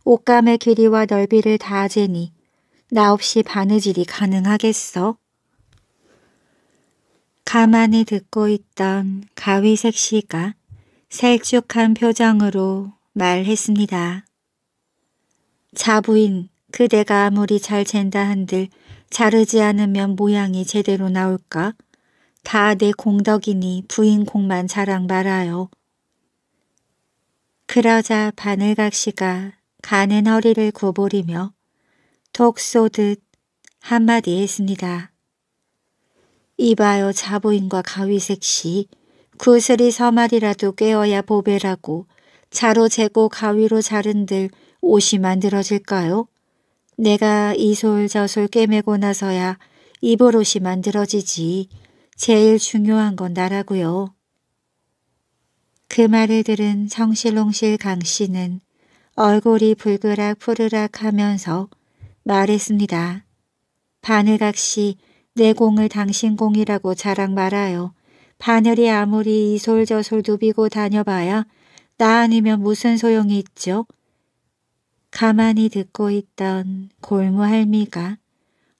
옷감의 길이와 넓이를 다 재니 나 없이 바느질이 가능하겠어? 가만히 듣고 있던 가위색 씨가 셀쭉한 표정으로 말했습니다. 자부인 그대가 아무리 잘 잰다 한들 자르지 않으면 모양이 제대로 나올까? 다내 공덕이니 부인 공만 자랑 말아요. 그러자 바늘각시가 가는 허리를 구부리며 톡 쏘듯 한마디 했습니다. 이봐요 자부인과 가위색시 구슬이 서말이라도 꿰어야 보배라고 자로 재고 가위로 자른들 옷이 만들어질까요? 내가 이솔저솔 꿰매고 나서야 입을 옷이 만들어지지 제일 중요한 건 나라고요. 그 말을 들은 성실홍실 강 씨는 얼굴이 붉으락 푸르락 하면서 말했습니다. 바늘각 씨, 내 공을 당신 공이라고 자랑 말아요. 바늘이 아무리 이솔저솔 누비고 다녀봐야 나 아니면 무슨 소용이 있죠? 가만히 듣고 있던 골무 할미가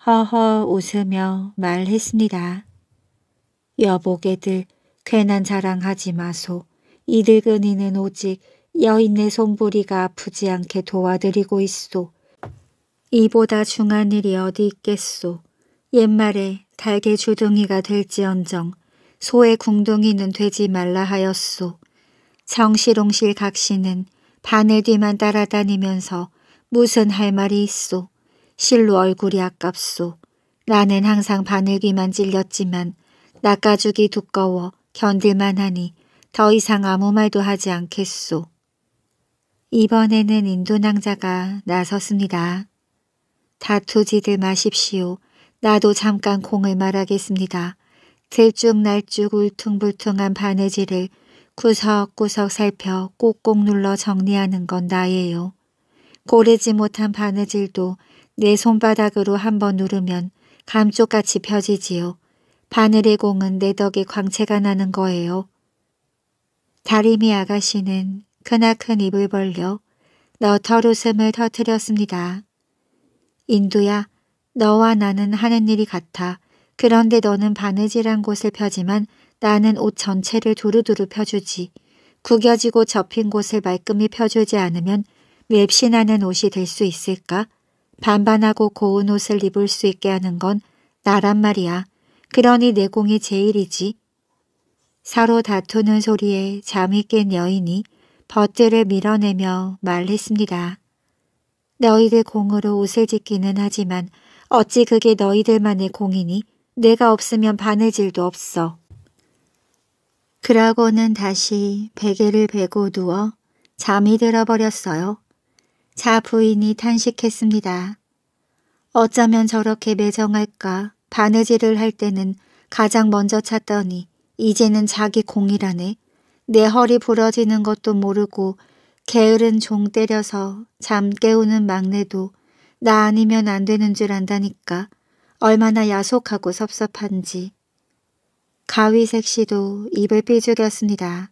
허허 웃으며 말했습니다. 여보게들 괜한 자랑하지 마소. 이 늙은이는 오직 여인네 손부리가 아프지 않게 도와드리고 있소. 이보다 중한 일이 어디 있겠소. 옛말에 달개 주둥이가 될지언정 소의 궁둥이는 되지 말라 하였소. 정시롱실 각시는 바늘 뒤만 따라다니면서 무슨 할 말이 있소. 실로 얼굴이 아깝소. 나는 항상 바늘귀만 찔렸지만 낯가죽이 두꺼워 견딜만 하니 더 이상 아무 말도 하지 않겠소. 이번에는 인도낭자가 나섰습니다. 다투지들 마십시오. 나도 잠깐 공을 말하겠습니다. 들쭉날쭉 울퉁불퉁한 바느질을 구석구석 살펴 꼭꼭 눌러 정리하는 건 나예요. 고르지 못한 바느질도 내 손바닥으로 한번 누르면 감쪽같이 펴지지요. 바늘의 공은 내 덕에 광채가 나는 거예요. 다리미 아가씨는 크나큰 입을 벌려 너털 웃음을 터뜨렸습니다. 인두야, 너와 나는 하는 일이 같아. 그런데 너는 바느질한 곳을 펴지만 나는 옷 전체를 두루두루 펴주지. 구겨지고 접힌 곳을 말끔히 펴주지 않으면 맵신하는 옷이 될 수 있을까? 반반하고 고운 옷을 입을 수 있게 하는 건 나란 말이야. 그러니 내공이 제일이지. 서로 다투는 소리에 잠이 깬 여인이 벗들을 밀어내며 말했습니다. 너희들 공으로 옷을 짓기는 하지만 어찌 그게 너희들만의 공이니 내가 없으면 바느질도 없어. 그러고는 다시 베개를 베고 누워 잠이 들어버렸어요. 자 부인이 탄식했습니다. 어쩌면 저렇게 매정할까. 바느질을 할 때는 가장 먼저 찾더니 이제는 자기 공이라네. 내 허리 부러지는 것도 모르고 게으른 종 때려서 잠 깨우는 막내도 나 아니면 안 되는 줄 안다니까 얼마나 야속하고 섭섭한지. 가위색 씨도 입을 삐죽였습니다.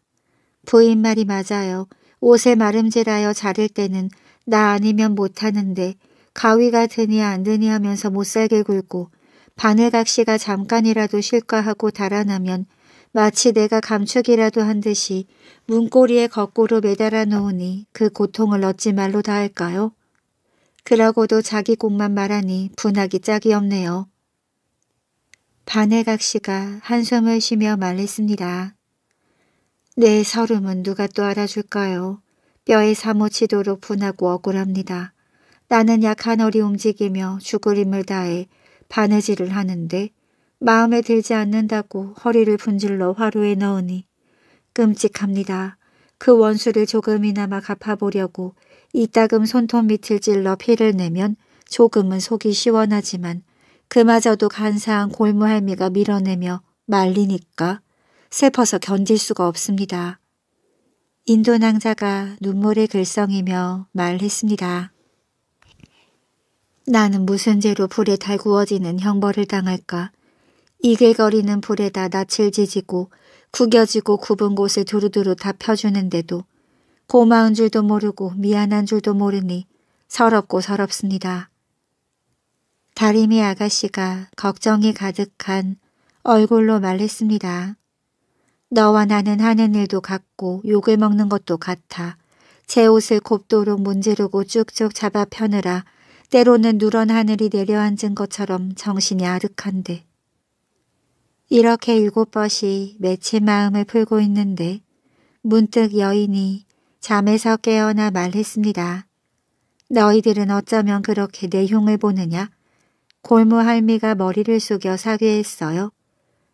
부인 말이 맞아요. 옷에 마름질하여 자를 때는 나 아니면 못하는데 가위가 드니 안 드니 하면서 못살게 굴고 바네각 씨가 잠깐이라도 쉴까 하고 달아나면 마치 내가 감축이라도 한 듯이 문고리에 거꾸로 매달아 놓으니 그 고통을 얻지 말로 다할까요? 그러고도 자기 곡만 말하니 분하기 짝이 없네요. 바네각 씨가 한숨을 쉬며 말했습니다. 내 서름은 누가 또 알아줄까요? 뼈에 사무치도록 분하고 억울합니다. 나는 약한 어리 움직이며 죽을 힘을 다해 바느질을 하는데 마음에 들지 않는다고 허리를 분질러 화로에 넣으니 끔찍합니다. 그 원수를 조금이나마 갚아보려고 이따금 손톱 밑을 찔러 피를 내면 조금은 속이 시원하지만 그마저도 간사한 골무할미가 밀어내며 말리니까 슬퍼서 견딜 수가 없습니다. 인도낭자가 눈물의 글썽이며 말했습니다. 나는 무슨 죄로 불에 달구어지는 형벌을 당할까. 이글거리는 불에다 낯을 지지고 구겨지고 굽은 곳을 두루두루 다 펴주는데도 고마운 줄도 모르고 미안한 줄도 모르니 서럽고 서럽습니다. 다리미 아가씨가 걱정이 가득한 얼굴로 말했습니다. 너와 나는 하는 일도 같고 욕을 먹는 것도 같아. 제 옷을 곱도록 문지르고 쭉쭉 잡아 펴느라 때로는 누런 하늘이 내려앉은 것처럼 정신이 아득한데 이렇게 일곱 벗이 맺힌 마음을 풀고 있는데 문득 여인이 잠에서 깨어나 말했습니다. 너희들은 어쩌면 그렇게 내흉을 보느냐? 골무 할미가 머리를 숙여 사귀했어요.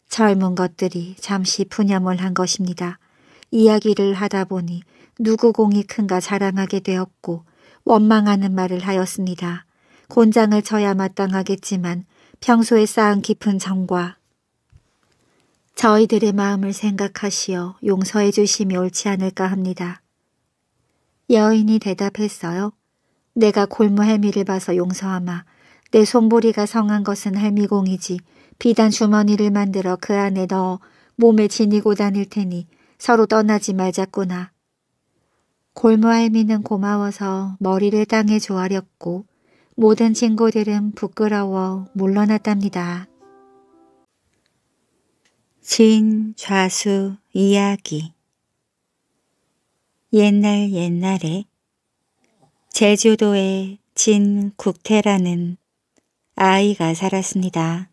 젊은 것들이 잠시 푸념을 한 것입니다. 이야기를 하다 보니 누구 공이 큰가 자랑하게 되었고 원망하는 말을 하였습니다. 곤장을 쳐야 마땅하겠지만 평소에 쌓은 깊은 정과 저희들의 마음을 생각하시어 용서해 주심이 옳지 않을까 합니다. 여인이 대답했어요. 내가 골무 할미를 봐서 용서하마. 내 손보리가 성한 것은 할미공이지. 비단 주머니를 만들어 그 안에 넣어 몸에 지니고 다닐 테니 서로 떠나지 말자꾸나. 골무 할미는 고마워서 머리를 땅에 조아렸고 모든 친구들은 부끄러워 물러났답니다. 진좌수 이야기 옛날 옛날에 제주도에 진국태라는 아이가 살았습니다.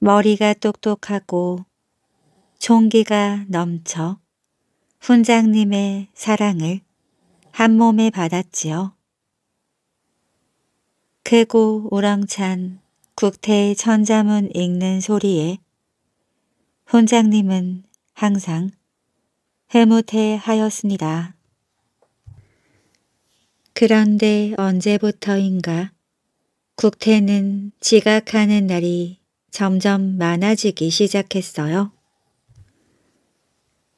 머리가 똑똑하고 총기가 넘쳐 훈장님의 사랑을 한몸에 받았지요. 크고 그 우렁찬 국태의 천자문 읽는 소리에 훈장님은 항상 흐뭇해 하였습니다. 그런데 언제부터인가 국태는 지각하는 날이 점점 많아지기 시작했어요.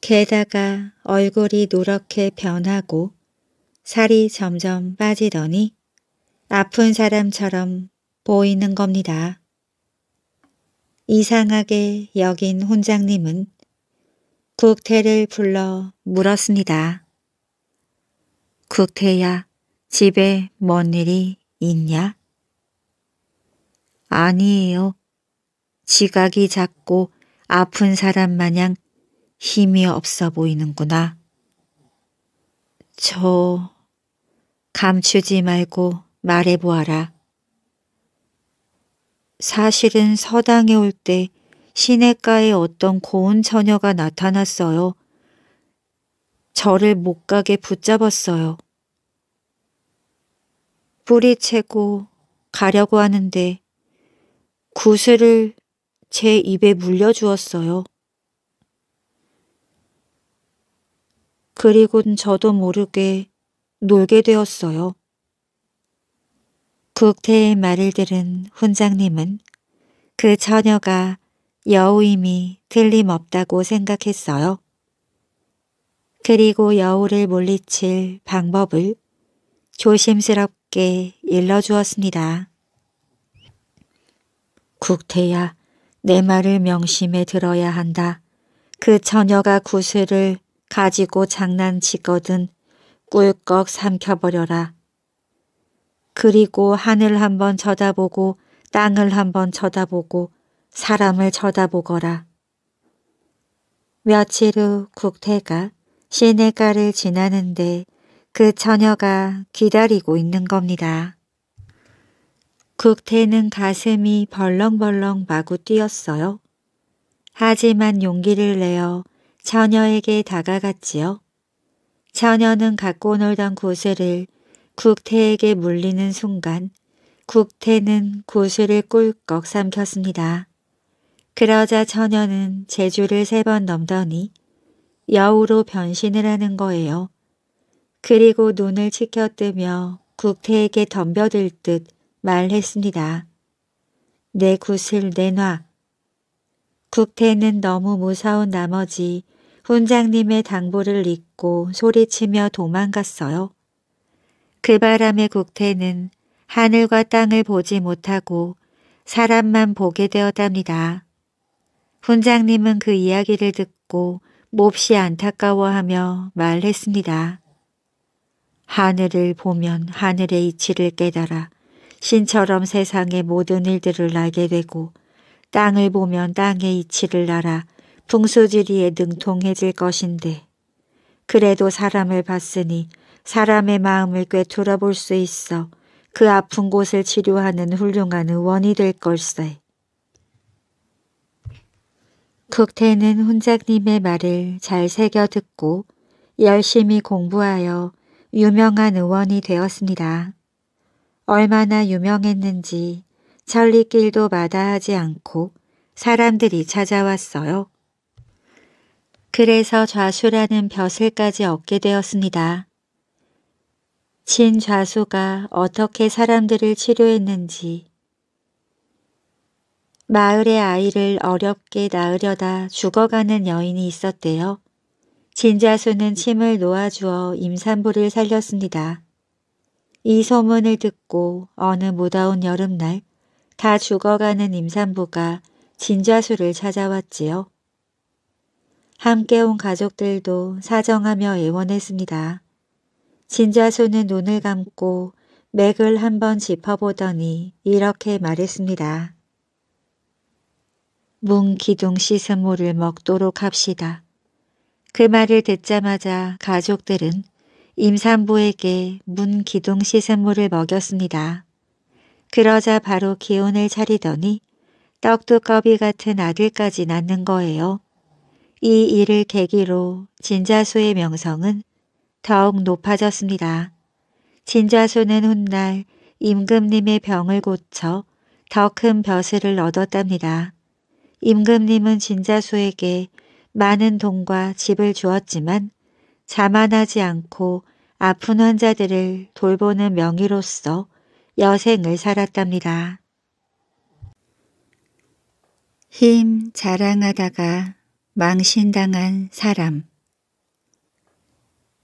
게다가 얼굴이 노랗게 변하고 살이 점점 빠지더니 아픈 사람처럼 보이는 겁니다. 이상하게 여긴 혼장님은 국태를 불러 물었습니다. 국태야, 집에 뭔 일이 있냐? 아니에요. 지각이 작고 아픈 사람 마냥 힘이 없어 보이는구나. 저... 감추지 말고 말해보아라. 사실은 서당에 올 때 시냇가에 어떤 고운 처녀가 나타났어요. 저를 못 가게 붙잡았어요. 뿌리채고 가려고 하는데 구슬을 제 입에 물려주었어요. 그리곤 저도 모르게 놀게 되었어요. 국태의 말을 들은 훈장님은 그 처녀가 여우임이 틀림없다고 생각했어요. 그리고 여우를 물리칠 방법을 조심스럽게 일러주었습니다. 국태야, 내 말을 명심해 들어야 한다. 그 처녀가 구슬을 가지고 장난치거든 꿀꺽 삼켜버려라. 그리고 하늘 한번 쳐다보고 땅을 한번 쳐다보고 사람을 쳐다보거라. 며칠 후 국태가 시내가를 지나는데 그 처녀가 기다리고 있는 겁니다. 국태는 가슴이 벌렁벌렁 마구 뛰었어요. 하지만 용기를 내어 처녀에게 다가갔지요. 처녀는 갖고 놀던 구슬을 국태에게 물리는 순간 국태는 구슬을 꿀꺽 삼켰습니다. 그러자 처녀는 제주를 세 번 넘더니 여우로 변신을 하는 거예요. 그리고 눈을 치켜뜨며 국태에게 덤벼들 듯 말했습니다. 내 구슬 내놔. 국태는 너무 무서운 나머지 훈장님의 당부를 잊고 소리치며 도망갔어요. 그바람의 국태는 하늘과 땅을 보지 못하고 사람만 보게 되었답니다. 훈장님은 그 이야기를 듣고 몹시 안타까워하며 말했습니다. 하늘을 보면 하늘의 이치를 깨달아 신처럼 세상의 모든 일들을 알게 되고 땅을 보면 땅의 이치를 알아 풍수지리에 능통해질 것인데 그래도 사람을 봤으니 사람의 마음을 꿰뚫어 볼 수 있어 그 아픈 곳을 치료하는 훌륭한 의원이 될 걸세. 국태는 훈장님의 말을 잘 새겨 듣고 열심히 공부하여 유명한 의원이 되었습니다. 얼마나 유명했는지 천리길도 마다하지 않고 사람들이 찾아왔어요. 그래서 좌수라는 벼슬까지 얻게 되었습니다. 미친 좌수가 어떻게 사람들을 치료했는지 마을의 아이를 어렵게 낳으려다 죽어가는 여인이 있었대요. 진좌수는 침을 놓아주어 임산부를 살렸습니다. 이 소문을 듣고 어느 무더운 여름날 다 죽어가는 임산부가 진좌수를 찾아왔지요. 함께 온 가족들도 사정하며 애원했습니다. 진자수는 눈을 감고 맥을 한번 짚어보더니 이렇게 말했습니다. 문기둥 시스모를 먹도록 합시다. 그 말을 듣자마자 가족들은 임산부에게 문기둥 시스모를 먹였습니다. 그러자 바로 기운을 차리더니 떡두꺼비 같은 아들까지 낳는 거예요. 이 일을 계기로 진자수의 명성은 더욱 높아졌습니다. 진좌수는 훗날 임금님의 병을 고쳐 더 큰 벼슬을 얻었답니다. 임금님은 진자수에게 많은 돈과 집을 주었지만 자만하지 않고 아픈 환자들을 돌보는 명의로서 여생을 살았답니다. 힘 자랑하다가 망신당한 사람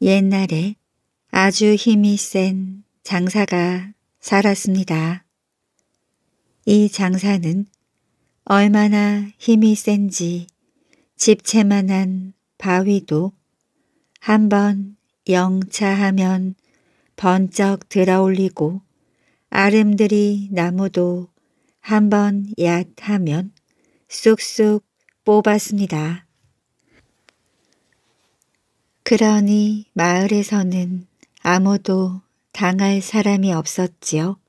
옛날에 아주 힘이 센 장사가 살았습니다. 이 장사는 얼마나 힘이 센지 집채만한 바위도 한번 영차하면 번쩍 들어올리고 아름드리 나무도 한번 얕하면 쑥쑥 뽑았습니다. 그러니 마을에서는 아무도 당할 사람이 없었지요.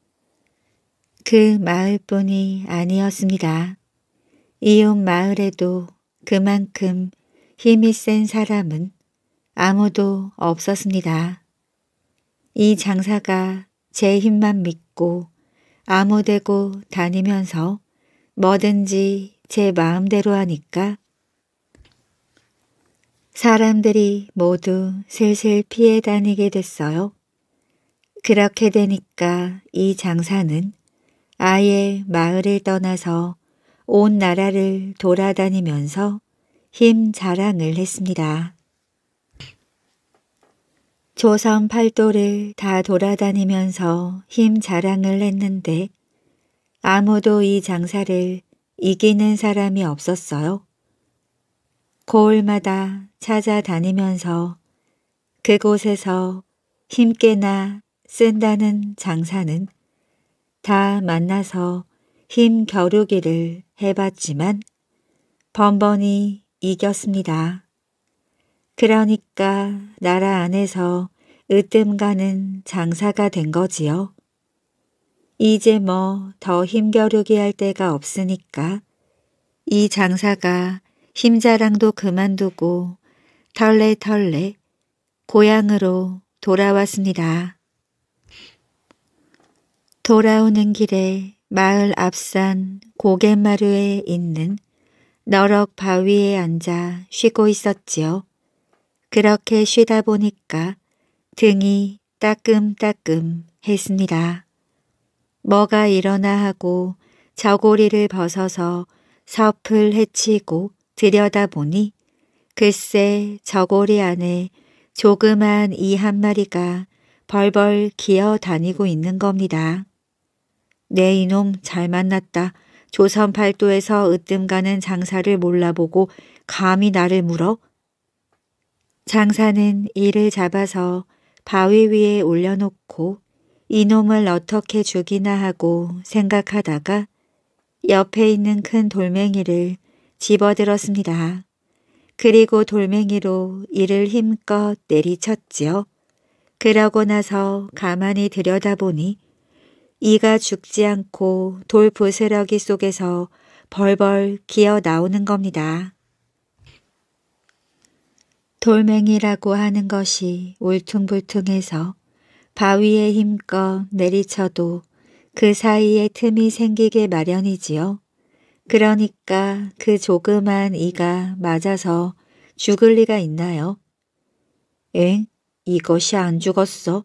그 마을뿐이 아니었습니다. 이웃 마을에도 그만큼 힘이 센 사람은 아무도 없었습니다. 이 장사가 제 힘만 믿고 아무데고 다니면서 뭐든지 제 마음대로 하니까 사람들이 모두 슬슬 피해 다니게 됐어요. 그렇게 되니까 이 장사는 아예 마을을 떠나서 온 나라를 돌아다니면서 힘 자랑을 했습니다. 조선 팔도를 다 돌아다니면서 힘 자랑을 했는데 아무도 이 장사를 이기는 사람이 없었어요. 고을마다 찾아다니면서 그곳에서 힘께나 쓴다는 장사는 다 만나서 힘 겨루기를 해봤지만 번번이 이겼습니다. 그러니까 나라 안에서 으뜸 가는 장사가 된 거지요. 이제 뭐 더 힘겨루기 할 데가 없으니까 이 장사가 힘자랑도 그만두고 털레털레 고향으로 돌아왔습니다. 돌아오는 길에 마을 앞산 고갯마루에 있는 너럭 바위에 앉아 쉬고 있었지요. 그렇게 쉬다 보니까 등이 따끔따끔 했습니다. 뭐가 일어나 하고 저고리를 벗어서 서풀 해치고 들여다보니 글쎄 저고리 안에 조그만 이 한 마리가 벌벌 기어 다니고 있는 겁니다. 내 네, 이놈 잘 만났다. 조선 팔도에서 으뜸 가는 장사를 몰라보고 감히 나를 물어? 장사는 이를 잡아서 바위 위에 올려놓고 이놈을 어떻게 죽이나 하고 생각하다가 옆에 있는 큰 돌멩이를 집어들었습니다. 그리고 돌멩이로 이를 힘껏 내리쳤지요. 그러고 나서 가만히 들여다보니 이가 죽지 않고 돌 부스러기 속에서 벌벌 기어 나오는 겁니다. 돌멩이라고 하는 것이 울퉁불퉁해서 바위에 힘껏 내리쳐도 그 사이에 틈이 생기게 마련이지요. 그러니까 그 조그만 이가 맞아서 죽을 리가 있나요? 엥? 이것이 안 죽었어?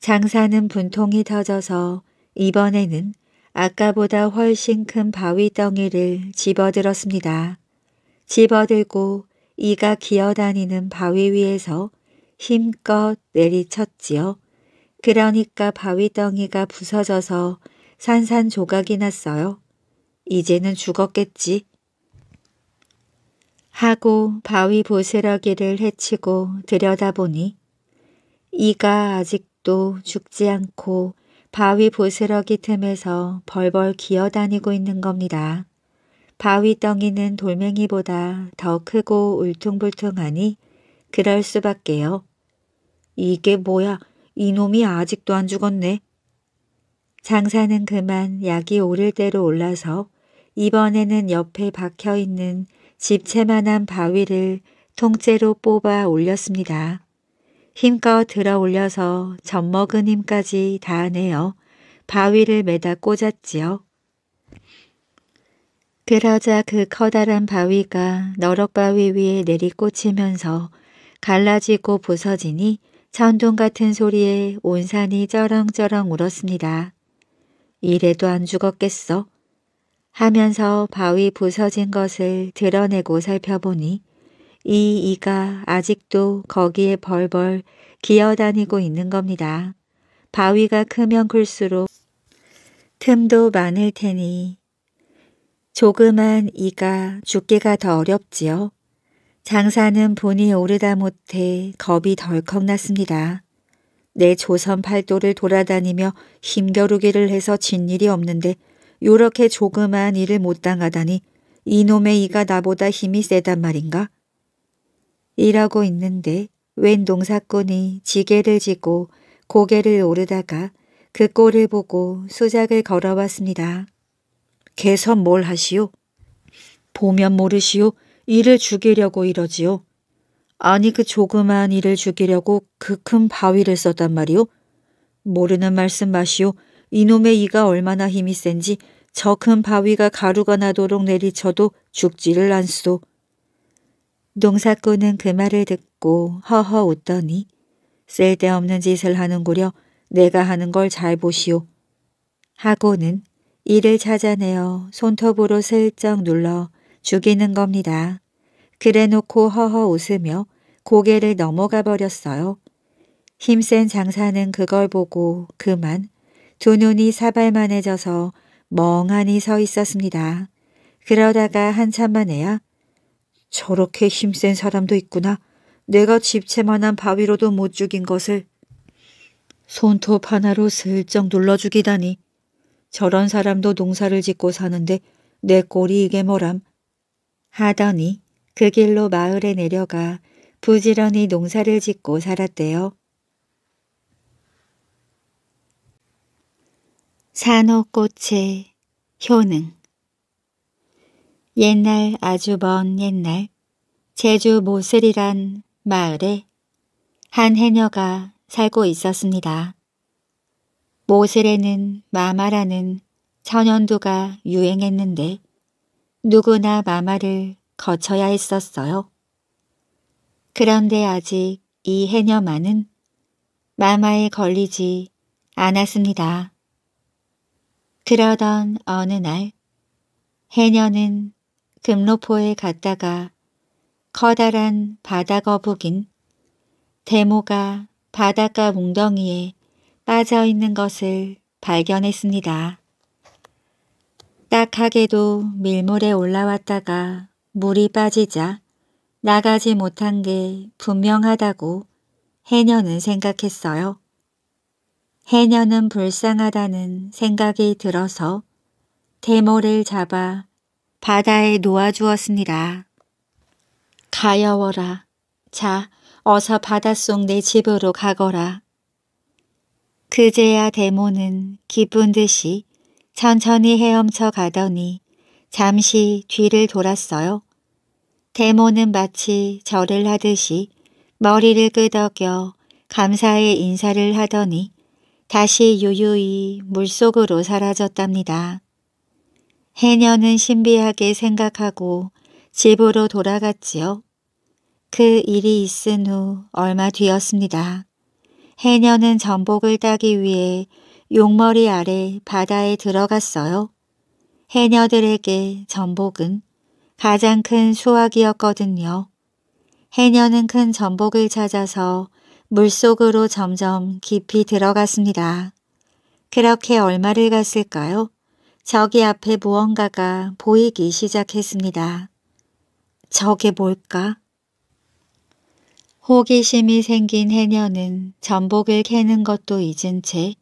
장사는 분통이 터져서 이번에는 아까보다 훨씬 큰 바위덩이를 집어들었습니다. 집어들고 이가 기어다니는 바위 위에서 힘껏 내리쳤지요. 그러니까 바위덩이가 부서져서 산산조각이 났어요. 이제는 죽었겠지. 하고 바위 보스러기를 헤치고 들여다보니 이가 아직도 죽지 않고 바위 보스러기 틈에서 벌벌 기어다니고 있는 겁니다. 바위 덩이는 돌멩이보다 더 크고 울퉁불퉁하니 그럴 수밖에요. 이게 뭐야 이놈이 아직도 안 죽었네. 장사는 그만 약이 오를 대로 올라서 이번에는 옆에 박혀있는 집채만한 바위를 통째로 뽑아 올렸습니다. 힘껏 들어 올려서 젖먹은 힘까지 다하네요. 바위를 매다 꽂았지요. 그러자 그 커다란 바위가 너럭바위 위에 내리꽂히면서 갈라지고 부서지니 천둥 같은 소리에 온 산이 쩌렁쩌렁 울었습니다. 이래도 안 죽었겠어? 하면서 바위 부서진 것을 드러내고 살펴보니 이 이가 아직도 거기에 벌벌 기어다니고 있는 겁니다. 바위가 크면 클수록 틈도 많을 테니 조그만 이가 죽기가 더 어렵지요. 장사는 분이 오르다 못해 겁이 덜컥 났습니다. 내 조선 팔도를 돌아다니며 힘겨루기를 해서 진 일이 없는데 요렇게 조그만 일을 못 당하다니 이놈의 이가 나보다 힘이 세단 말인가? 일하고 있는데 웬 농사꾼이 지게를 지고 고개를 오르다가 그 꼴을 보고 수작을 걸어왔습니다. 개선 뭘 하시오? 보면 모르시오. 이를 죽이려고 이러지요. 아니 그 조그만 일을 죽이려고 그 큰 바위를 썼단 말이오. 모르는 말씀 마시오. 이놈의 이가 얼마나 힘이 센지 저 큰 바위가 가루가 나도록 내리쳐도 죽지를 않소. 농사꾼은 그 말을 듣고 허허 웃더니 쓸데없는 짓을 하는구려 내가 하는 걸 잘 보시오. 하고는 이를 찾아내어 손톱으로 슬쩍 눌러 죽이는 겁니다. 그래놓고 허허 웃으며 고개를 넘어가 버렸어요. 힘센 장사는 그걸 보고 그만 두눈이 사발만해져서 멍하니 서 있었습니다. 그러다가 한참 만에야 저렇게 힘센 사람도 있구나. 내가 집채만한 바위로도 못 죽인 것을 손톱 하나로 슬쩍 눌러 죽이다니. 저런 사람도 농사를 짓고 사는데 내 꼴이 이게 뭐람. 하더니 그 길로 마을에 내려가 부지런히 농사를 짓고 살았대요. 산호꽃의 효능 옛날 아주 먼 옛날 제주 모슬이란 마을에 한 해녀가 살고 있었습니다. 모슬에는 마마라는 천연두가 유행했는데 누구나 마마를 거쳐야 했었어요. 그런데 아직 이 해녀만은 마마에 걸리지 않았습니다. 그러던 어느 날 해녀는 금로포에 갔다가 커다란 바다 거북인 대모가 바닷가 웅덩이에 빠져 있는 것을 발견했습니다. 딱하게도 밀물에 올라왔다가 물이 빠지자 나가지 못한 게 분명하다고 해녀는 생각했어요. 해녀는 불쌍하다는 생각이 들어서 대모를 잡아 바다에 놓아주었으니라. 가여워라. 자, 어서 바닷속 내 집으로 가거라. 그제야 대모는 기쁜 듯이 천천히 헤엄쳐 가더니 잠시 뒤를 돌았어요. 대모는 마치 절을 하듯이 머리를 끄덕여 감사의 인사를 하더니 다시 유유히 물속으로 사라졌답니다. 해녀는 신비하게 생각하고 집으로 돌아갔지요. 그 일이 있은 후 얼마 뒤였습니다. 해녀는 전복을 따기 위해 용머리 아래 바다에 들어갔어요. 해녀들에게 전복은 가장 큰 수확이었거든요. 해녀는 큰 전복을 찾아서 물속으로 점점 깊이 들어갔습니다. 그렇게 얼마를 갔을까요? 저기 앞에 무언가가 보이기 시작했습니다. 저게 뭘까? 호기심이 생긴 해녀는 전복을 캐는 것도 잊은 채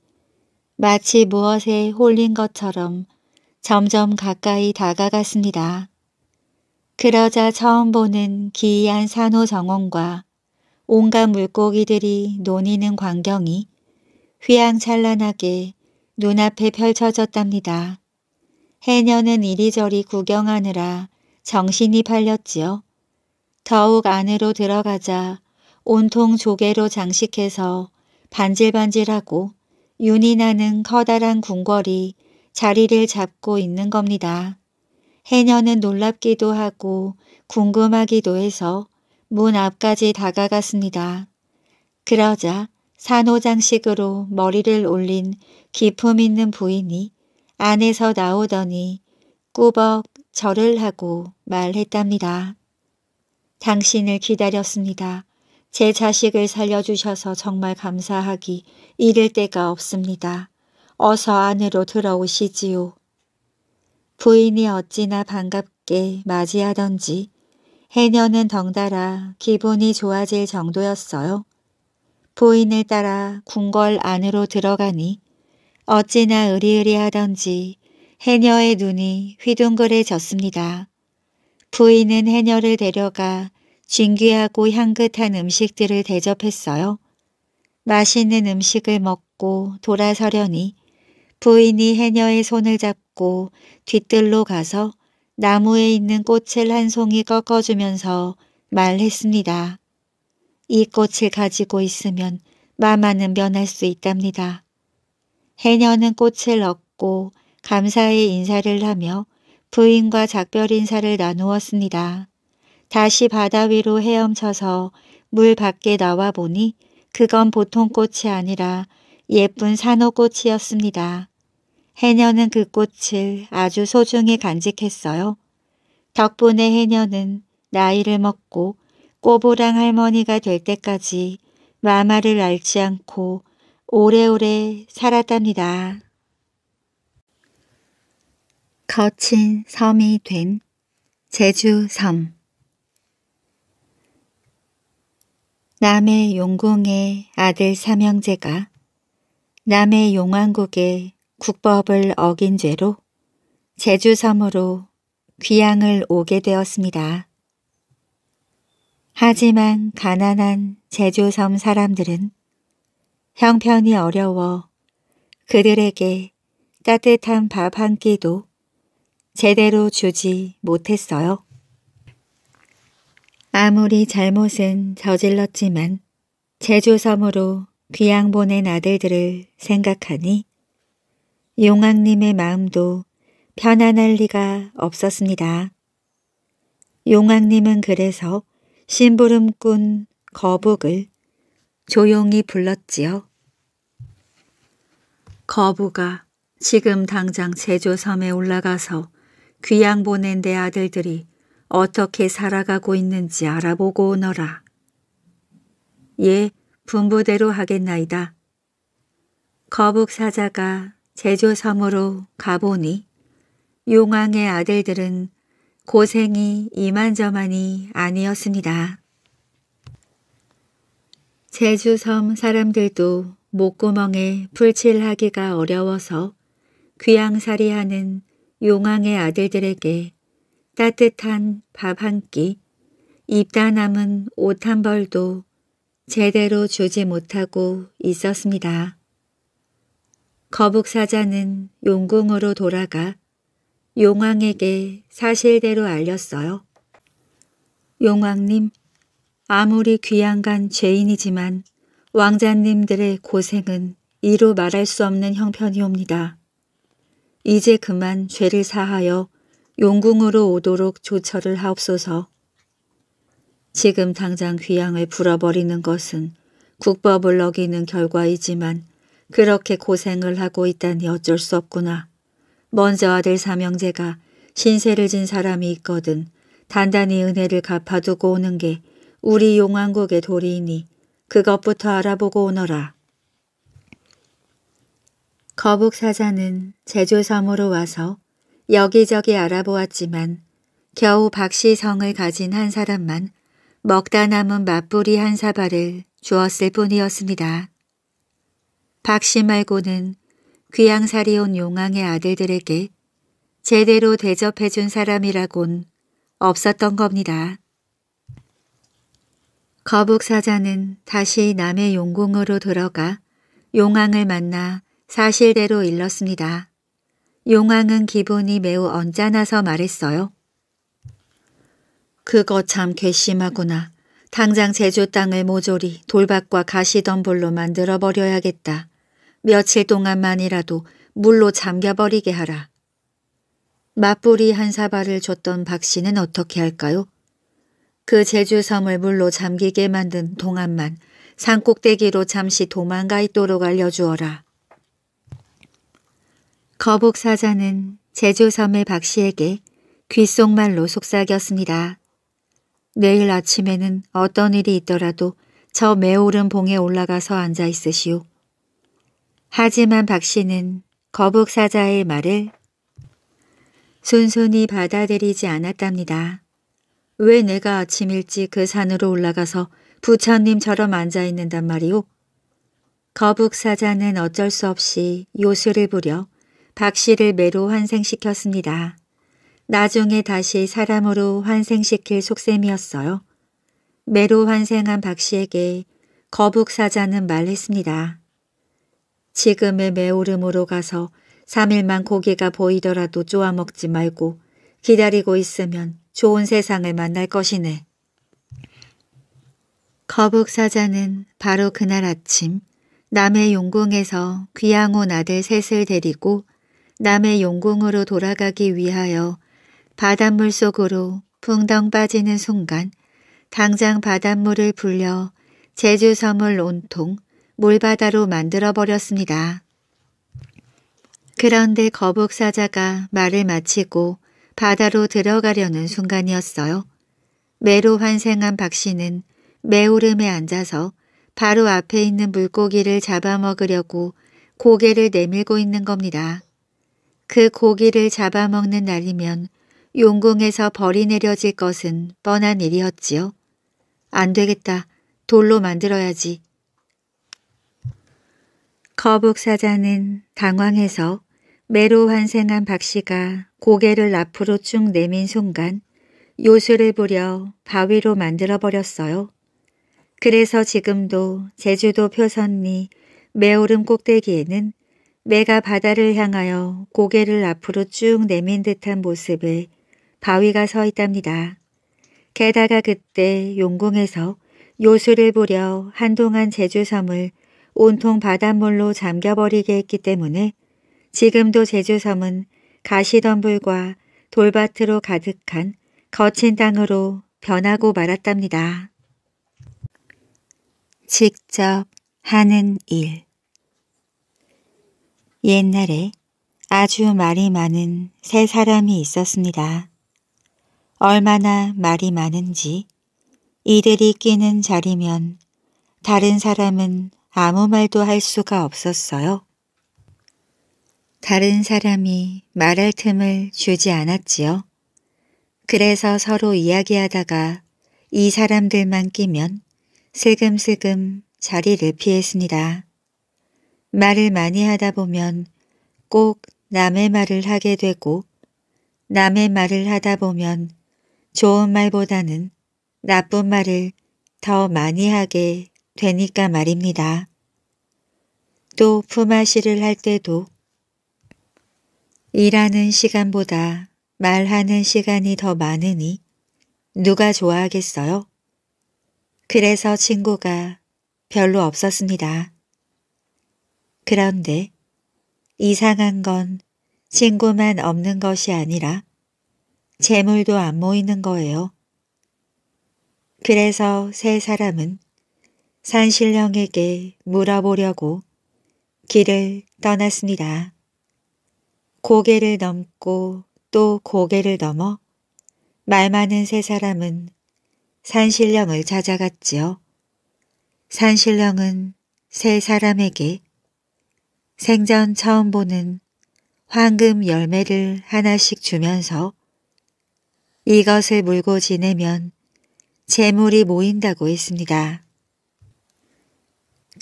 마치 무엇에 홀린 것처럼 점점 가까이 다가갔습니다. 그러자 처음 보는 기이한 산호 정원과 온갖 물고기들이 노니는 광경이 휘황찬란하게 눈앞에 펼쳐졌답니다. 해녀는 이리저리 구경하느라 정신이 팔렸지요. 더욱 안으로 들어가자 온통 조개로 장식해서 반질반질하고 윤이 나는 커다란 궁궐이 자리를 잡고 있는 겁니다. 해녀는 놀랍기도 하고 궁금하기도 해서 문 앞까지 다가갔습니다. 그러자 산호장식으로 머리를 올린 기품 있는 부인이 안에서 나오더니 꾸벅 절을 하고 말했답니다. 당신을 기다렸습니다. 제 자식을 살려주셔서 정말 감사하기 이를 데가 없습니다. 어서 안으로 들어오시지요. 부인이 어찌나 반갑게 맞이하던지 해녀는 덩달아 기분이 좋아질 정도였어요. 부인을 따라 궁궐 안으로 들어가니 어찌나 으리으리하던지 해녀의 눈이 휘둥그레졌습니다. 부인은 해녀를 데려가 진귀하고 향긋한 음식들을 대접했어요. 맛있는 음식을 먹고 돌아서려니 부인이 해녀의 손을 잡고 뒤뜰로 가서 나무에 있는 꽃을 한 송이 꺾어주면서 말했습니다. 이 꽃을 가지고 있으면 마마는 변할수 있답니다. 해녀는 꽃을 얻고 감사의 인사를 하며 부인과 작별 인사를 나누었습니다. 다시 바다 위로 헤엄쳐서 물 밖에 나와 보니 그건 보통 꽃이 아니라 예쁜 산호꽃이었습니다. 해녀는 그 꽃을 아주 소중히 간직했어요. 덕분에 해녀는 나이를 먹고 꼬부랑 할머니가 될 때까지 마마를 앓지 않고 오래오래 살았답니다. 거친 섬이 된 제주섬 남해 용궁의 아들 삼형제가 남해 용왕국의 국법을 어긴 죄로 제주섬으로 귀향을 오게 되었습니다. 하지만 가난한 제주섬 사람들은 형편이 어려워 그들에게 따뜻한 밥 한 끼도 제대로 주지 못했어요. 아무리 잘못은 저질렀지만 제주섬으로 귀양 보낸 아들들을 생각하니 용왕님의 마음도 편안할 리가 없었습니다. 용왕님은 그래서 심부름꾼 거북을 조용히 불렀지요. 거북아, 지금 당장 제조섬에 올라가서 귀양 보낸 내 아들들이 어떻게 살아가고 있는지 알아보고 오너라. 예, 분부대로 하겠나이다. 거북사자가 제조 섬으로 가보니 용왕의 아들들은 고생이 이만저만이 아니었습니다. 제주섬 사람들도 목구멍에 불칠하기가 어려워서 귀양살이하는 용왕의 아들들에게 따뜻한 밥 한 끼, 입다 남은 옷 한 벌도 제대로 주지 못하고 있었습니다. 거북사자는 용궁으로 돌아가 용왕에게 사실대로 알렸어요. 용왕님, 아무리 귀양간 죄인이지만 왕자님들의 고생은 이루 말할 수 없는 형편이옵니다. 이제 그만 죄를 사하여 용궁으로 오도록 조처를 하옵소서. 지금 당장 귀양을 불어버리는 것은 국법을 어기는 결과이지만 그렇게 고생을 하고 있다니 어쩔 수 없구나. 먼저 아들 삼형제가 신세를 진 사람이 있거든 단단히 은혜를 갚아두고 오는 게 우리 용왕국의 도리이니 그것부터 알아보고 오너라. 거북사자는 제조섬으로 와서 여기저기 알아보았지만 겨우 박씨성을 가진 한 사람만 먹다 남은 맛보리 한 사발을 주었을 뿐이었습니다. 박씨 말고는 귀양살이 온 용왕의 아들들에게 제대로 대접해준 사람이라곤 없었던 겁니다. 거북사자는 다시 남의 용궁으로 들어가 용왕을 만나 사실대로 일렀습니다. 용왕은 기분이 매우 언짢아서 말했어요. 그거 참 괘씸하구나. 당장 제주 땅을 모조리 돌박과 가시덤불로 만들어버려야겠다. 며칠 동안만이라도 물로 잠겨버리게 하라. 맞불이 한 사발을 줬던 박 씨는 어떻게 할까요? 그 제주섬을 물로 잠기게 만든 동안만 산꼭대기로 잠시 도망가 있도록 알려주어라. 거북사자는 제주섬의 박 씨에게 귓속말로 속삭였습니다. 내일 아침에는 어떤 일이 있더라도 저 매오른 봉에 올라가서 앉아 있으시오. 하지만 박 씨는 거북사자의 말을 순순히 받아들이지 않았답니다. 왜 내가 아침 일찍 그 산으로 올라가서 부처님처럼 앉아있는단 말이오? 거북사자는 어쩔 수 없이 요술을 부려 박 씨를 매로 환생시켰습니다. 나중에 다시 사람으로 환생시킬 속셈이었어요. 매로 환생한 박 씨에게 거북사자는 말했습니다. 지금의 매오름으로 가서 3일만 고기가 보이더라도 쪼아 먹지 말고 기다리고 있으면 좋은 세상을 만날 것이네. 거북사자는 바로 그날 아침 남해 용궁에서 귀양 온 아들 셋을 데리고 남해 용궁으로 돌아가기 위하여 바닷물 속으로 풍덩 빠지는 순간 당장 바닷물을 불려 제주섬을 온통 몰바다로 만들어버렸습니다. 그런데 거북사자가 말을 마치고 바다로 들어가려는 순간이었어요. 매로 환생한 박 씨는 매오름에 앉아서 바로 앞에 있는 물고기를 잡아먹으려고 고개를 내밀고 있는 겁니다. 그 고기를 잡아먹는 날이면 용궁에서 벌이 내려질 것은 뻔한 일이었지요. 안 되겠다. 돌로 만들어야지. 거북 사자는 당황해서 매로 환생한 박씨가 고개를 앞으로 쭉 내민 순간 요술을 부려 바위로 만들어버렸어요. 그래서 지금도 제주도 표선리 매오름 꼭대기에는 매가 바다를 향하여 고개를 앞으로 쭉 내민 듯한 모습을 바위가 서 있답니다. 게다가 그때 용궁에서 요술을 부려 한동안 제주섬을 온통 바닷물로 잠겨버리게 했기 때문에 지금도 제주섬은 가시덤불과 돌밭으로 가득한 거친 땅으로 변하고 말았답니다. 직접 하는 일 옛날에 아주 말이 많은 세 사람이 있었습니다. 얼마나 말이 많은지 이들이 끼는 자리면 다른 사람은 아무 말도 할 수가 없었어요. 다른 사람이 말할 틈을 주지 않았지요. 그래서 서로 이야기하다가 이 사람들만 끼면 슬금슬금 자리를 피했습니다. 말을 많이 하다 보면 꼭 남의 말을 하게 되고 남의 말을 하다 보면 좋은 말보다는 나쁜 말을 더 많이 하게 되니까 말입니다. 또 품앗이를 할 때도 일하는 시간보다 말하는 시간이 더 많으니 누가 좋아하겠어요? 그래서 친구가 별로 없었습니다. 그런데 이상한 건 친구만 없는 것이 아니라 재물도 안 모이는 거예요. 그래서 세 사람은 산신령에게 물어보려고 길을 떠났습니다. 고개를 넘고 또 고개를 넘어 말 많은 세 사람은 산신령을 찾아갔지요. 산신령은 세 사람에게 생전 처음 보는 황금 열매를 하나씩 주면서 이것을 물고 지내면 재물이 모인다고 했습니다.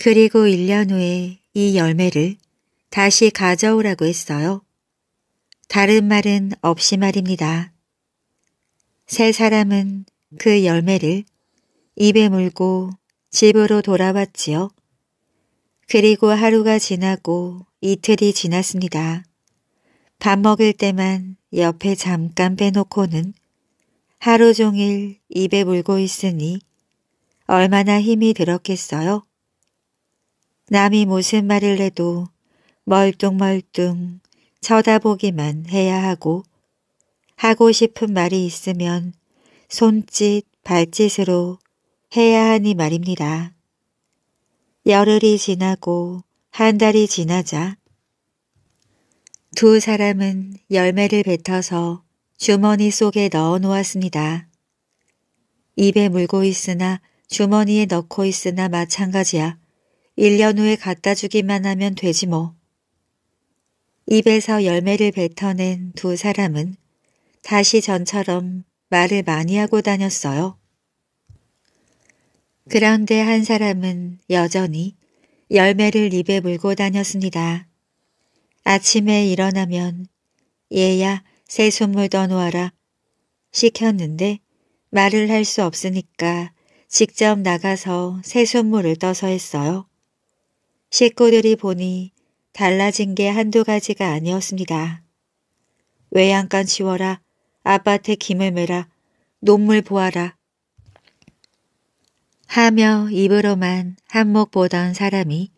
그리고 1년 후에 이 열매를 다시 가져오라고 했어요. 다른 말은 없이 말입니다. 세 사람은 그 열매를 입에 물고 집으로 돌아왔지요. 그리고 하루가 지나고 이틀이 지났습니다. 밥 먹을 때만 옆에 잠깐 빼놓고는 하루 종일 입에 물고 있으니 얼마나 힘이 들었겠어요? 남이 무슨 말을 해도 멀뚱멀뚱 쳐다보기만 해야 하고 하고 싶은 말이 있으면 손짓, 발짓으로 해야 하니 말입니다. 열흘이 지나고 한 달이 지나자 두 사람은 열매를 뱉어서 주머니 속에 넣어 놓았습니다. 입에 물고 있으나 주머니에 넣고 있으나 마찬가지야. 1년 후에 갖다 주기만 하면 되지 뭐. 입에서 열매를 뱉어낸 두 사람은 다시 전처럼 말을 많이 하고 다녔어요. 그런데 한 사람은 여전히 열매를 입에 물고 다녔습니다. 아침에 일어나면 얘야 새순물 떠놓아라 시켰는데 말을 할 수 없으니까 직접 나가서 새순물을 떠서 했어요. 식구들이 보니 달라진 게 한두 가지가 아니었습니다. 외양간 치워라, 아파트 김을 매라, 논물 보아라. 하며 입으로만 한몫 보던 사람이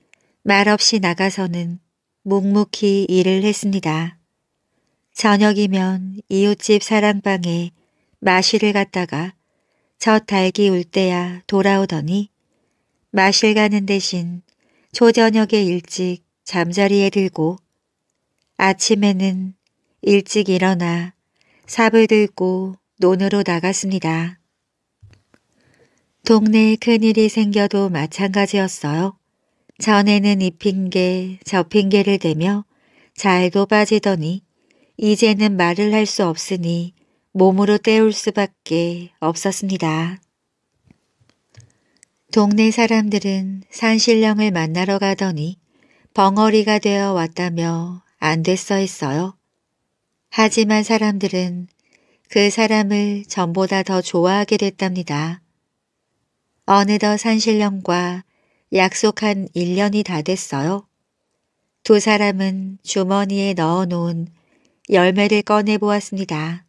말없이 나가서는 묵묵히 일을 했습니다. 저녁이면 이웃집 사랑방에 마실을 갔다가 저 달기 울 때야 돌아오더니 마실 가는 대신 초저녁에 일찍 잠자리에 들고 아침에는 일찍 일어나 삽을 들고 논으로 나갔습니다. 동네에 큰일이 생겨도 마찬가지였어요. 전에는 이핑게 접힌 게를 대며 잘도 빠지더니 이제는 말을 할 수 없으니 몸으로 때울 수밖에 없었습니다. 동네 사람들은 산신령을 만나러 가더니 벙어리가 되어 왔다며 안 됐어 했어요. 하지만 사람들은 그 사람을 전보다 더 좋아하게 됐답니다. 어느덧 산신령과 약속한 1년이 다 됐어요. 두 사람은 주머니에 넣어놓은 열매를 꺼내보았습니다.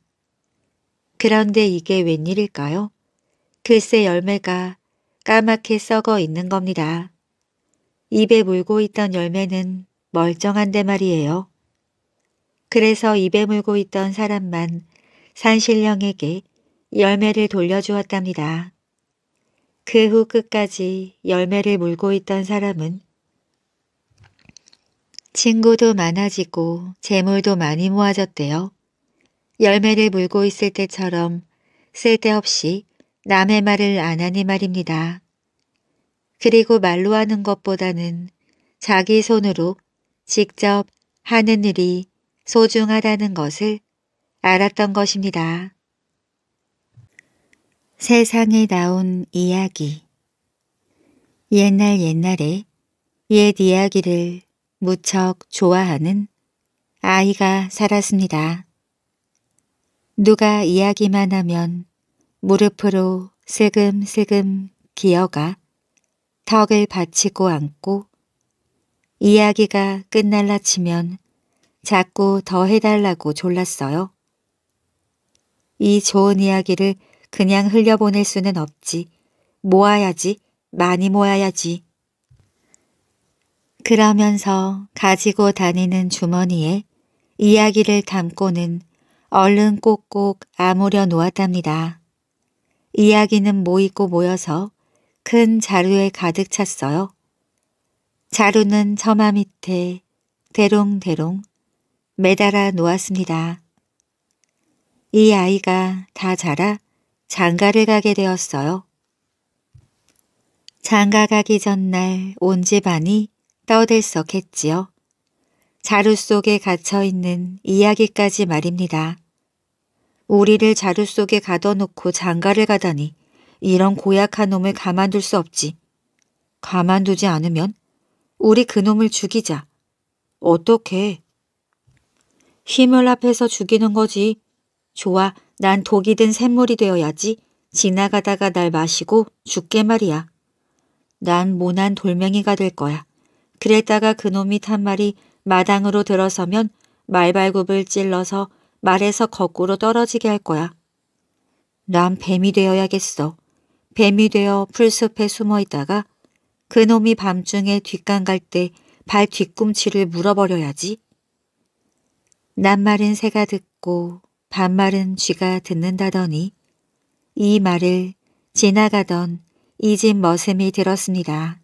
그런데 이게 웬일일까요? 글쎄 열매가 까맣게 썩어 있는 겁니다. 입에 물고 있던 열매는 멀쩡한데 말이에요. 그래서 입에 물고 있던 사람만 산신령에게 열매를 돌려주었답니다. 그 후 끝까지 열매를 물고 있던 사람은 친구도 많아지고 재물도 많이 모아졌대요. 열매를 물고 있을 때처럼 쓸데없이 남의 말을 안 하니 말입니다. 그리고 말로 하는 것보다는 자기 손으로 직접 하는 일이 소중하다는 것을 알았던 것입니다. 세상에 나온 이야기 옛날 옛날에 옛 이야기를 무척 좋아하는 아이가 살았습니다. 누가 이야기만 하면 무릎으로 슬금슬금 기어가 턱을 받치고 앉고 이야기가 끝날라 치면 자꾸 더 해달라고 졸랐어요. 이 좋은 이야기를 그냥 흘려보낼 수는 없지. 모아야지, 많이 모아야지. 그러면서 가지고 다니는 주머니에 이야기를 담고는 얼른 꼭꼭 아무려 놓았답니다. 이야기는 모이고 모여서 큰 자루에 가득 찼어요. 자루는 저마 밑에 대롱대롱 매달아 놓았습니다. 이 아이가 다 자라 장가를 가게 되었어요. 장가 가기 전날 온 집안이 떠들썩했지요. 자루 속에 갇혀있는 이야기까지 말입니다. 우리를 자루 속에 가둬놓고 장가를 가다니 이런 고약한 놈을 가만둘 수 없지. 가만두지 않으면 우리 그놈을 죽이자. 어떻게? 힘을 합해서 죽이는 거지. 좋아, 난 독이 든 샘물이 되어야지. 지나가다가 날 마시고 죽게 말이야. 난 모난 돌멩이가 될 거야. 그랬다가 그놈이 탄 말이 마당으로 들어서면 말발굽을 찔러서 말에서 거꾸로 떨어지게 할 거야. 난 뱀이 되어야겠어. 뱀이 되어 풀숲에 숨어 있다가 그놈이 밤중에 뒷간 갈 때 발 뒤꿈치를 물어버려야지. 낱말은 새가 듣고 반말은 쥐가 듣는다더니 이 말을 지나가던 이집 머슴이 들었습니다.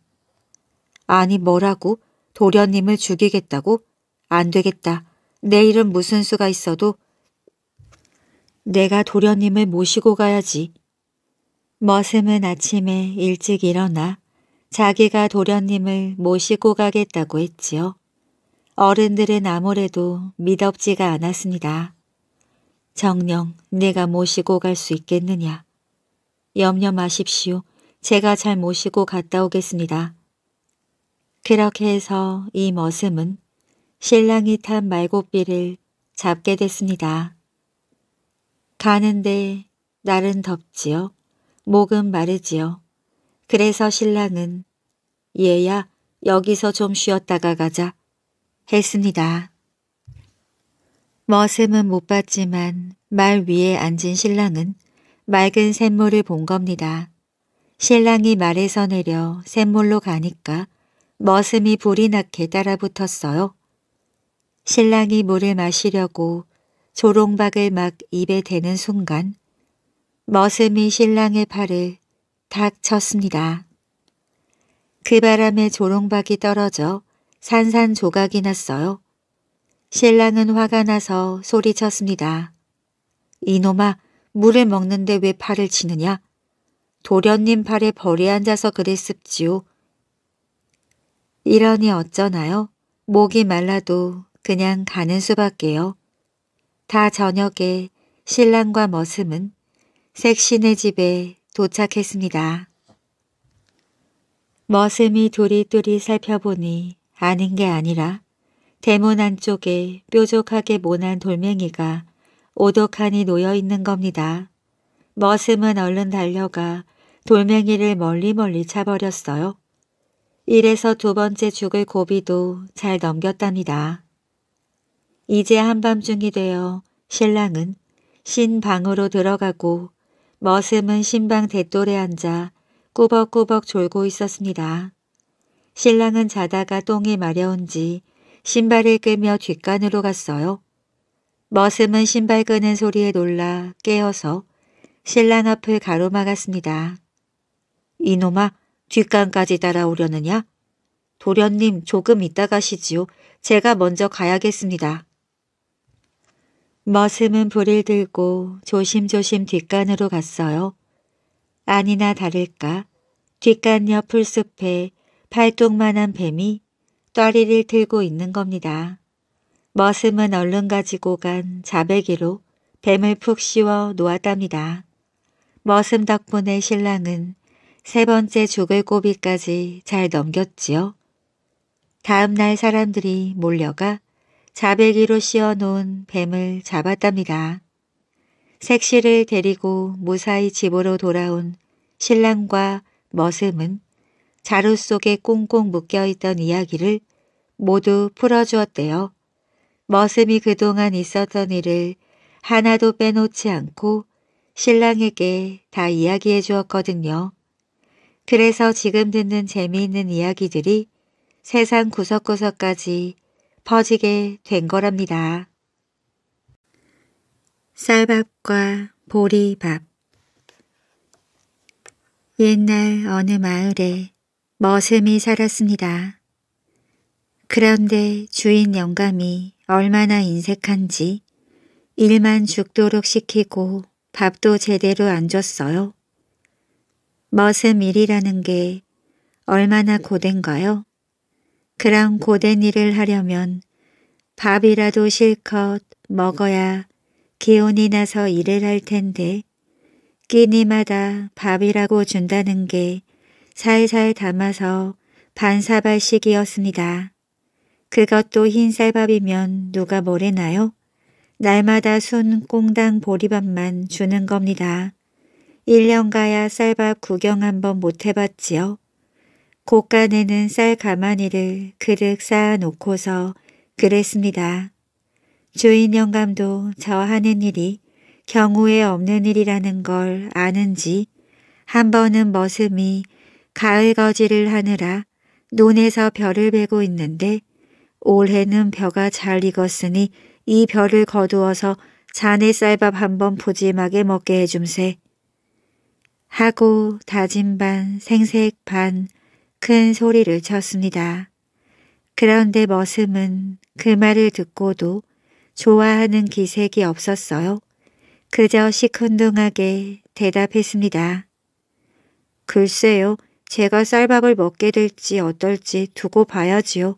아니 뭐라고 도련님을 죽이겠다고? 안 되겠다. 내일은 무슨 수가 있어도 내가 도련님을 모시고 가야지. 머슴은 아침에 일찍 일어나 자기가 도련님을 모시고 가겠다고 했지요. 어른들은 아무래도 믿업지가 않았습니다. 정녕 내가 모시고 갈 수 있겠느냐. 염려 마십시오. 제가 잘 모시고 갔다 오겠습니다. 그렇게 해서 이 머슴은 신랑이 탄 말고삐를 잡게 됐습니다. 가는데 날은 덥지요. 목은 마르지요. 그래서 신랑은 얘야 여기서 좀 쉬었다가 가자 했습니다. 머슴은 못 봤지만 말 위에 앉은 신랑은 맑은 샘물을 본 겁니다. 신랑이 말에서 내려 샘물로 가니까 머슴이 불이 나게 따라붙었어요. 신랑이 물을 마시려고 조롱박을 막 입에 대는 순간 머슴이 신랑의 팔을 탁 쳤습니다. 그 바람에 조롱박이 떨어져 산산조각이 났어요. 신랑은 화가 나서 소리쳤습니다. 이놈아, 물을 먹는데 왜 팔을 치느냐? 도련님 팔에 벌이 앉아서 그랬습지요. 이러니 어쩌나요? 목이 말라도 그냥 가는 수밖에요. 다 저녁에 신랑과 머슴은 색신의 집에 도착했습니다. 머슴이 두리두리 살펴보니 아닌 게 아니라 대문 안쪽에 뾰족하게 모난 돌멩이가 오독하니 놓여 있는 겁니다. 머슴은 얼른 달려가 돌멩이를 멀리멀리 차버렸어요. 이래서 두 번째 죽을 고비도 잘 넘겼답니다. 이제 한밤중이 되어 신랑은 신방으로 들어가고 머슴은 신방 대돌에 앉아 꾸벅꾸벅 졸고 있었습니다. 신랑은 자다가 똥이 마려운지 신발을 끄며 뒷간으로 갔어요. 머슴은 신발 끄는 소리에 놀라 깨어서 신랑 앞을 가로막았습니다. 이놈아 뒷간까지 따라오려느냐? 도련님 조금 이따 가시지요. 제가 먼저 가야겠습니다. 머슴은 불을 들고 조심조심 뒷간으로 갔어요. 아니나 다를까 뒷간 옆 풀숲에 팔뚝만한 뱀이 떠리를 들고 있는 겁니다. 머슴은 얼른 가지고 간 자배기로 뱀을 푹 씌워 놓았답니다. 머슴 덕분에 신랑은 세 번째 죽을 고비까지 잘 넘겼지요. 다음 날 사람들이 몰려가 자배기로 씌워놓은 뱀을 잡았답니다. 색시를 데리고 무사히 집으로 돌아온 신랑과 머슴은 자루 속에 꽁꽁 묶여있던 이야기를 모두 풀어주었대요. 머슴이 그동안 있었던 일을 하나도 빼놓지 않고 신랑에게 다 이야기해 주었거든요. 그래서 지금 듣는 재미있는 이야기들이 세상 구석구석까지 퍼지게 된 거랍니다. 쌀밥과 보리밥 옛날 어느 마을에 머슴이 살았습니다. 그런데 주인 영감이 얼마나 인색한지 일만 죽도록 시키고 밥도 제대로 안 줬어요. 머슴 일이라는 게 얼마나 고된가요? 그런 고된 일을 하려면 밥이라도 실컷 먹어야 기운이 나서 일을 할 텐데 끼니마다 밥이라고 준다는 게 살살 담아서 반사발식이었습니다. 그것도 흰쌀밥이면 누가 뭐래나요? 날마다 순 꽁당 보리밥만 주는 겁니다. 1년 가야 쌀밥 구경 한번 못 해봤지요. 고간에는 쌀 가마니를 그릇 쌓아놓고서 그랬습니다. 주인 영감도 저 하는 일이 경우에 없는 일이라는 걸 아는지 한 번은 머슴이 가을 거지를 하느라 논에서 벼를 베고 있는데 올해는 벼가 잘 익었으니 이 벼를 거두어서 자네 쌀밥 한 번 푸짐하게 먹게 해줌세. 하고 다진 반, 생색 반, 큰 소리를 쳤습니다. 그런데 머슴은 그 말을 듣고도 좋아하는 기색이 없었어요. 그저 시큰둥하게 대답했습니다. 글쎄요, 제가 쌀밥을 먹게 될지 어떨지 두고 봐야지요.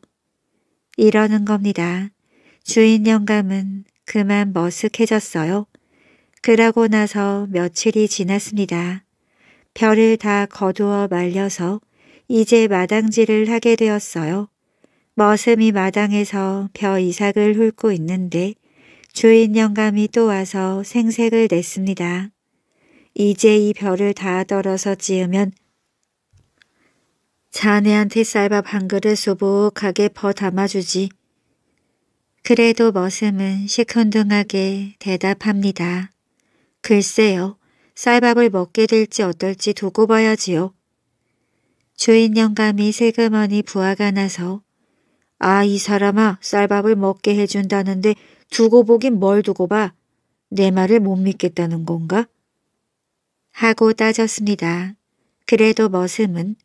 이러는 겁니다. 주인 영감은 그만 머쓱해졌어요. 그러고 나서 며칠이 지났습니다. 별을 다 거두어 말려서 이제 마당질을 하게 되었어요. 머슴이 마당에서 벼 이삭을 훑고 있는데 주인 영감이 또 와서 생색을 냈습니다. 이제 이 벼를 다떨어서 찌으면 자네한테 쌀밥 한 그릇 소복하게 퍼 담아주지. 그래도 머슴은 시큰둥하게 대답합니다. 글쎄요, 쌀밥을 먹게 될지 어떨지 두고 봐야지요. 주인 영감이 세금머니 부하가 나서 아 이 사람아 쌀밥을 먹게 해준다는데 두고 보긴 뭘 두고 봐. 내 말을 못 믿겠다는 건가? 하고 따졌습니다. 그래도 머슴은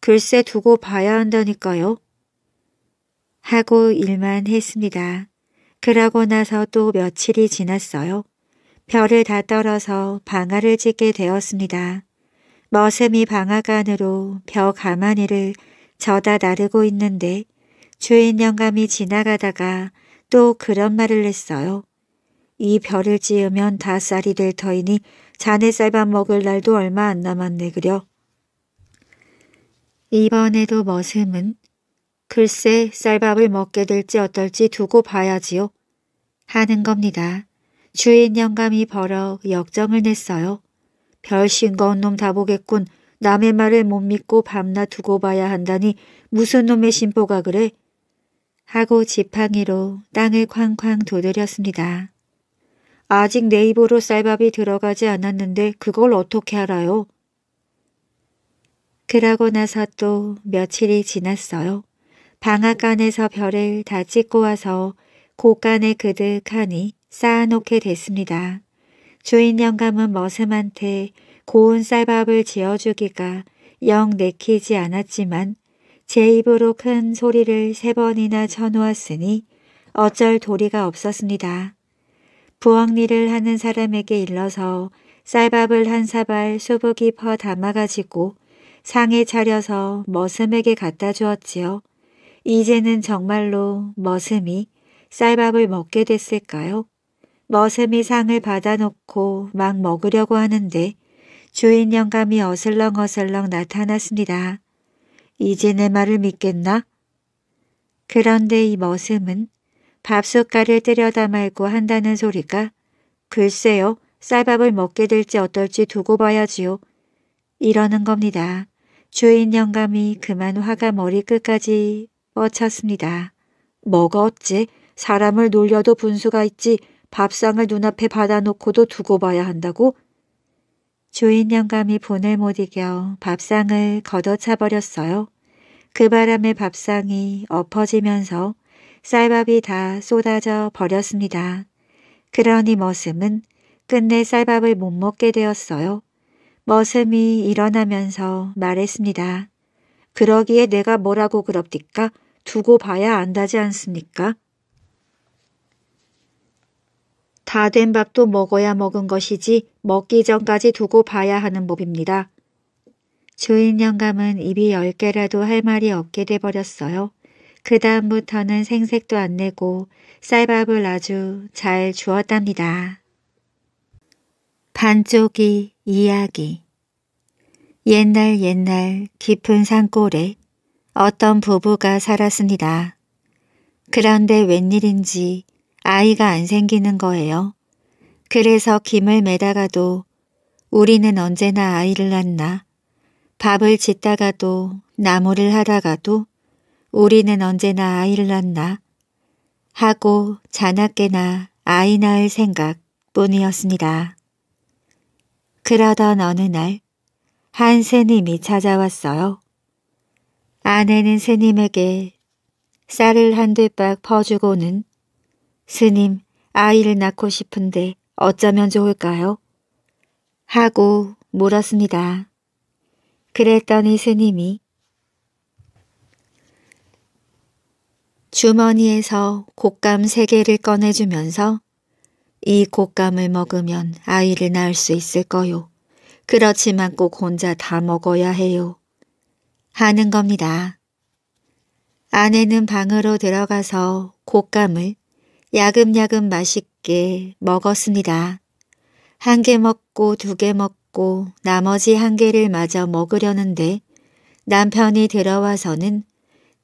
글쎄 두고 봐야 한다니까요. 하고 일만 했습니다. 그러고 나서 또 며칠이 지났어요. 별을 다 떨어서 방아를 찢게 되었습니다. 머슴이 방앗 안으로 벼 가마니를 저다 나르고 있는데 주인 영감이 지나가다가 또 그런 말을 했어요. 이 벼를 지으면다 쌀이 될 터이니 자네 쌀밥 먹을 날도 얼마 안 남았네 그려. 이번에도 머슴은 글쎄 쌀밥을 먹게 될지 어떨지 두고 봐야지요. 하는 겁니다. 주인 영감이 벌어 역정을 냈어요. 별신거운 놈 다 보겠군. 남의 말을 못 믿고 밤낮 두고 봐야 한다니 무슨 놈의 심보가 그래? 하고 지팡이로 땅을 쾅쾅 두드렸습니다. 아직 내 입으로 쌀밥이 들어가지 않았는데 그걸 어떻게 알아요? 그러고 나서 또 며칠이 지났어요. 방앗간에서 별을 다 찍고 와서 곳간에 그득하니 쌓아놓게 됐습니다. 주인 영감은 머슴한테 고운 쌀밥을 지어주기가 영 내키지 않았지만 제 입으로 큰 소리를 세 번이나 쳐놓았으니 어쩔 도리가 없었습니다. 부엌 일을 하는 사람에게 일러서 쌀밥을 한 사발 수북이퍼 담아가지고 상에 차려서 머슴에게 갖다 주었지요. 이제는 정말로 머슴이 쌀밥을 먹게 됐을까요? 머슴이 상을 받아놓고 막 먹으려고 하는데 주인 영감이 어슬렁어슬렁 나타났습니다. 이제 내 말을 믿겠나? 그런데 이 머슴은 밥숟갈을 때려다 말고 한다는 소리가 글쎄요 쌀밥을 먹게 될지 어떨지 두고 봐야지요. 이러는 겁니다. 주인 영감이 그만 화가 머리끝까지 뻗쳤습니다. 먹어 어째 사람을 놀려도 분수가 있지 밥상을 눈앞에 받아놓고도 두고 봐야 한다고? 주인 영감이 본을못 이겨 밥상을 걷어차버렸어요. 그 바람에 밥상이 엎어지면서 쌀밥이 다 쏟아져 버렸습니다. 그러니 머슴은 끝내 쌀밥을 못 먹게 되었어요. 머슴이 일어나면서 말했습니다. 그러기에 내가 뭐라고 그럽디까? 두고 봐야 안다지 않습니까? 다된 밥도 먹어야 먹은 것이지 먹기 전까지 두고 봐야 하는 법입니다. 주인 영감은 입이 열 개라도 할 말이 없게 돼버렸어요. 그 다음부터는 생색도 안 내고 쌀밥을 아주 잘 주었답니다. 반쪽이 이야기 옛날 옛날 깊은 산골에 어떤 부부가 살았습니다. 그런데 웬일인지 아이가 안 생기는 거예요. 그래서 김을 매다가도 우리는 언제나 아이를 낳나 밥을 짓다가도 나무를 하다가도 우리는 언제나 아이를 낳나 하고 자나깨나 아이 낳을 생각뿐이었습니다. 그러던 어느 날한 스님이 찾아왔어요. 아내는 스님에게 쌀을 한 대박 퍼주고는 스님, 아이를 낳고 싶은데 어쩌면 좋을까요? 하고 물었습니다. 그랬더니 스님이 주머니에서 곶감 세 개를 꺼내주면서 이 곶감을 먹으면 아이를 낳을 수 있을 거요. 그렇지만 꼭 혼자 다 먹어야 해요. 하는 겁니다. 아내는 방으로 들어가서 곶감을 야금야금 맛있게 먹었습니다. 한 개 먹고 두 개 먹고 나머지 한 개를 마저 먹으려는데 남편이 들어와서는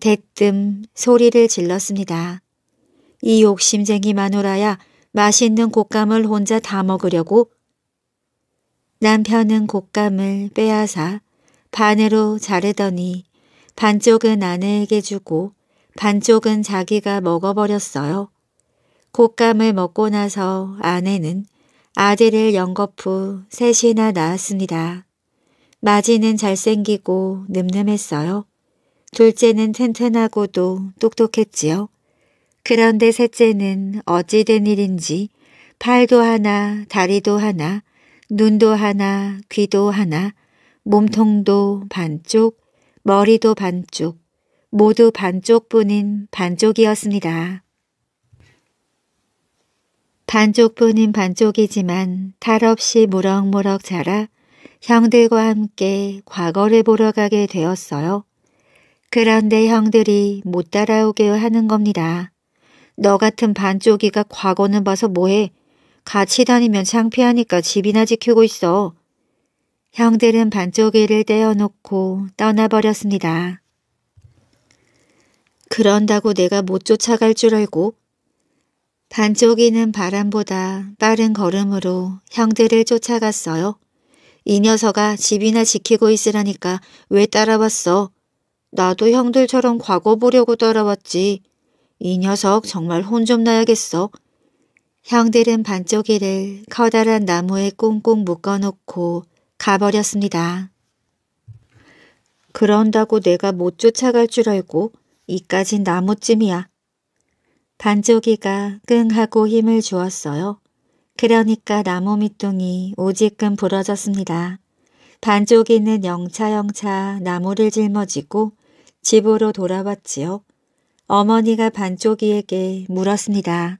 대뜸 소리를 질렀습니다. 이 욕심쟁이 마누라야 맛있는 곶감을 혼자 다 먹으려고 남편은 곶감을 빼앗아 반으로 자르더니 반쪽은 아내에게 주고 반쪽은 자기가 먹어버렸어요. 곶감을 먹고 나서 아내는 아들을 연거푸 셋이나 낳았습니다. 마지는 잘생기고 늠름했어요. 둘째는 튼튼하고도 똑똑했지요. 그런데 셋째는 어찌된 일인지 팔도 하나, 다리도 하나, 눈도 하나, 귀도 하나, 몸통도 반쪽, 머리도 반쪽, 모두 반쪽뿐인 반쪽이었습니다. 반쪽뿐인 반쪽이지만 탈없이 무럭무럭 자라 형들과 함께 과거를 보러 가게 되었어요. 그런데 형들이 못 따라오게 하는 겁니다. 너 같은 반쪽이가 과거는 봐서 뭐해. 같이 다니면 창피하니까 집이나 지키고 있어. 형들은 반쪽이를 떼어놓고 떠나버렸습니다. 그런다고 내가 못 쫓아갈 줄 알고 반쪽이는 바람보다 빠른 걸음으로 형들을 쫓아갔어요. 이 녀석아 집이나 지키고 있으라니까 왜 따라왔어? 나도 형들처럼 과거 보려고 따라왔지. 이 녀석 정말 혼 좀 나야겠어. 형들은 반쪽이를 커다란 나무에 꽁꽁 묶어놓고 가버렸습니다. 그런다고 내가 못 쫓아갈 줄 알고 이까진 나무쯤이야. 반조기가 끙 하고 힘을 주었어요. 그러니까 나무 밑둥이 오지끔 부러졌습니다. 반조기는 영차영차 나무를 짊어지고 집으로 돌아왔지요. 어머니가 반조기에게 물었습니다.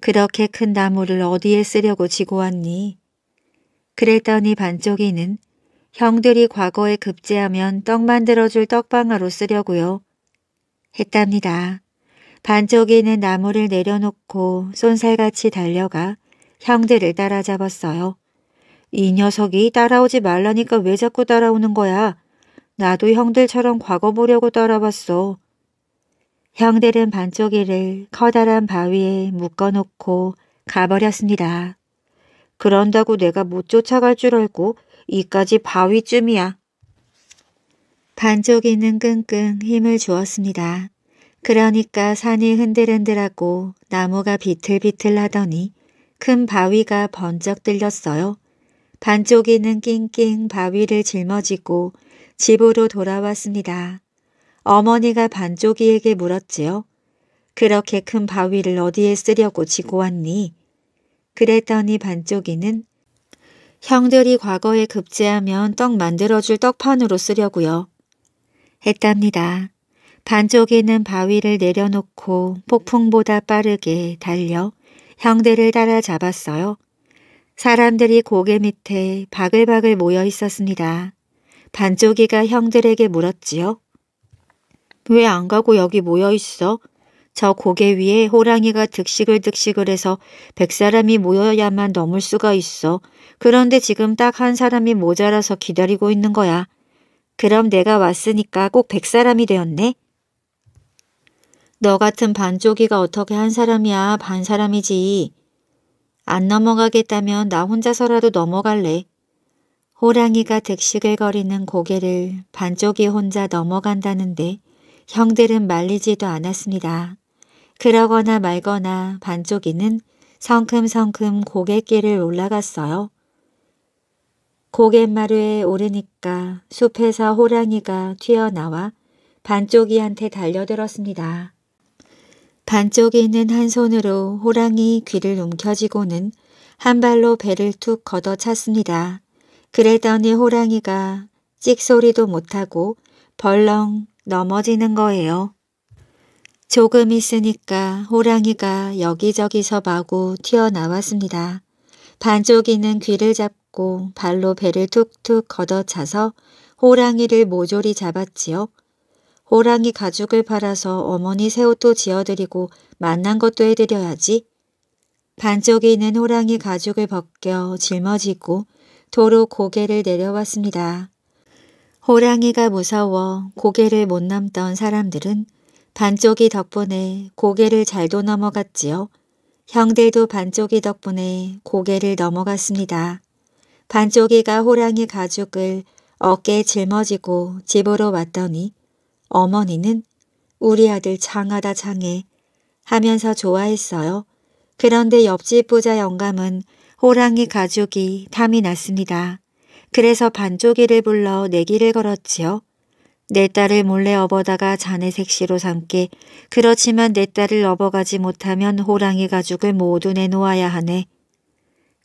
그렇게 큰 나무를 어디에 쓰려고 지고 왔니? 그랬더니 반쪽이는 형들이 과거에 급제하면 떡 만들어줄 떡방아로 쓰려고요. 했답니다. 반쪽에 있는 나무를 내려놓고 쏜살같이 달려가 형들을 따라잡았어요. 이 녀석이 따라오지 말라니까 왜 자꾸 따라오는 거야? 나도 형들처럼 과거 보려고 따라왔어 형들은 반쪽이를 커다란 바위에 묶어놓고 가버렸습니다. 그런다고 내가 못 쫓아갈 줄 알고 이까지 바위쯤이야. 반쪽이는 끙끙 힘을 주었습니다. 그러니까 산이 흔들흔들하고 나무가 비틀비틀하더니 큰 바위가 번쩍 들렸어요. 반쪽이는 낑낑 바위를 짊어지고 집으로 돌아왔습니다. 어머니가 반쪽이에게 물었지요. 그렇게 큰 바위를 어디에 쓰려고 지고 왔니? 그랬더니 반쪽이는 형들이 과거에 급제하면 떡 만들어줄 떡판으로 쓰려고요. 했답니다. 반쪽에는 바위를 내려놓고 폭풍보다 빠르게 달려 형들을 따라잡았어요. 사람들이 고개 밑에 바글바글 모여 있었습니다. 반쪽이가 형들에게 물었지요. 왜 안 가고 여기 모여 있어? 저 고개 위에 호랑이가 득식을득식을 해서 백 사람이 모여야만 넘을 수가 있어. 그런데 지금 딱 한 사람이 모자라서 기다리고 있는 거야. 그럼 내가 왔으니까 꼭 백 사람이 되었네. 너 같은 반쪽이가 어떻게 한 사람이야 반 사람이지. 안 넘어가겠다면 나 혼자서라도 넘어갈래. 호랑이가 득식을거리는 고개를 반쪽이 혼자 넘어간다는데 형들은 말리지도 않았습니다. 그러거나 말거나 반쪽이는 성큼성큼 고갯길을 올라갔어요. 고갯마루에 오르니까 숲에서 호랑이가 튀어나와 반쪽이한테 달려들었습니다. 반쪽에 있는 한 손으로 호랑이 귀를 움켜쥐고는 한 발로 배를 툭 걷어찼습니다. 그랬더니 호랑이가 찍소리도 못하고 벌렁 넘어지는 거예요. 조금 있으니까 호랑이가 여기저기서 마구 튀어나왔습니다. 반쪽이는 귀를 잡고 발로 배를 툭툭 걷어차서 호랑이를 모조리 잡았지요. 호랑이 가죽을 팔아서 어머니 새옷도 지어드리고 만난 것도 해드려야지. 반쪽이는 호랑이 가죽을 벗겨 짊어지고 도로 고개를 내려왔습니다. 호랑이가 무서워 고개를 못 넘던 사람들은 반쪽이 덕분에 고개를 잘도 넘어갔지요. 형들도 반쪽이 덕분에 고개를 넘어갔습니다. 반쪽이가 호랑이 가죽을 어깨에 짊어지고 집으로 왔더니 어머니는 우리 아들 장하다 장해 하면서 좋아했어요. 그런데 옆집 부자 영감은 호랑이 가죽이 탐이 났습니다. 그래서 반쪽이를 불러 내기를 걸었지요. 내 딸을 몰래 업어다가 자네 색시로 삼게 그렇지만 내 딸을 업어가지 못하면 호랑이 가죽을 모두 내놓아야 하네.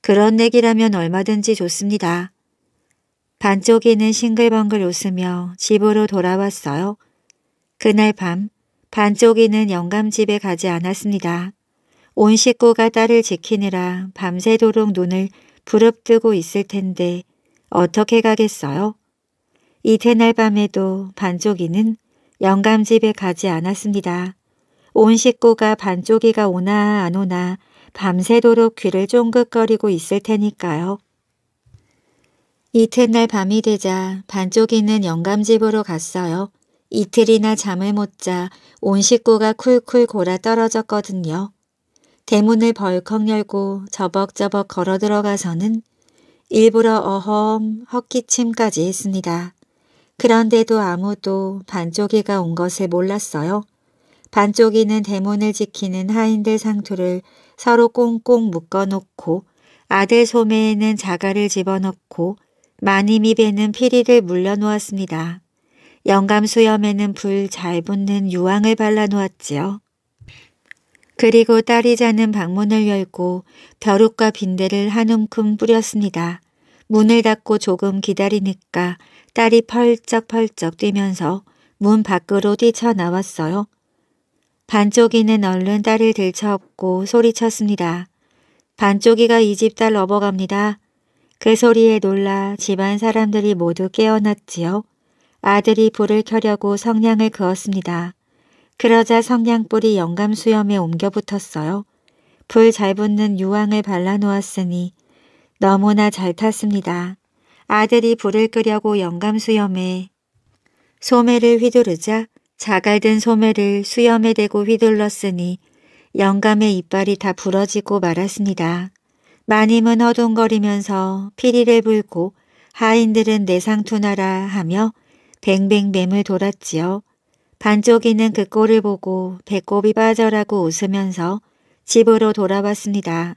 그런 내기라면 얼마든지 좋습니다. 반쪽이는 싱글벙글 웃으며 집으로 돌아왔어요. 그날 밤 반쪽이는 영감집에 가지 않았습니다. 온 식구가 딸을 지키느라 밤새도록 눈을 부릅뜨고 있을 텐데 어떻게 가겠어요? 이튿날 밤에도 반쪽이는 영감집에 가지 않았습니다. 온 식구가 반쪽이가 오나 안 오나 밤새도록 귀를 쫑긋거리고 있을 테니까요. 이튿날 밤이 되자 반쪽이는 영감집으로 갔어요. 이틀이나 잠을 못 자 온 식구가 쿨쿨 골아 떨어졌거든요. 대문을 벌컥 열고 저벅저벅 걸어 들어가서는 일부러 어험 헛기침까지 했습니다. 그런데도 아무도 반쪽이가 온 것을 몰랐어요. 반쪽이는 대문을 지키는 하인들 상투를 서로 꽁꽁 묶어놓고 아들 소매에는 자갈을 집어넣고 마님이 베는 피리를 물려놓았습니다. 영감수염에는 불 잘 붙는 유황을 발라놓았지요. 그리고 딸이 자는 방문을 열고 벼룩과 빈대를 한 움큼 뿌렸습니다. 문을 닫고 조금 기다리니까 딸이 펄쩍펄쩍 뛰면서 문 밖으로 뛰쳐나왔어요. 반쪽이는 얼른 딸을 들쳐업고 소리쳤습니다. 반쪽이가 이 집 딸업어갑니다그 소리에 놀라 집안 사람들이 모두 깨어났지요. 아들이 불을 켜려고 성냥을 그었습니다. 그러자 성냥불이 영감수염에 옮겨 붙었어요. 불 잘 붙는 유황을 발라놓았으니 너무나 잘 탔습니다. 아들이 불을 끄려고 영감수염에 소매를 휘두르자 자갈든 소매를 수염에 대고 휘둘렀으니 영감의 이빨이 다 부러지고 말았습니다. 마님은 허둥거리면서 피리를 불고 하인들은 내상투나라 하며 뱅뱅뱀을 돌았지요. 반쪽 이는그 꼴을 보고 배꼽이 빠져라고 웃으면서 집으로 돌아왔습니다.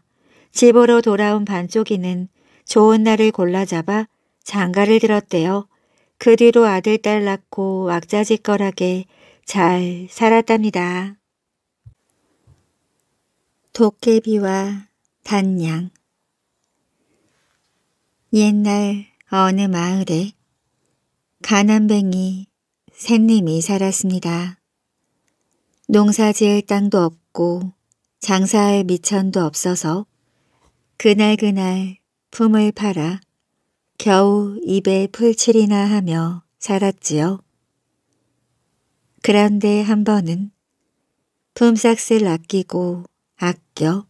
집으로 돌아온 반쪽이는 좋은 날을 골라잡아 장가를 들었대요. 그 뒤로 아들 딸 낳고 왁자지껄하게 잘 살았답니다. 도깨비와 단양 옛날 어느 마을에 가난뱅이 샘님이 살았습니다. 농사 지을 땅도 없고 장사할 미천도 없어서 그날그날 품을 팔아 겨우 입에 풀칠이나 하며 살았지요. 그런데 한 번은 품삯을 아끼고 아껴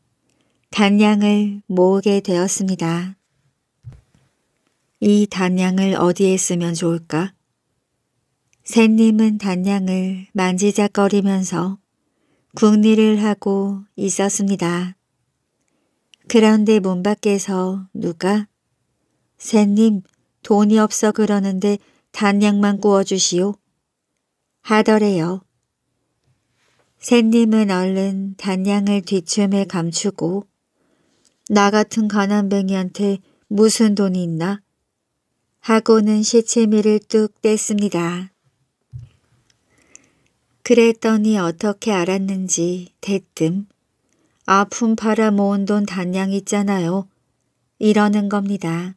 단양을 모으게 되었습니다. 이 단양을 어디에 쓰면 좋을까? 샌님은 단양을 만지작거리면서 궁리를 하고 있었습니다. 그런데 문 밖에서 누가 샌님 돈이 없어 그러는데 단양만 구워주시오 하더래요. 샌님은 얼른 단양을 뒤춤에 감추고 나 같은 가난뱅이한테 무슨 돈이 있나 하고는 시체미를 뚝 뗐습니다. 그랬더니 어떻게 알았는지 대뜸 아픔 팔아 모은 돈 단양 있잖아요. 이러는 겁니다.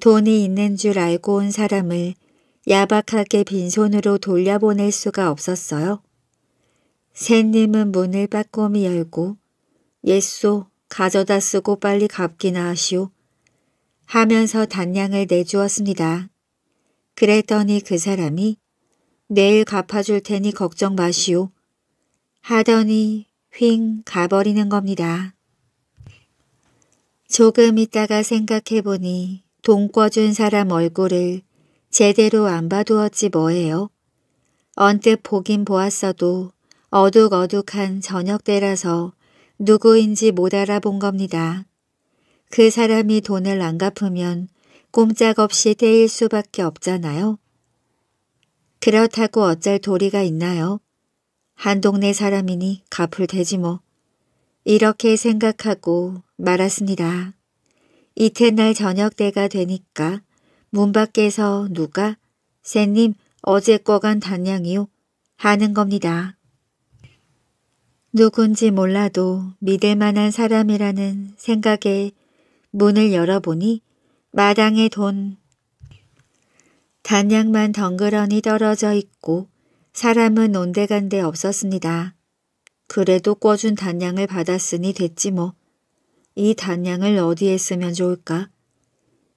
돈이 있는 줄 알고 온 사람을 야박하게 빈손으로 돌려보낼 수가 없었어요. 샌님은 문을 빠꼼히 열고 옛소 가져다 쓰고 빨리 갚기나 하시오. 하면서 단량을 내주었습니다. 그랬더니 그 사람이 내일 갚아줄 테니 걱정 마시오. 하더니 휙 가버리는 겁니다. 조금 있다가 생각해보니 돈 꿔준 사람 얼굴을 제대로 안 봐두었지 뭐예요. 언뜻 보긴 보았어도 어둑어둑한 저녁때라서 누구인지 못 알아본 겁니다. 그 사람이 돈을 안 갚으면 꼼짝없이 떼일 수밖에 없잖아요. 그렇다고 어쩔 도리가 있나요? 한 동네 사람이니 갚을 되지 뭐. 이렇게 생각하고 말았습니다. 이튿날 저녁 때가 되니까 문 밖에서 누가 새님 어제 꺼간 단양이요 하는 겁니다. 누군지 몰라도 믿을 만한 사람이라는 생각에 문을 열어보니 마당에 돈 단양만 덩그러니 떨어져 있고 사람은 온데간데 없었습니다. 그래도 꿔준 단양을 받았으니 됐지 뭐. 이 단양을 어디에 쓰면 좋을까?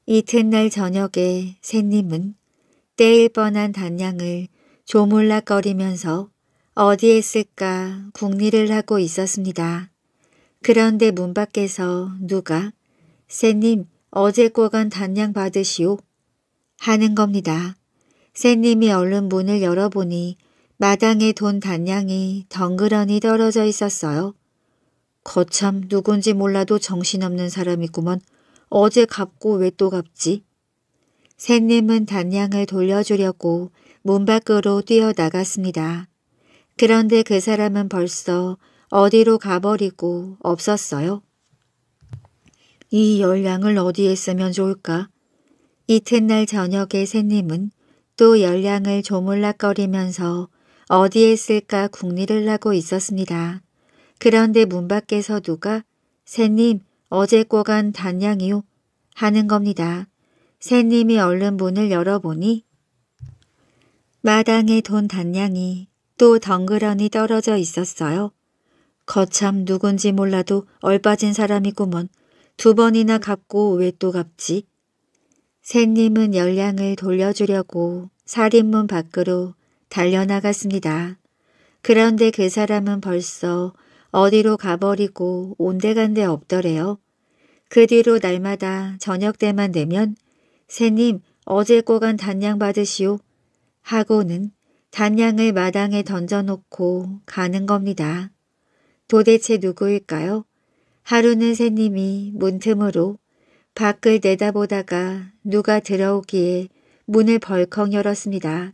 이튿날 저녁에 샌님은때일 뻔한 단양을 조몰락거리면서 어디에 쓸까 궁리를 하고 있었습니다. 그런데 문 밖에서 누가 새님, 어제 꼬간 단양 받으시오. 하는 겁니다. 새님이 얼른 문을 열어보니 마당에 돈 단양이 덩그러니 떨어져 있었어요. 거참 누군지 몰라도 정신없는 사람이구먼. 어제 갚고 왜 또 갚지? 새님은 단양을 돌려주려고 문 밖으로 뛰어나갔습니다. 그런데 그 사람은 벌써 어디로 가버리고 없었어요. 이 열량을 어디에 쓰면 좋을까? 이튿날 저녁에 샌님은또 열량을 조물락거리면서 어디에 쓸까 궁리를 하고 있었습니다. 그런데 문 밖에서 누가 샌님 어제 꼬간 단양이요 하는 겁니다. 샌님이 얼른 문을 열어보니 마당에 돈 단양이 또 덩그러니 떨어져 있었어요. 거참 누군지 몰라도 얼빠진 사람이구먼 두 번이나 갚고 왜 또 갚지? 샌님은 열량을 돌려주려고 살인문 밖으로 달려나갔습니다. 그런데 그 사람은 벌써 어디로 가버리고 온데간데 없더래요. 그 뒤로 날마다 저녁 때만 되면 새님 어제 꼬간 단양 받으시오 하고는 단양을 마당에 던져놓고 가는 겁니다. 도대체 누구일까요? 하루는 새님이 문틈으로 밖을 내다보다가 누가 들어오기에 문을 벌컥 열었습니다.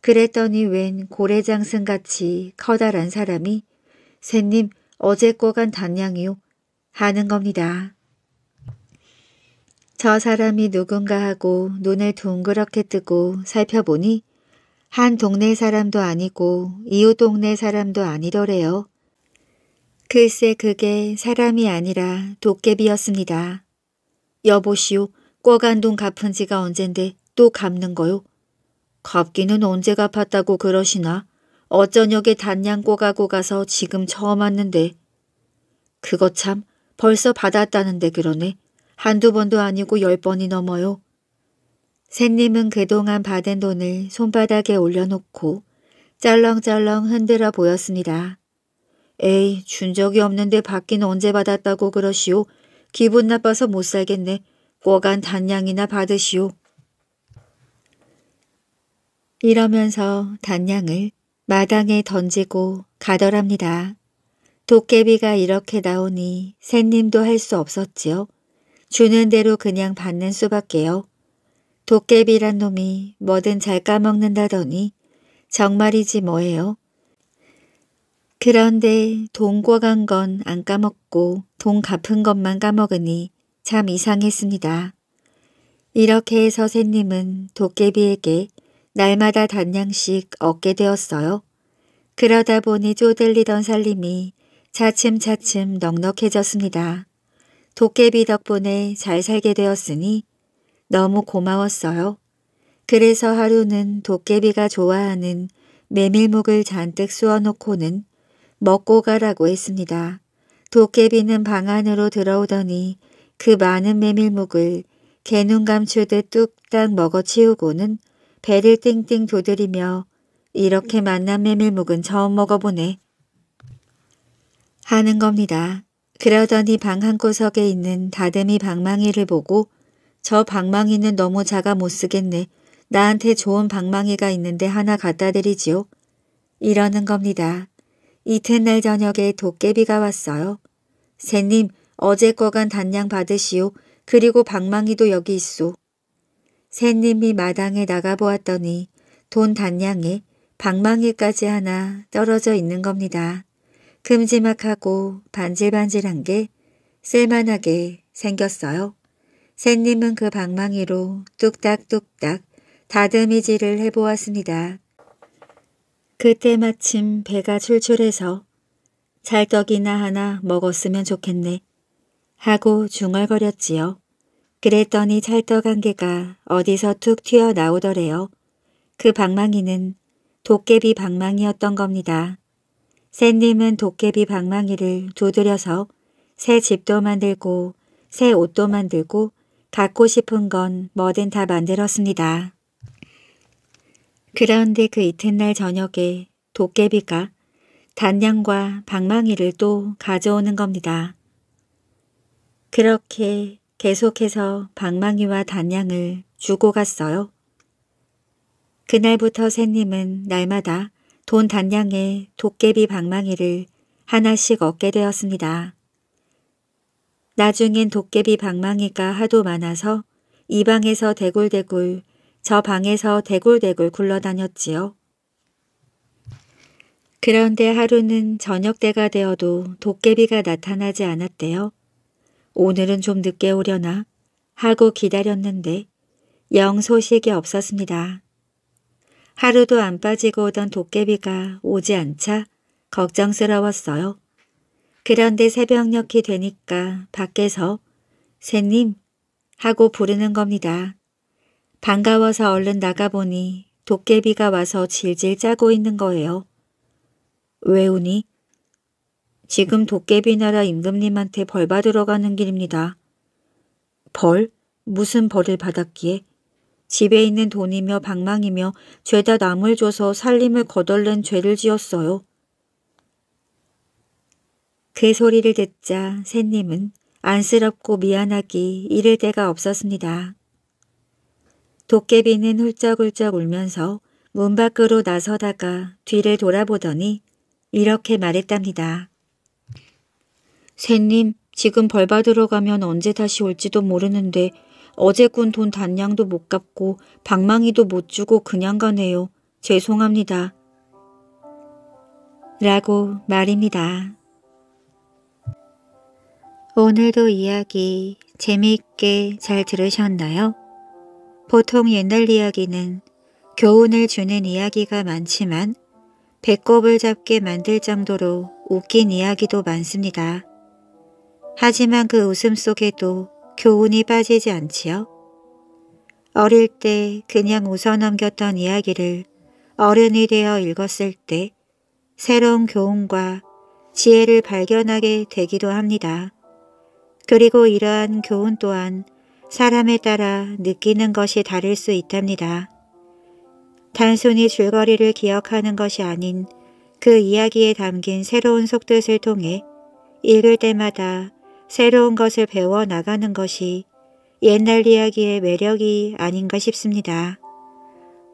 그랬더니 웬 고래장승같이 커다란 사람이 새님 어제 꼬간 단양이요 하는 겁니다. 저 사람이 누군가 하고 눈을 동그랗게 뜨고 살펴보니 한 동네 사람도 아니고 이웃 동네 사람도 아니더래요. 글쎄 그게 사람이 아니라 도깨비였습니다. 여보시오, 꿔간돈 갚은 지가 언젠데 또 갚는 거요? 갚기는 언제 갚았다고 그러시나? 어쩌녁에 단양 꼬가고 가서 지금 처음 왔는데. 그거 참 벌써 받았다는데 그러네. 한두 번도 아니고 열 번이 넘어요. 샌님은 그동안 받은 돈을 손바닥에 올려놓고 짤렁짤렁 흔들어 보였습니다. 에이, 준 적이 없는데 받긴 언제 받았다고 그러시오. 기분 나빠서 못 살겠네. 꼬간 단양이나 받으시오. 이러면서 단양을 마당에 던지고 가더랍니다. 도깨비가 이렇게 나오니 샌님도 할 수 없었지요. 주는 대로 그냥 받는 수밖에요. 도깨비란 놈이 뭐든 잘 까먹는다더니 정말이지 뭐예요. 그런데 돈 꿔간 건 안 까먹고 돈 갚은 것만 까먹으니 참 이상했습니다. 이렇게 해서 새님은 도깨비에게 날마다 단양씩 얻게 되었어요. 그러다 보니 쪼들리던 살림이 차츰차츰 넉넉해졌습니다. 도깨비 덕분에 잘 살게 되었으니 너무 고마웠어요. 그래서 하루는 도깨비가 좋아하는 메밀묵을 잔뜩 쑤어놓고는 먹고 가라고 했습니다. 도깨비는 방 안으로 들어오더니 그 많은 메밀묵을 개눈 감추듯 뚝딱 먹어치우고는 배를 띵띵 도드리며 이렇게 만난 메밀묵은 처음 먹어보네 하는 겁니다. 그러더니 방 한구석에 있는 다듬이 방망이를 보고 저 방망이는 너무 작아 못쓰겠네. 나한테 좋은 방망이가 있는데 하나 갖다 드리지요. 이러는 겁니다. 이튿날 저녁에 도깨비가 왔어요. 새님, 어제 거간 단양 받으시오. 그리고 방망이도 여기 있소. 새님이 마당에 나가보았더니 돈 단양에 방망이까지 하나 떨어져 있는 겁니다. 큼지막하고 반질반질한 게 쓸만하게 생겼어요. 새님은 그 방망이로 뚝딱뚝딱 다듬이질을 해보았습니다. 그때 마침 배가 출출해서 찰떡이나 하나 먹었으면 좋겠네 하고 중얼거렸지요. 그랬더니 찰떡 한 개가 어디서 툭 튀어나오더래요. 그 방망이는 도깨비 방망이였던 겁니다. 샌님은 도깨비 방망이를 두드려서 새 집도 만들고 새 옷도 만들고 갖고 싶은 건 뭐든 다 만들었습니다. 그런데 그 이튿날 저녁에 도깨비가 단양과 방망이를 또 가져오는 겁니다. 그렇게 계속해서 방망이와 단양을 주고 갔어요. 그날부터 새님은 날마다 돈 단양에 도깨비 방망이를 하나씩 얻게 되었습니다. 나중엔 도깨비 방망이가 하도 많아서 이 방에서 대굴대굴 저 방에서 대굴대굴 굴러다녔지요. 그런데 하루는 저녁 때가 되어도 도깨비가 나타나지 않았대요. 오늘은 좀 늦게 오려나 하고 기다렸는데 영 소식이 없었습니다. 하루도 안 빠지고 오던 도깨비가 오지 않자 걱정스러웠어요. 그런데 새벽녘이 되니까 밖에서 새님 하고 부르는 겁니다. 반가워서 얼른 나가보니 도깨비가 와서 질질 짜고 있는 거예요. 왜우니 지금 도깨비 나라 임금님한테 벌 받으러 가는 길입니다. 벌? 무슨 벌을 받았기에? 집에 있는 돈이며 방망이며 죄다 남을 줘서 살림을 거덜낸 죄를 지었어요. 그 소리를 듣자 샌님은 안쓰럽고 미안하기 이를 데가 없었습니다. 도깨비는 훌쩍훌쩍 울면서 문 밖으로 나서다가 뒤를 돌아보더니 이렇게 말했답니다. 새님, 지금 벌 받으러 가면 언제 다시 올지도 모르는데 어제 군돈 단량도 못 갚고 방망이도 못 주고 그냥 가네요. 죄송합니다. 라고 말입니다. 오늘도 이야기 재미있게 잘 들으셨나요? 보통 옛날 이야기는 교훈을 주는 이야기가 많지만 배꼽을 잡게 만들 정도로 웃긴 이야기도 많습니다. 하지만 그 웃음 속에도 교훈이 빠지지 않지요. 어릴 때 그냥 웃어 넘겼던 이야기를 어른이 되어 읽었을 때 새로운 교훈과 지혜를 발견하게 되기도 합니다. 그리고 이러한 교훈 또한 사람에 따라 느끼는 것이 다를 수 있답니다. 단순히 줄거리를 기억하는 것이 아닌 그 이야기에 담긴 새로운 속뜻을 통해 읽을 때마다 새로운 것을 배워나가는 것이 옛날 이야기의 매력이 아닌가 싶습니다.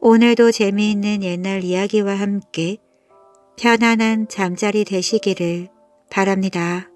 오늘도 재미있는 옛날 이야기와 함께 편안한 잠자리 되시기를 바랍니다.